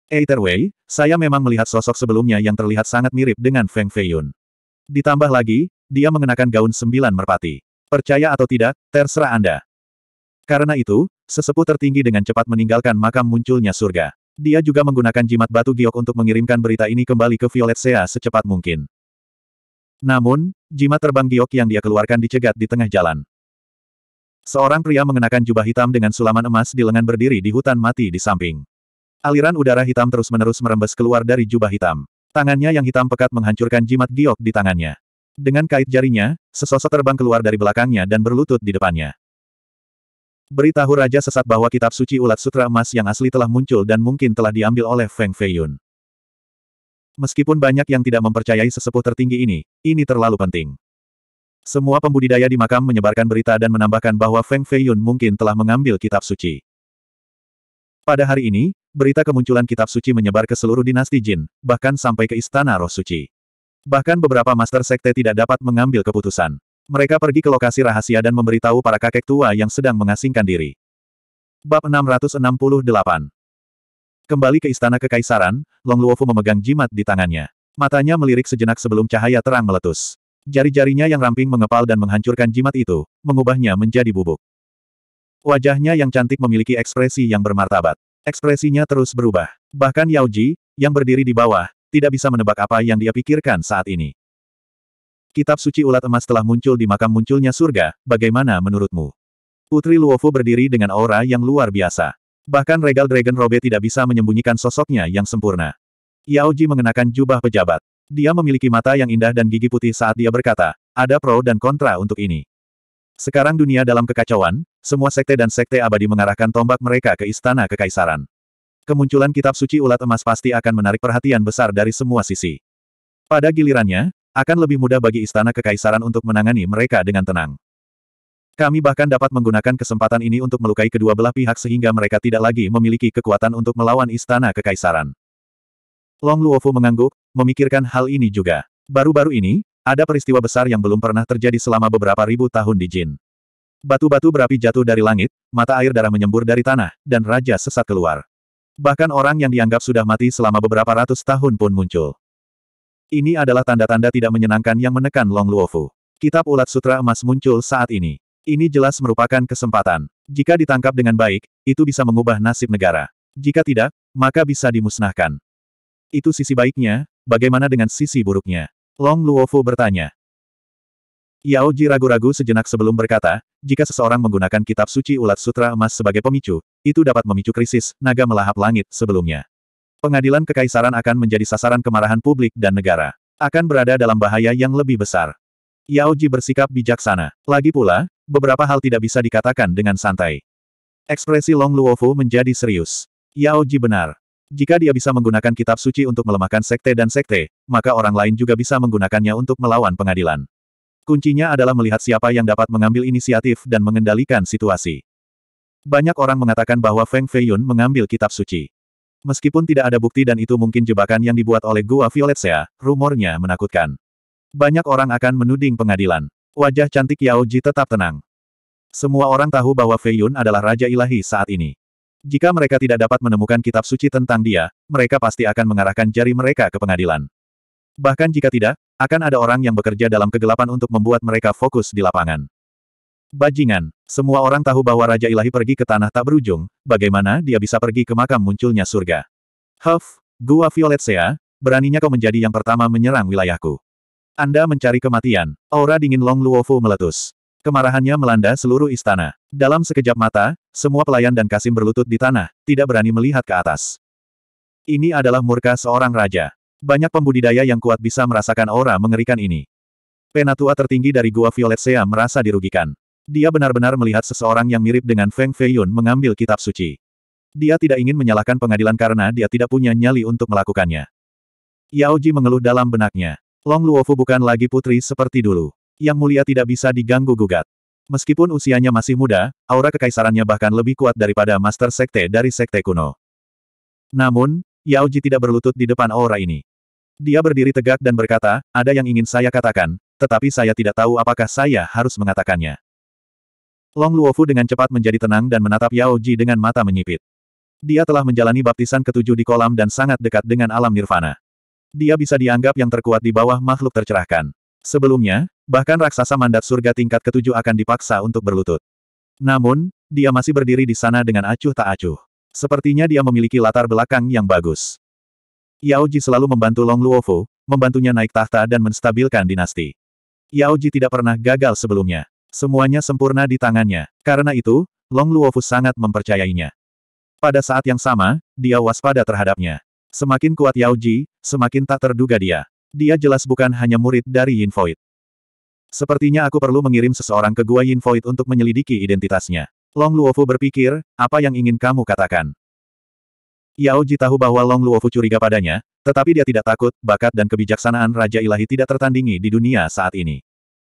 Either way, saya memang melihat sosok sebelumnya yang terlihat sangat mirip dengan Feng Feiyun. Ditambah lagi, dia mengenakan gaun sembilan merpati. Percaya atau tidak, terserah Anda. Karena itu, sesepuh tertinggi dengan cepat meninggalkan makam munculnya surga. Dia juga menggunakan jimat batu giok untuk mengirimkan berita ini kembali ke Violet Sea secepat mungkin. Namun, jimat terbang giok yang dia keluarkan dicegat di tengah jalan. Seorang pria mengenakan jubah hitam dengan sulaman emas di lengan berdiri di hutan mati di samping. Aliran udara hitam terus-menerus merembes keluar dari jubah hitam. Tangannya yang hitam pekat menghancurkan jimat giok di tangannya. Dengan kait jarinya, sesosok terbang keluar dari belakangnya dan berlutut di depannya. Beritahu Raja Sesat bahwa kitab suci ulat sutra emas yang asli telah muncul dan mungkin telah diambil oleh Feng Feiyun. Meskipun banyak yang tidak mempercayai sesepuh tertinggi ini, ini terlalu penting. Semua pembudidaya di makam menyebarkan berita dan menambahkan bahwa Feng Feiyun mungkin telah mengambil kitab suci. Pada hari ini, berita kemunculan kitab suci menyebar ke seluruh dinasti Jin, bahkan sampai ke istana roh suci. Bahkan beberapa master sekte tidak dapat mengambil keputusan. Mereka pergi ke lokasi rahasia dan memberitahu para kakek tua yang sedang mengasingkan diri. Bab 668 Kembali ke istana kekaisaran, Long Luofu memegang jimat di tangannya. Matanya melirik sejenak sebelum cahaya terang meletus. Jari-jarinya yang ramping mengepal dan menghancurkan jimat itu, mengubahnya menjadi bubuk. Wajahnya yang cantik memiliki ekspresi yang bermartabat. Ekspresinya terus berubah. Bahkan Yao Ji, yang berdiri di bawah, tidak bisa menebak apa yang dia pikirkan saat ini. Kitab suci ulat emas telah muncul di makam munculnya surga, bagaimana menurutmu? Putri Luofu berdiri dengan aura yang luar biasa. Bahkan regal Dragon Robe tidak bisa menyembunyikan sosoknya yang sempurna. Yao Ji mengenakan jubah pejabat. Dia memiliki mata yang indah dan gigi putih saat dia berkata, ada pro dan kontra untuk ini. Sekarang dunia dalam kekacauan, semua sekte dan sekte abadi mengarahkan tombak mereka ke istana kekaisaran. Kemunculan kitab suci ulat emas pasti akan menarik perhatian besar dari semua sisi. Pada gilirannya, akan lebih mudah bagi istana kekaisaran untuk menangani mereka dengan tenang. Kami bahkan dapat menggunakan kesempatan ini untuk melukai kedua belah pihak sehingga mereka tidak lagi memiliki kekuatan untuk melawan istana kekaisaran. Long Luofu mengangguk, memikirkan hal ini juga. Baru-baru ini, ada peristiwa besar yang belum pernah terjadi selama beberapa ribu tahun di Jin. Batu-batu berapi jatuh dari langit, mata air darah menyembur dari tanah, dan raja sesat keluar. Bahkan orang yang dianggap sudah mati selama beberapa ratus tahun pun muncul. Ini adalah tanda-tanda tidak menyenangkan yang menekan Long Luofu. Kitab ulat sutra emas muncul saat ini. Ini jelas merupakan kesempatan. Jika ditangkap dengan baik, itu bisa mengubah nasib negara. Jika tidak, maka bisa dimusnahkan. Itu sisi baiknya, bagaimana dengan sisi buruknya? Long Luofu bertanya. Yao Ji ragu-ragu sejenak sebelum berkata, jika seseorang menggunakan kitab suci ulat sutra emas sebagai pemicu, itu dapat memicu krisis naga melahap langit sebelumnya. Pengadilan Kekaisaran akan menjadi sasaran kemarahan publik dan negara. Akan berada dalam bahaya yang lebih besar. Yao Ji bersikap bijaksana. Lagi pula, beberapa hal tidak bisa dikatakan dengan santai. Ekspresi Long Luofu menjadi serius. Yao Ji benar. Jika dia bisa menggunakan kitab suci untuk melemahkan sekte dan sekte, maka orang lain juga bisa menggunakannya untuk melawan pengadilan. Kuncinya adalah melihat siapa yang dapat mengambil inisiatif dan mengendalikan situasi. Banyak orang mengatakan bahwa Feng Feiyun mengambil kitab suci. Meskipun tidak ada bukti dan itu mungkin jebakan yang dibuat oleh Gua Violet Sea, rumornya menakutkan. Banyak orang akan menuding pengadilan. Wajah cantik Yao Ji tetap tenang. Semua orang tahu bahwa Fei Yun adalah Raja Ilahi saat ini. Jika mereka tidak dapat menemukan kitab suci tentang dia, mereka pasti akan mengarahkan jari mereka ke pengadilan. Bahkan jika tidak, akan ada orang yang bekerja dalam kegelapan untuk membuat mereka fokus di lapangan. Bajingan, semua orang tahu bahwa Raja Ilahi pergi ke tanah tak berujung, bagaimana dia bisa pergi ke makam munculnya surga? Huff, gua Violet Sea, beraninya kau menjadi yang pertama menyerang wilayahku. Anda mencari kematian, aura dingin Long Luofu meletus. Kemarahannya melanda seluruh istana. Dalam sekejap mata, semua pelayan dan Kasim berlutut di tanah, tidak berani melihat ke atas. Ini adalah murka seorang raja. Banyak pembudidaya yang kuat bisa merasakan aura mengerikan ini. Penatua tertinggi dari Gua Violet Sea merasa dirugikan. Dia benar-benar melihat seseorang yang mirip dengan Feng Feiyun mengambil kitab suci. Dia tidak ingin menyalahkan pengadilan karena dia tidak punya nyali untuk melakukannya. Yao Ji mengeluh dalam benaknya. Long Luofu bukan lagi putri seperti dulu. Yang mulia tidak bisa diganggu-gugat. Meskipun usianya masih muda, aura kekaisarannya bahkan lebih kuat daripada Master Sekte dari Sekte kuno. Namun, Yao Ji tidak berlutut di depan aura ini. Dia berdiri tegak dan berkata, ada yang ingin saya katakan, tetapi saya tidak tahu apakah saya harus mengatakannya. Long Luofu dengan cepat menjadi tenang dan menatap Yao Ji dengan mata menyipit. Dia telah menjalani baptisan ketujuh di kolam dan sangat dekat dengan alam nirvana. Dia bisa dianggap yang terkuat di bawah makhluk tercerahkan. Sebelumnya, bahkan raksasa mandat surga tingkat ketujuh akan dipaksa untuk berlutut. Namun, dia masih berdiri di sana dengan acuh tak acuh. Sepertinya dia memiliki latar belakang yang bagus. Yao Ji selalu membantu Long Luofu, membantunya naik tahta dan menstabilkan dinasti. Yao Ji tidak pernah gagal sebelumnya. Semuanya sempurna di tangannya. Karena itu, Long Luofu sangat mempercayainya. Pada saat yang sama, dia waspada terhadapnya. Semakin kuat Yao Ji, semakin tak terduga dia. Dia jelas bukan hanya murid dari Yin Void. Sepertinya aku perlu mengirim seseorang ke Gua Yin Void untuk menyelidiki identitasnya. Long Luofu berpikir, apa yang ingin kamu katakan? Yao Ji tahu bahwa Long Luofu curiga padanya, tetapi dia tidak takut, bakat dan kebijaksanaan Raja Ilahi tidak tertandingi di dunia saat ini.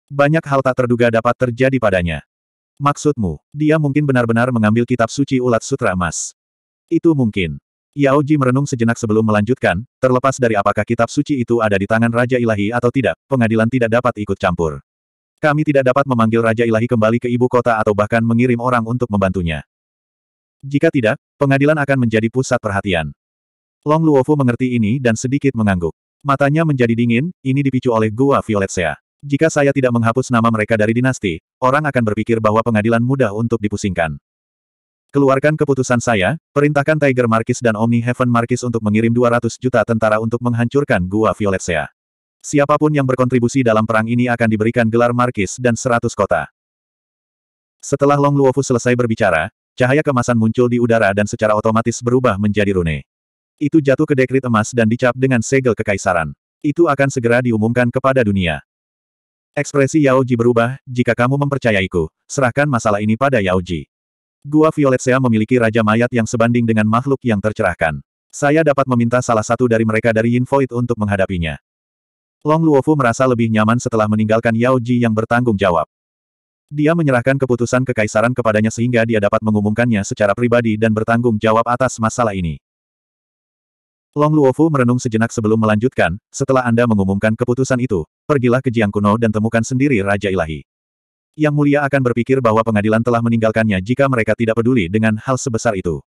Banyak hal tak terduga dapat terjadi padanya. Maksudmu, dia mungkin benar-benar mengambil kitab suci ulat sutra emas. Itu mungkin. Yao Ji merenung sejenak sebelum melanjutkan, terlepas dari apakah kitab suci itu ada di tangan Raja Ilahi atau tidak, pengadilan tidak dapat ikut campur. Kami tidak dapat memanggil Raja Ilahi kembali ke ibu kota atau bahkan mengirim orang untuk membantunya. Jika tidak, pengadilan akan menjadi pusat perhatian. Long Luofu mengerti ini dan sedikit mengangguk. Matanya menjadi dingin, ini dipicu oleh gua Violet Sea. Jika saya tidak menghapus nama mereka dari dinasti, orang akan berpikir bahwa pengadilan mudah untuk dipusingkan. Keluarkan keputusan saya, perintahkan Tiger Markis dan Omni Heaven Markis untuk mengirim 200 juta tentara untuk menghancurkan Gua Violet Siapapun yang berkontribusi dalam perang ini akan diberikan gelar Markis dan 100 kota. Setelah Long Luofu selesai berbicara, cahaya kemasan muncul di udara dan secara otomatis berubah menjadi rune. Itu jatuh ke dekrit emas dan dicap dengan segel kekaisaran. Itu akan segera diumumkan kepada dunia. Ekspresi Yao Ji berubah, jika kamu mempercayaiku, serahkan masalah ini pada Yao Ji. Gua Violet Sea memiliki raja mayat yang sebanding dengan makhluk yang tercerahkan. Saya dapat meminta salah satu dari mereka dari Yin Void untuk menghadapinya. Long Luofu merasa lebih nyaman setelah meninggalkan Yao Ji yang bertanggung jawab. Dia menyerahkan keputusan kekaisaran kepadanya sehingga dia dapat mengumumkannya secara pribadi dan bertanggung jawab atas masalah ini. Long Luofu merenung sejenak sebelum melanjutkan, setelah Anda mengumumkan keputusan itu, pergilah ke Jiang Kuno dan temukan sendiri Raja Ilahi. Yang mulia akan berpikir bahwa pengadilan telah meninggalkannya jika mereka tidak peduli dengan hal sebesar itu.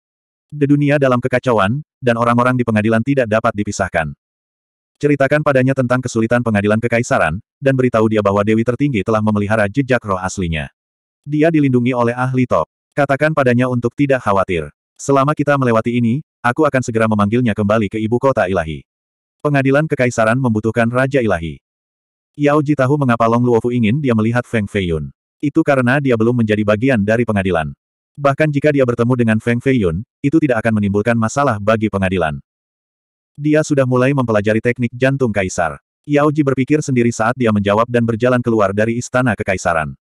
The dunia dalam kekacauan, dan orang-orang di pengadilan tidak dapat dipisahkan. Ceritakan padanya tentang kesulitan pengadilan kekaisaran, dan beritahu dia bahwa Dewi Tertinggi telah memelihara jejak roh aslinya. Dia dilindungi oleh ahli top. Katakan padanya untuk tidak khawatir. Selama kita melewati ini, aku akan segera memanggilnya kembali ke ibu kota ilahi. Pengadilan kekaisaran membutuhkan Raja Ilahi. Yao Ji tahu mengapa Long Luofu ingin dia melihat Feng Feiyun. Itu karena dia belum menjadi bagian dari pengadilan. Bahkan jika dia bertemu dengan Feng Feiyun, itu tidak akan menimbulkan masalah bagi pengadilan. Dia sudah mulai mempelajari teknik jantung kaisar. Yao Ji berpikir sendiri saat dia menjawab dan berjalan keluar dari istana kekaisaran.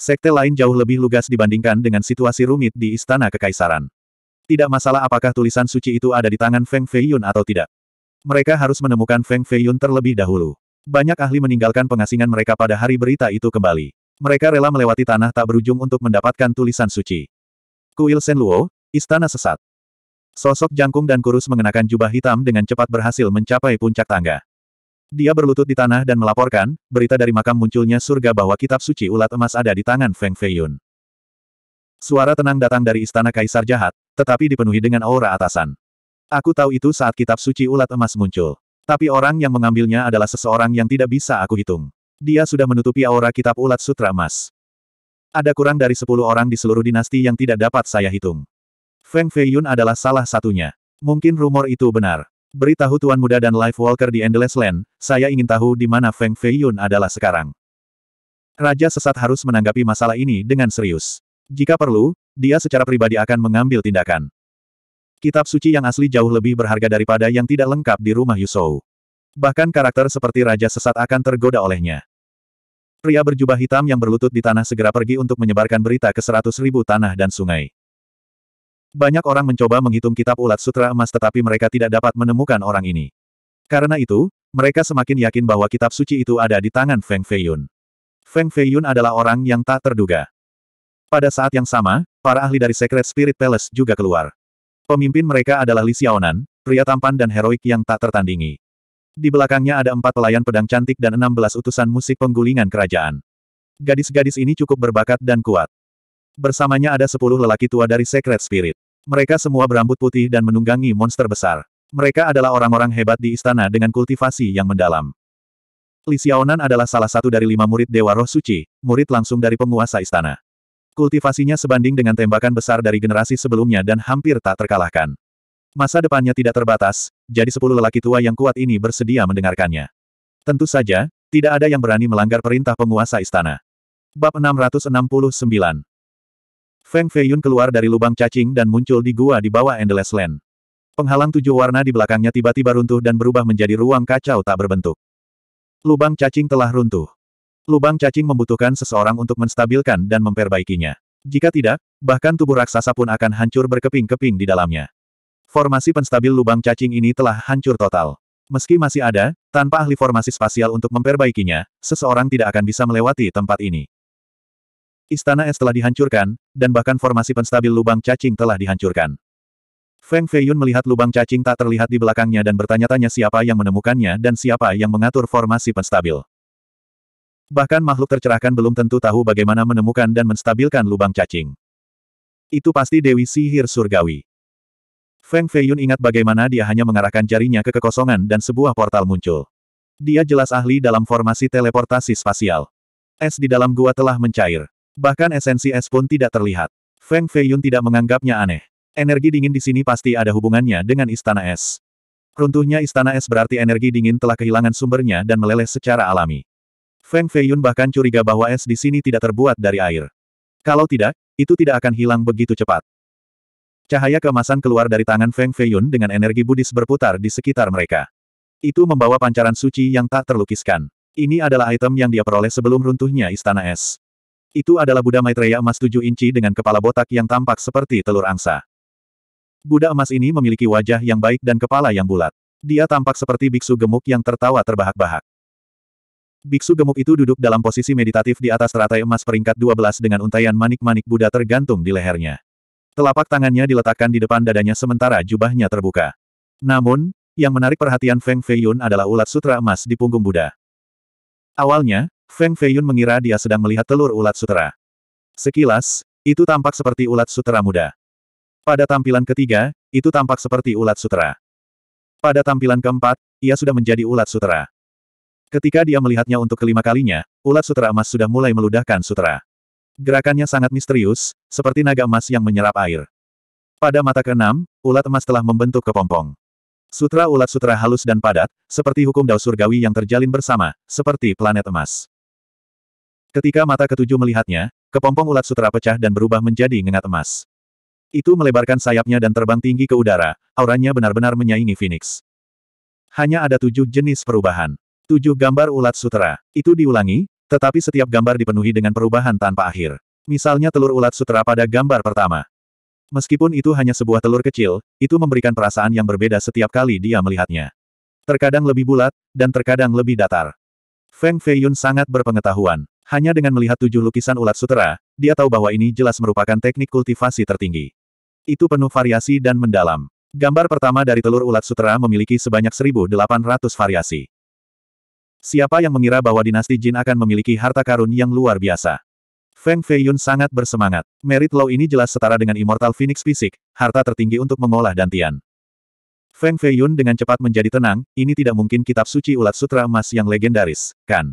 Sekte lain jauh lebih lugas dibandingkan dengan situasi rumit di istana kekaisaran. Tidak masalah apakah tulisan suci itu ada di tangan Feng Feiyun atau tidak. Mereka harus menemukan Feng Feiyun terlebih dahulu. Banyak ahli meninggalkan pengasingan mereka pada hari berita itu kembali. Mereka rela melewati tanah tak berujung untuk mendapatkan tulisan suci. Kuil Luo, Istana Sesat. Sosok jangkung dan kurus mengenakan jubah hitam dengan cepat berhasil mencapai puncak tangga. Dia berlutut di tanah dan melaporkan, berita dari makam munculnya surga bahwa kitab suci ulat emas ada di tangan Feng Feiyun. Suara tenang datang dari istana kaisar jahat, tetapi dipenuhi dengan aura atasan. Aku tahu itu saat kitab suci ulat emas muncul. Tapi orang yang mengambilnya adalah seseorang yang tidak bisa aku hitung. Dia sudah menutupi aura kitab ulat sutra emas. Ada kurang dari sepuluh orang di seluruh dinasti yang tidak dapat saya hitung. Feng Feiyun adalah salah satunya. Mungkin rumor itu benar. Beritahu Tuan Muda dan Life Walker di Endless Land, saya ingin tahu di mana Feng Feiyun adalah sekarang. Raja sesat harus menanggapi masalah ini dengan serius. Jika perlu, dia secara pribadi akan mengambil tindakan. Kitab suci yang asli jauh lebih berharga daripada yang tidak lengkap di rumah Yusou. Bahkan karakter seperti Raja Sesat akan tergoda olehnya. Pria berjubah hitam yang berlutut di tanah segera pergi untuk menyebarkan berita ke seratus ribu tanah dan sungai. Banyak orang mencoba menghitung kitab ulat sutra emas tetapi mereka tidak dapat menemukan orang ini. Karena itu, mereka semakin yakin bahwa kitab suci itu ada di tangan Feng Feiyun. Feng Feiyun adalah orang yang tak terduga. Pada saat yang sama, Para ahli dari Secret Spirit Palace juga keluar. Pemimpin mereka adalah Li Xiaonan, pria tampan dan heroik yang tak tertandingi. Di belakangnya ada empat pelayan pedang cantik dan enam belas utusan musik penggulingan kerajaan. Gadis-gadis ini cukup berbakat dan kuat. Bersamanya ada sepuluh lelaki tua dari Secret Spirit. Mereka semua berambut putih dan menunggangi monster besar. Mereka adalah orang-orang hebat di istana dengan kultivasi yang mendalam. Li Xiaonan adalah salah satu dari lima murid Dewa Roh Suci, murid langsung dari penguasa istana. Kultivasinya sebanding dengan tembakan besar dari generasi sebelumnya dan hampir tak terkalahkan. Masa depannya tidak terbatas, jadi sepuluh lelaki tua yang kuat ini bersedia mendengarkannya. Tentu saja, tidak ada yang berani melanggar perintah penguasa istana. Bab 669 Feng Feiyun keluar dari lubang cacing dan muncul di gua di bawah Endless Land. Penghalang tujuh warna di belakangnya tiba-tiba runtuh dan berubah menjadi ruang kacau tak berbentuk. Lubang cacing telah runtuh. Lubang cacing membutuhkan seseorang untuk menstabilkan dan memperbaikinya. Jika tidak, bahkan tubuh raksasa pun akan hancur berkeping-keping di dalamnya. Formasi penstabil lubang cacing ini telah hancur total. Meski masih ada, tanpa ahli formasi spasial untuk memperbaikinya, seseorang tidak akan bisa melewati tempat ini. Istana es telah dihancurkan, dan bahkan formasi penstabil lubang cacing telah dihancurkan. Feng Feiyun melihat lubang cacing tak terlihat di belakangnya dan bertanya-tanya siapa yang menemukannya dan siapa yang mengatur formasi penstabil. Bahkan makhluk tercerahkan belum tentu tahu bagaimana menemukan dan menstabilkan lubang cacing. Itu pasti Dewi Sihir Surgawi. Feng Feiyun ingat bagaimana dia hanya mengarahkan jarinya ke kekosongan dan sebuah portal muncul. Dia jelas ahli dalam formasi teleportasi spasial. Es di dalam gua telah mencair. Bahkan esensi es pun tidak terlihat. Feng Feiyun tidak menganggapnya aneh. Energi dingin di sini pasti ada hubungannya dengan istana es. Runtuhnya istana es berarti energi dingin telah kehilangan sumbernya dan meleleh secara alami. Feng Feiyun bahkan curiga bahwa es di sini tidak terbuat dari air. Kalau tidak, itu tidak akan hilang begitu cepat. Cahaya kemasan keluar dari tangan Feng Feiyun dengan energi Buddhis berputar di sekitar mereka. Itu membawa pancaran suci yang tak terlukiskan. Ini adalah item yang dia peroleh sebelum runtuhnya Istana Es. Itu adalah Buddha Maitreya emas tujuh inci dengan kepala botak yang tampak seperti telur angsa. Buddha emas ini memiliki wajah yang baik dan kepala yang bulat. Dia tampak seperti biksu gemuk yang tertawa terbahak-bahak. Biksu gemuk itu duduk dalam posisi meditatif di atas teratai emas peringkat 12 dengan untaian manik-manik Buddha tergantung di lehernya. Telapak tangannya diletakkan di depan dadanya sementara jubahnya terbuka. Namun, yang menarik perhatian Feng Feiyun adalah ulat sutra emas di punggung Buddha. Awalnya, Feng Feiyun mengira dia sedang melihat telur ulat sutra. Sekilas, itu tampak seperti ulat sutra muda. Pada tampilan ketiga, itu tampak seperti ulat sutra. Pada tampilan keempat, ia sudah menjadi ulat sutra. Ketika dia melihatnya untuk kelima kalinya, ulat sutra emas sudah mulai meludahkan sutra. Gerakannya sangat misterius, seperti naga emas yang menyerap air. Pada mata keenam, ulat emas telah membentuk kepompong. Sutra ulat sutra halus dan padat, seperti hukum dao surgawi yang terjalin bersama, seperti planet emas. Ketika mata ketujuh melihatnya, kepompong ulat sutra pecah dan berubah menjadi ngengat emas. Itu melebarkan sayapnya dan terbang tinggi ke udara, auranya benar-benar menyaingi Phoenix. Hanya ada tujuh jenis perubahan. Tujuh gambar ulat sutera. Itu diulangi, tetapi setiap gambar dipenuhi dengan perubahan tanpa akhir. Misalnya telur ulat sutera pada gambar pertama. Meskipun itu hanya sebuah telur kecil, itu memberikan perasaan yang berbeda setiap kali dia melihatnya. Terkadang lebih bulat, dan terkadang lebih datar. Feng Feiyun sangat berpengetahuan. Hanya dengan melihat tujuh lukisan ulat sutera, dia tahu bahwa ini jelas merupakan teknik kultivasi tertinggi. Itu penuh variasi dan mendalam. Gambar pertama dari telur ulat sutera memiliki sebanyak 1.800 variasi. Siapa yang mengira bahwa dinasti Jin akan memiliki harta karun yang luar biasa? Feng Feiyun sangat bersemangat. Merit Law ini jelas setara dengan Immortal Phoenix Fisik, harta tertinggi untuk mengolah dantian. Feng Feiyun dengan cepat menjadi tenang, ini tidak mungkin kitab suci ulat sutra emas yang legendaris, kan?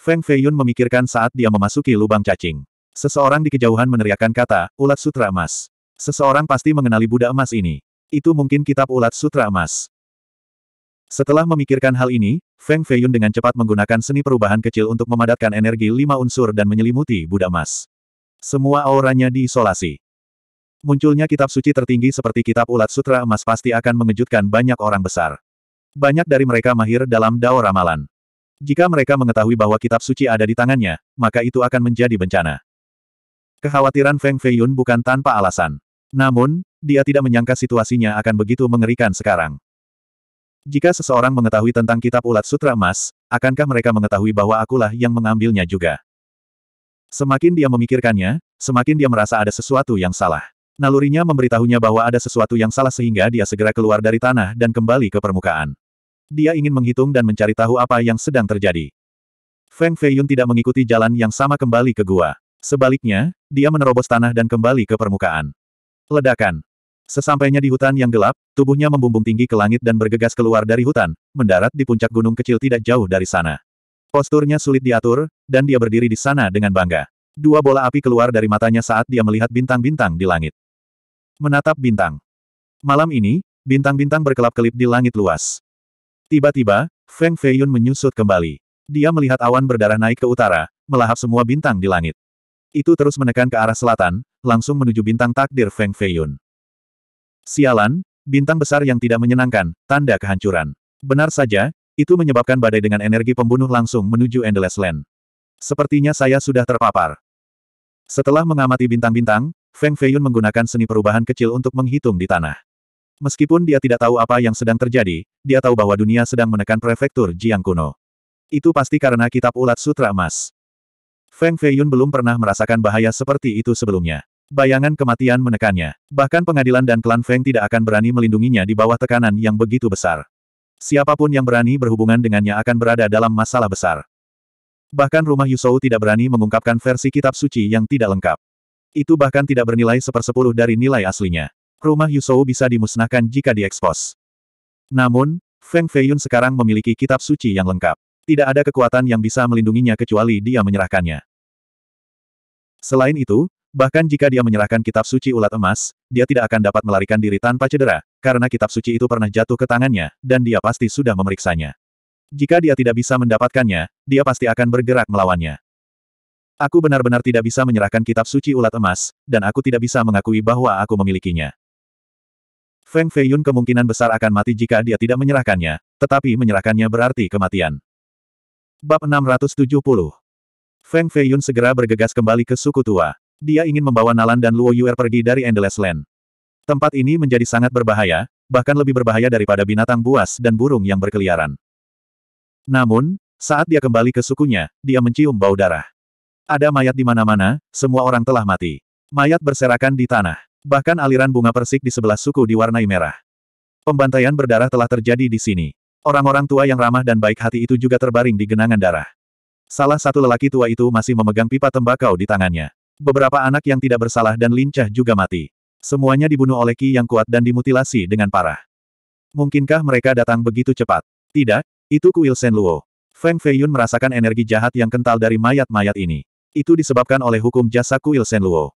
Feng Feiyun memikirkan saat dia memasuki lubang cacing. Seseorang di kejauhan meneriakkan kata, ulat sutra emas. Seseorang pasti mengenali Buddha emas ini. Itu mungkin kitab ulat sutra emas. Setelah memikirkan hal ini, Feng Feiyun dengan cepat menggunakan seni perubahan kecil untuk memadatkan energi lima unsur dan menyelimuti Buddha Mas. Semua auranya diisolasi. Munculnya kitab suci tertinggi seperti kitab ulat sutra emas pasti akan mengejutkan banyak orang besar. Banyak dari mereka mahir dalam dao ramalan. Jika mereka mengetahui bahwa kitab suci ada di tangannya, maka itu akan menjadi bencana. Kekhawatiran Feng Feiyun bukan tanpa alasan. Namun, dia tidak menyangka situasinya akan begitu mengerikan sekarang. Jika seseorang mengetahui tentang kitab ulat sutra emas, akankah mereka mengetahui bahwa akulah yang mengambilnya juga? Semakin dia memikirkannya, semakin dia merasa ada sesuatu yang salah. Nalurinya memberitahunya bahwa ada sesuatu yang salah sehingga dia segera keluar dari tanah dan kembali ke permukaan. Dia ingin menghitung dan mencari tahu apa yang sedang terjadi. Feng Feiyun tidak mengikuti jalan yang sama kembali ke gua. Sebaliknya, dia menerobos tanah dan kembali ke permukaan. Ledakan. Sesampainya di hutan yang gelap, tubuhnya membumbung tinggi ke langit dan bergegas keluar dari hutan, mendarat di puncak gunung kecil tidak jauh dari sana. Posturnya sulit diatur, dan dia berdiri di sana dengan bangga. Dua bola api keluar dari matanya saat dia melihat bintang-bintang di langit. Menatap bintang. Malam ini, bintang-bintang berkelap-kelip di langit luas. Tiba-tiba, Feng Feiyun menyusut kembali. Dia melihat awan berdarah naik ke utara, melahap semua bintang di langit. Itu terus menekan ke arah selatan, langsung menuju bintang takdir Feng Feiyun. Sialan, bintang besar yang tidak menyenangkan, tanda kehancuran. Benar saja, itu menyebabkan badai dengan energi pembunuh langsung menuju Endless Land. Sepertinya saya sudah terpapar. Setelah mengamati bintang-bintang, Feng Feiyun menggunakan seni perubahan kecil untuk menghitung di tanah. Meskipun dia tidak tahu apa yang sedang terjadi, dia tahu bahwa dunia sedang menekan prefektur Jiang kuno. Itu pasti karena kitab ulat sutra emas. Feng Feiyun belum pernah merasakan bahaya seperti itu sebelumnya. Bayangan kematian menekannya. Bahkan pengadilan dan klan Feng tidak akan berani melindunginya di bawah tekanan yang begitu besar. Siapapun yang berani berhubungan dengannya akan berada dalam masalah besar. Bahkan rumah Yusou tidak berani mengungkapkan versi kitab suci yang tidak lengkap. Itu bahkan tidak bernilai sepersepuluh dari nilai aslinya. Rumah Yusou bisa dimusnahkan jika diekspos. Namun, Feng Feiyun sekarang memiliki kitab suci yang lengkap. Tidak ada kekuatan yang bisa melindunginya kecuali dia menyerahkannya. Selain itu, Bahkan jika dia menyerahkan kitab suci ulat emas, dia tidak akan dapat melarikan diri tanpa cedera, karena kitab suci itu pernah jatuh ke tangannya, dan dia pasti sudah memeriksanya. Jika dia tidak bisa mendapatkannya, dia pasti akan bergerak melawannya. Aku benar-benar tidak bisa menyerahkan kitab suci ulat emas, dan aku tidak bisa mengakui bahwa aku memilikinya. Feng Feiyun kemungkinan besar akan mati jika dia tidak menyerahkannya, tetapi menyerahkannya berarti kematian. Bab 670 Feng Feiyun segera bergegas kembali ke suku tua. Dia ingin membawa Nalan dan Luo Yuer pergi dari Endless Land. Tempat ini menjadi sangat berbahaya, bahkan lebih berbahaya daripada binatang buas dan burung yang berkeliaran. Namun, saat dia kembali ke sukunya, dia mencium bau darah. Ada mayat di mana-mana, semua orang telah mati. Mayat berserakan di tanah. Bahkan aliran bunga persik di sebelah suku diwarnai merah. Pembantaian berdarah telah terjadi di sini. Orang-orang tua yang ramah dan baik hati itu juga terbaring di genangan darah. Salah satu lelaki tua itu masih memegang pipa tembakau di tangannya. Beberapa anak yang tidak bersalah dan lincah juga mati. Semuanya dibunuh oleh Ki yang kuat dan dimutilasi dengan parah. Mungkinkah mereka datang begitu cepat? Tidak, itu kuil Luo. Feng Feiyun merasakan energi jahat yang kental dari mayat-mayat ini. Itu disebabkan oleh hukum jasa kuil Luo.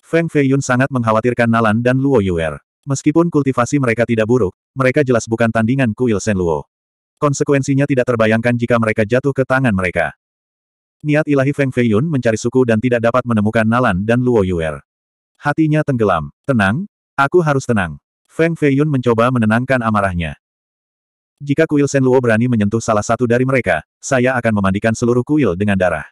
Feng Feiyun sangat mengkhawatirkan Nalan dan Luo Yuer. Meskipun kultivasi mereka tidak buruk, mereka jelas bukan tandingan kuil Luo. Konsekuensinya tidak terbayangkan jika mereka jatuh ke tangan mereka. Niat ilahi Feng Feiyun mencari suku dan tidak dapat menemukan Nalan dan Luo Yuer. Hatinya tenggelam. Tenang, aku harus tenang. Feng Feiyun mencoba menenangkan amarahnya. Jika kuil Sen Luo berani menyentuh salah satu dari mereka, saya akan memandikan seluruh kuil dengan darah.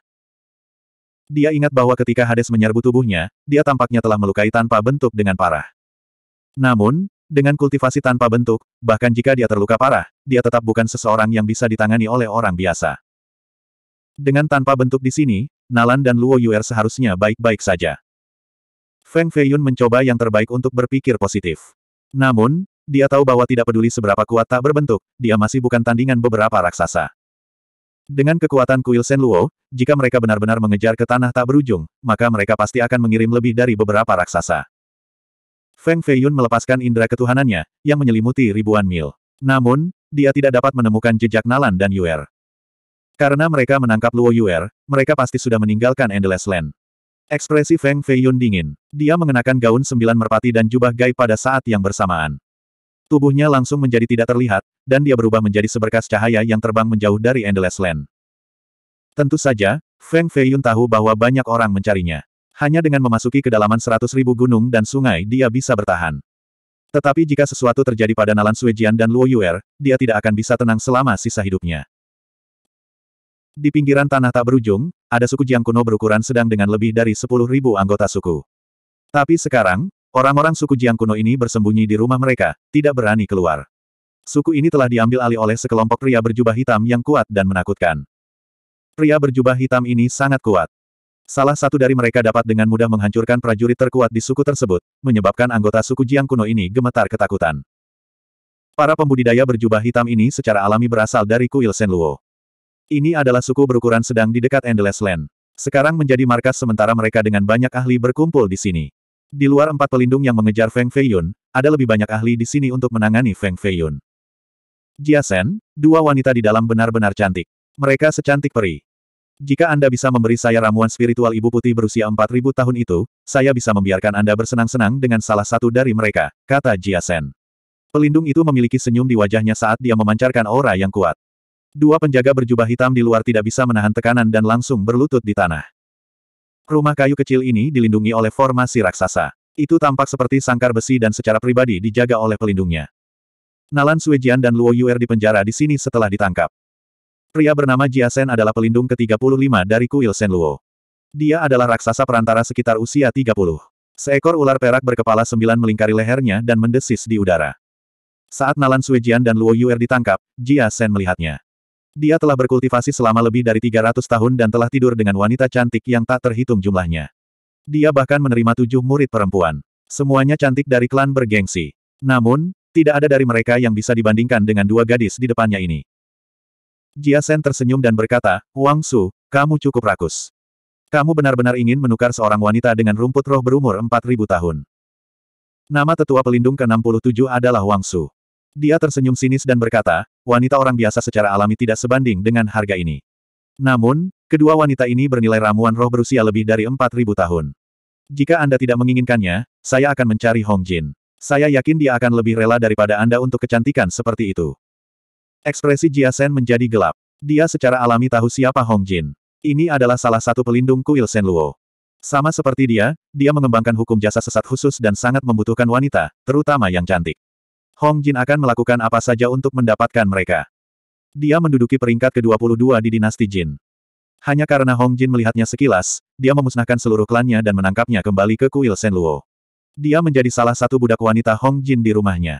Dia ingat bahwa ketika Hades menyerbu tubuhnya, dia tampaknya telah melukai tanpa bentuk dengan parah. Namun, dengan kultivasi tanpa bentuk, bahkan jika dia terluka parah, dia tetap bukan seseorang yang bisa ditangani oleh orang biasa. Dengan tanpa bentuk di sini, Nalan dan Luo Yuer seharusnya baik-baik saja. Feng Feiyun mencoba yang terbaik untuk berpikir positif. Namun, dia tahu bahwa tidak peduli seberapa kuat tak berbentuk, dia masih bukan tandingan beberapa raksasa. Dengan kekuatan kuil Sen Luo, jika mereka benar-benar mengejar ke tanah tak berujung, maka mereka pasti akan mengirim lebih dari beberapa raksasa. Feng Feiyun melepaskan indera ketuhanannya, yang menyelimuti ribuan mil. Namun, dia tidak dapat menemukan jejak Nalan dan Yuer. Karena mereka menangkap Luo Yuer, mereka pasti sudah meninggalkan Endless Land. Ekspresi Feng Feiyun dingin. Dia mengenakan gaun sembilan merpati dan jubah gai pada saat yang bersamaan. Tubuhnya langsung menjadi tidak terlihat, dan dia berubah menjadi seberkas cahaya yang terbang menjauh dari Endless Land. Tentu saja, Feng Feiyun tahu bahwa banyak orang mencarinya. Hanya dengan memasuki kedalaman seratus ribu gunung dan sungai dia bisa bertahan. Tetapi jika sesuatu terjadi pada Nalan Suijian dan Luo Yuer, dia tidak akan bisa tenang selama sisa hidupnya. Di pinggiran tanah tak berujung, ada suku Jiang kuno berukuran sedang dengan lebih dari 10.000 anggota suku. Tapi sekarang, orang-orang suku Jiang kuno ini bersembunyi di rumah mereka, tidak berani keluar. Suku ini telah diambil alih oleh sekelompok pria berjubah hitam yang kuat dan menakutkan. Pria berjubah hitam ini sangat kuat. Salah satu dari mereka dapat dengan mudah menghancurkan prajurit terkuat di suku tersebut, menyebabkan anggota suku Jiang kuno ini gemetar ketakutan. Para pembudidaya berjubah hitam ini secara alami berasal dari kuil Senluo. Ini adalah suku berukuran sedang di dekat Endless Land. Sekarang menjadi markas sementara mereka dengan banyak ahli berkumpul di sini. Di luar empat pelindung yang mengejar Feng Feiyun, ada lebih banyak ahli di sini untuk menangani Feng Feiyun. Jia Shen, dua wanita di dalam benar-benar cantik. Mereka secantik peri. Jika Anda bisa memberi saya ramuan spiritual ibu putih berusia 4000 tahun itu, saya bisa membiarkan Anda bersenang-senang dengan salah satu dari mereka, kata Jia Shen. Pelindung itu memiliki senyum di wajahnya saat dia memancarkan aura yang kuat. Dua penjaga berjubah hitam di luar tidak bisa menahan tekanan dan langsung berlutut di tanah. Rumah kayu kecil ini dilindungi oleh formasi raksasa. Itu tampak seperti sangkar besi dan secara pribadi dijaga oleh pelindungnya. Nalan Suejian dan Luo Yuer dipenjara di sini setelah ditangkap. Pria bernama Jia Sen adalah pelindung ke-35 dari kuil Sen Luo. Dia adalah raksasa perantara sekitar usia 30. Seekor ular perak berkepala sembilan melingkari lehernya dan mendesis di udara. Saat Nalan Suejian dan Luo Yuer ditangkap, Jia Sen melihatnya. Dia telah berkultivasi selama lebih dari 300 tahun dan telah tidur dengan wanita cantik yang tak terhitung jumlahnya. Dia bahkan menerima tujuh murid perempuan. Semuanya cantik dari klan bergengsi. Namun, tidak ada dari mereka yang bisa dibandingkan dengan dua gadis di depannya ini. Jia Sen tersenyum dan berkata, Wang Su, kamu cukup rakus. Kamu benar-benar ingin menukar seorang wanita dengan rumput roh berumur 4.000 tahun. Nama tetua pelindung ke-67 adalah Wang Su. Dia tersenyum sinis dan berkata, wanita orang biasa secara alami tidak sebanding dengan harga ini. Namun, kedua wanita ini bernilai ramuan roh berusia lebih dari 4.000 tahun. Jika Anda tidak menginginkannya, saya akan mencari Hong Jin. Saya yakin dia akan lebih rela daripada Anda untuk kecantikan seperti itu. Ekspresi Jia Sen menjadi gelap. Dia secara alami tahu siapa Hong Jin. Ini adalah salah satu pelindung kuil Luo. Sama seperti dia, dia mengembangkan hukum jasa sesat khusus dan sangat membutuhkan wanita, terutama yang cantik. Hong Jin akan melakukan apa saja untuk mendapatkan mereka. Dia menduduki peringkat ke-22 di dinasti Jin. Hanya karena Hong Jin melihatnya sekilas, dia memusnahkan seluruh klannya dan menangkapnya kembali ke kuil Luo. Dia menjadi salah satu budak wanita Hong Jin di rumahnya.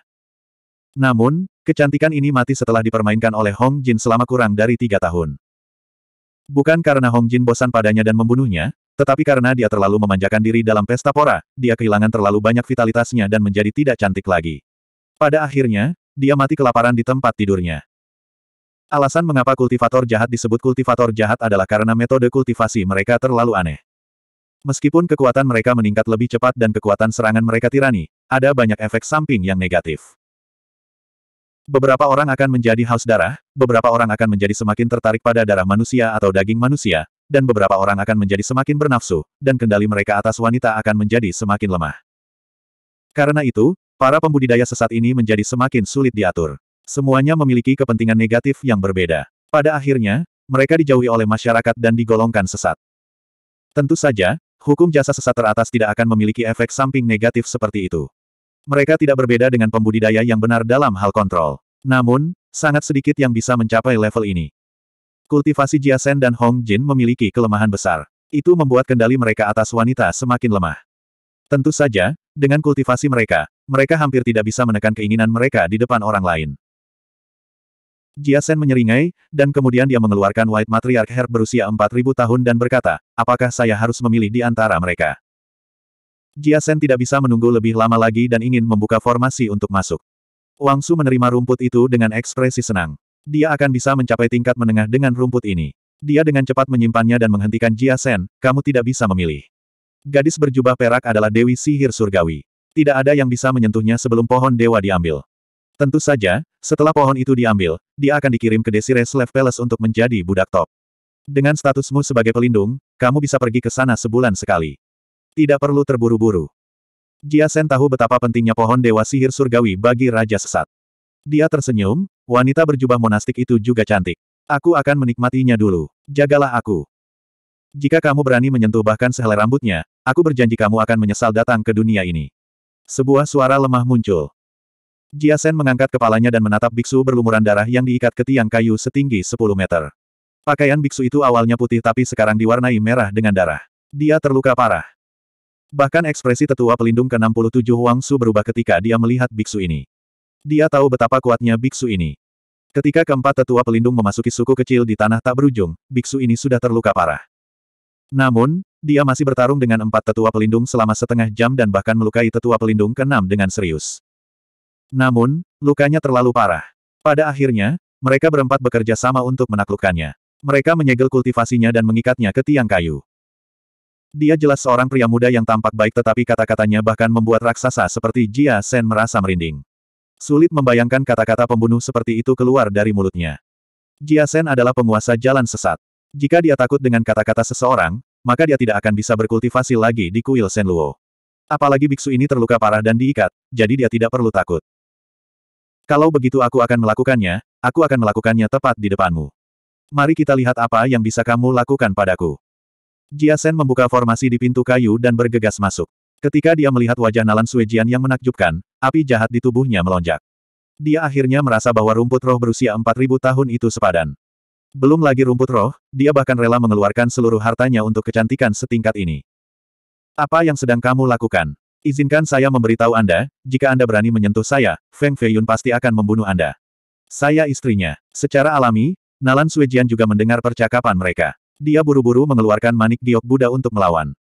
Namun, kecantikan ini mati setelah dipermainkan oleh Hong Jin selama kurang dari tiga tahun. Bukan karena Hong Jin bosan padanya dan membunuhnya, tetapi karena dia terlalu memanjakan diri dalam pesta pora, dia kehilangan terlalu banyak vitalitasnya dan menjadi tidak cantik lagi. Pada akhirnya, dia mati kelaparan di tempat tidurnya. Alasan mengapa kultivator jahat disebut kultivator jahat adalah karena metode kultivasi mereka terlalu aneh. Meskipun kekuatan mereka meningkat lebih cepat dan kekuatan serangan mereka tirani, ada banyak efek samping yang negatif. Beberapa orang akan menjadi haus darah, beberapa orang akan menjadi semakin tertarik pada darah manusia atau daging manusia, dan beberapa orang akan menjadi semakin bernafsu, dan kendali mereka atas wanita akan menjadi semakin lemah. Karena itu, Para pembudidaya sesat ini menjadi semakin sulit diatur. Semuanya memiliki kepentingan negatif yang berbeda. Pada akhirnya, mereka dijauhi oleh masyarakat dan digolongkan sesat. Tentu saja, hukum jasa sesat teratas tidak akan memiliki efek samping negatif seperti itu. Mereka tidak berbeda dengan pembudidaya yang benar dalam hal kontrol. Namun, sangat sedikit yang bisa mencapai level ini. Kultivasi Jiasen dan Hong Jin memiliki kelemahan besar. Itu membuat kendali mereka atas wanita semakin lemah. Tentu saja, dengan kultivasi mereka, mereka hampir tidak bisa menekan keinginan mereka di depan orang lain. Jiasen menyeringai, dan kemudian dia mengeluarkan White Matriarch Herb berusia 4000 tahun dan berkata, apakah saya harus memilih di antara mereka? Jiasen tidak bisa menunggu lebih lama lagi dan ingin membuka formasi untuk masuk. Wang Su menerima rumput itu dengan ekspresi senang. Dia akan bisa mencapai tingkat menengah dengan rumput ini. Dia dengan cepat menyimpannya dan menghentikan Jiasen, kamu tidak bisa memilih. Gadis berjubah perak adalah Dewi Sihir Surgawi. Tidak ada yang bisa menyentuhnya sebelum pohon dewa diambil. Tentu saja, setelah pohon itu diambil, dia akan dikirim ke Desires Slave Palace untuk menjadi budak top. Dengan statusmu sebagai pelindung, kamu bisa pergi ke sana sebulan sekali. Tidak perlu terburu-buru. Jia Sen tahu betapa pentingnya pohon dewa sihir surgawi bagi Raja Sesat. Dia tersenyum, wanita berjubah monastik itu juga cantik. Aku akan menikmatinya dulu. Jagalah aku. Jika kamu berani menyentuh bahkan sehelai rambutnya, aku berjanji kamu akan menyesal datang ke dunia ini. Sebuah suara lemah muncul. Jia Sen mengangkat kepalanya dan menatap biksu berlumuran darah yang diikat ke tiang kayu setinggi 10 meter. Pakaian biksu itu awalnya putih tapi sekarang diwarnai merah dengan darah. Dia terluka parah. Bahkan ekspresi tetua pelindung ke-67 Huang Su berubah ketika dia melihat biksu ini. Dia tahu betapa kuatnya biksu ini. Ketika keempat tetua pelindung memasuki suku kecil di tanah tak berujung, biksu ini sudah terluka parah. Namun, dia masih bertarung dengan empat tetua pelindung selama setengah jam dan bahkan melukai tetua pelindung keenam dengan serius. Namun, lukanya terlalu parah. Pada akhirnya, mereka berempat bekerja sama untuk menaklukkannya. Mereka menyegel kultivasinya dan mengikatnya ke tiang kayu. Dia jelas seorang pria muda yang tampak baik tetapi kata-katanya bahkan membuat raksasa seperti Jia Sen merasa merinding. Sulit membayangkan kata-kata pembunuh seperti itu keluar dari mulutnya. Jia Sen adalah penguasa jalan sesat. Jika dia takut dengan kata-kata seseorang, maka dia tidak akan bisa berkultivasi lagi di kuil Senluo. Apalagi biksu ini terluka parah dan diikat, jadi dia tidak perlu takut. Kalau begitu aku akan melakukannya, aku akan melakukannya tepat di depanmu. Mari kita lihat apa yang bisa kamu lakukan padaku. Jia Sen membuka formasi di pintu kayu dan bergegas masuk. Ketika dia melihat wajah Nalan Suejian yang menakjubkan, api jahat di tubuhnya melonjak. Dia akhirnya merasa bahwa rumput roh berusia 4000 tahun itu sepadan. Belum lagi rumput roh, dia bahkan rela mengeluarkan seluruh hartanya untuk kecantikan setingkat ini. Apa yang sedang kamu lakukan? Izinkan saya memberitahu Anda, jika Anda berani menyentuh saya, Feng Feiyun pasti akan membunuh Anda. Saya istrinya. Secara alami, Nalan Suijian juga mendengar percakapan mereka. Dia buru-buru mengeluarkan manik giok Buddha untuk melawan.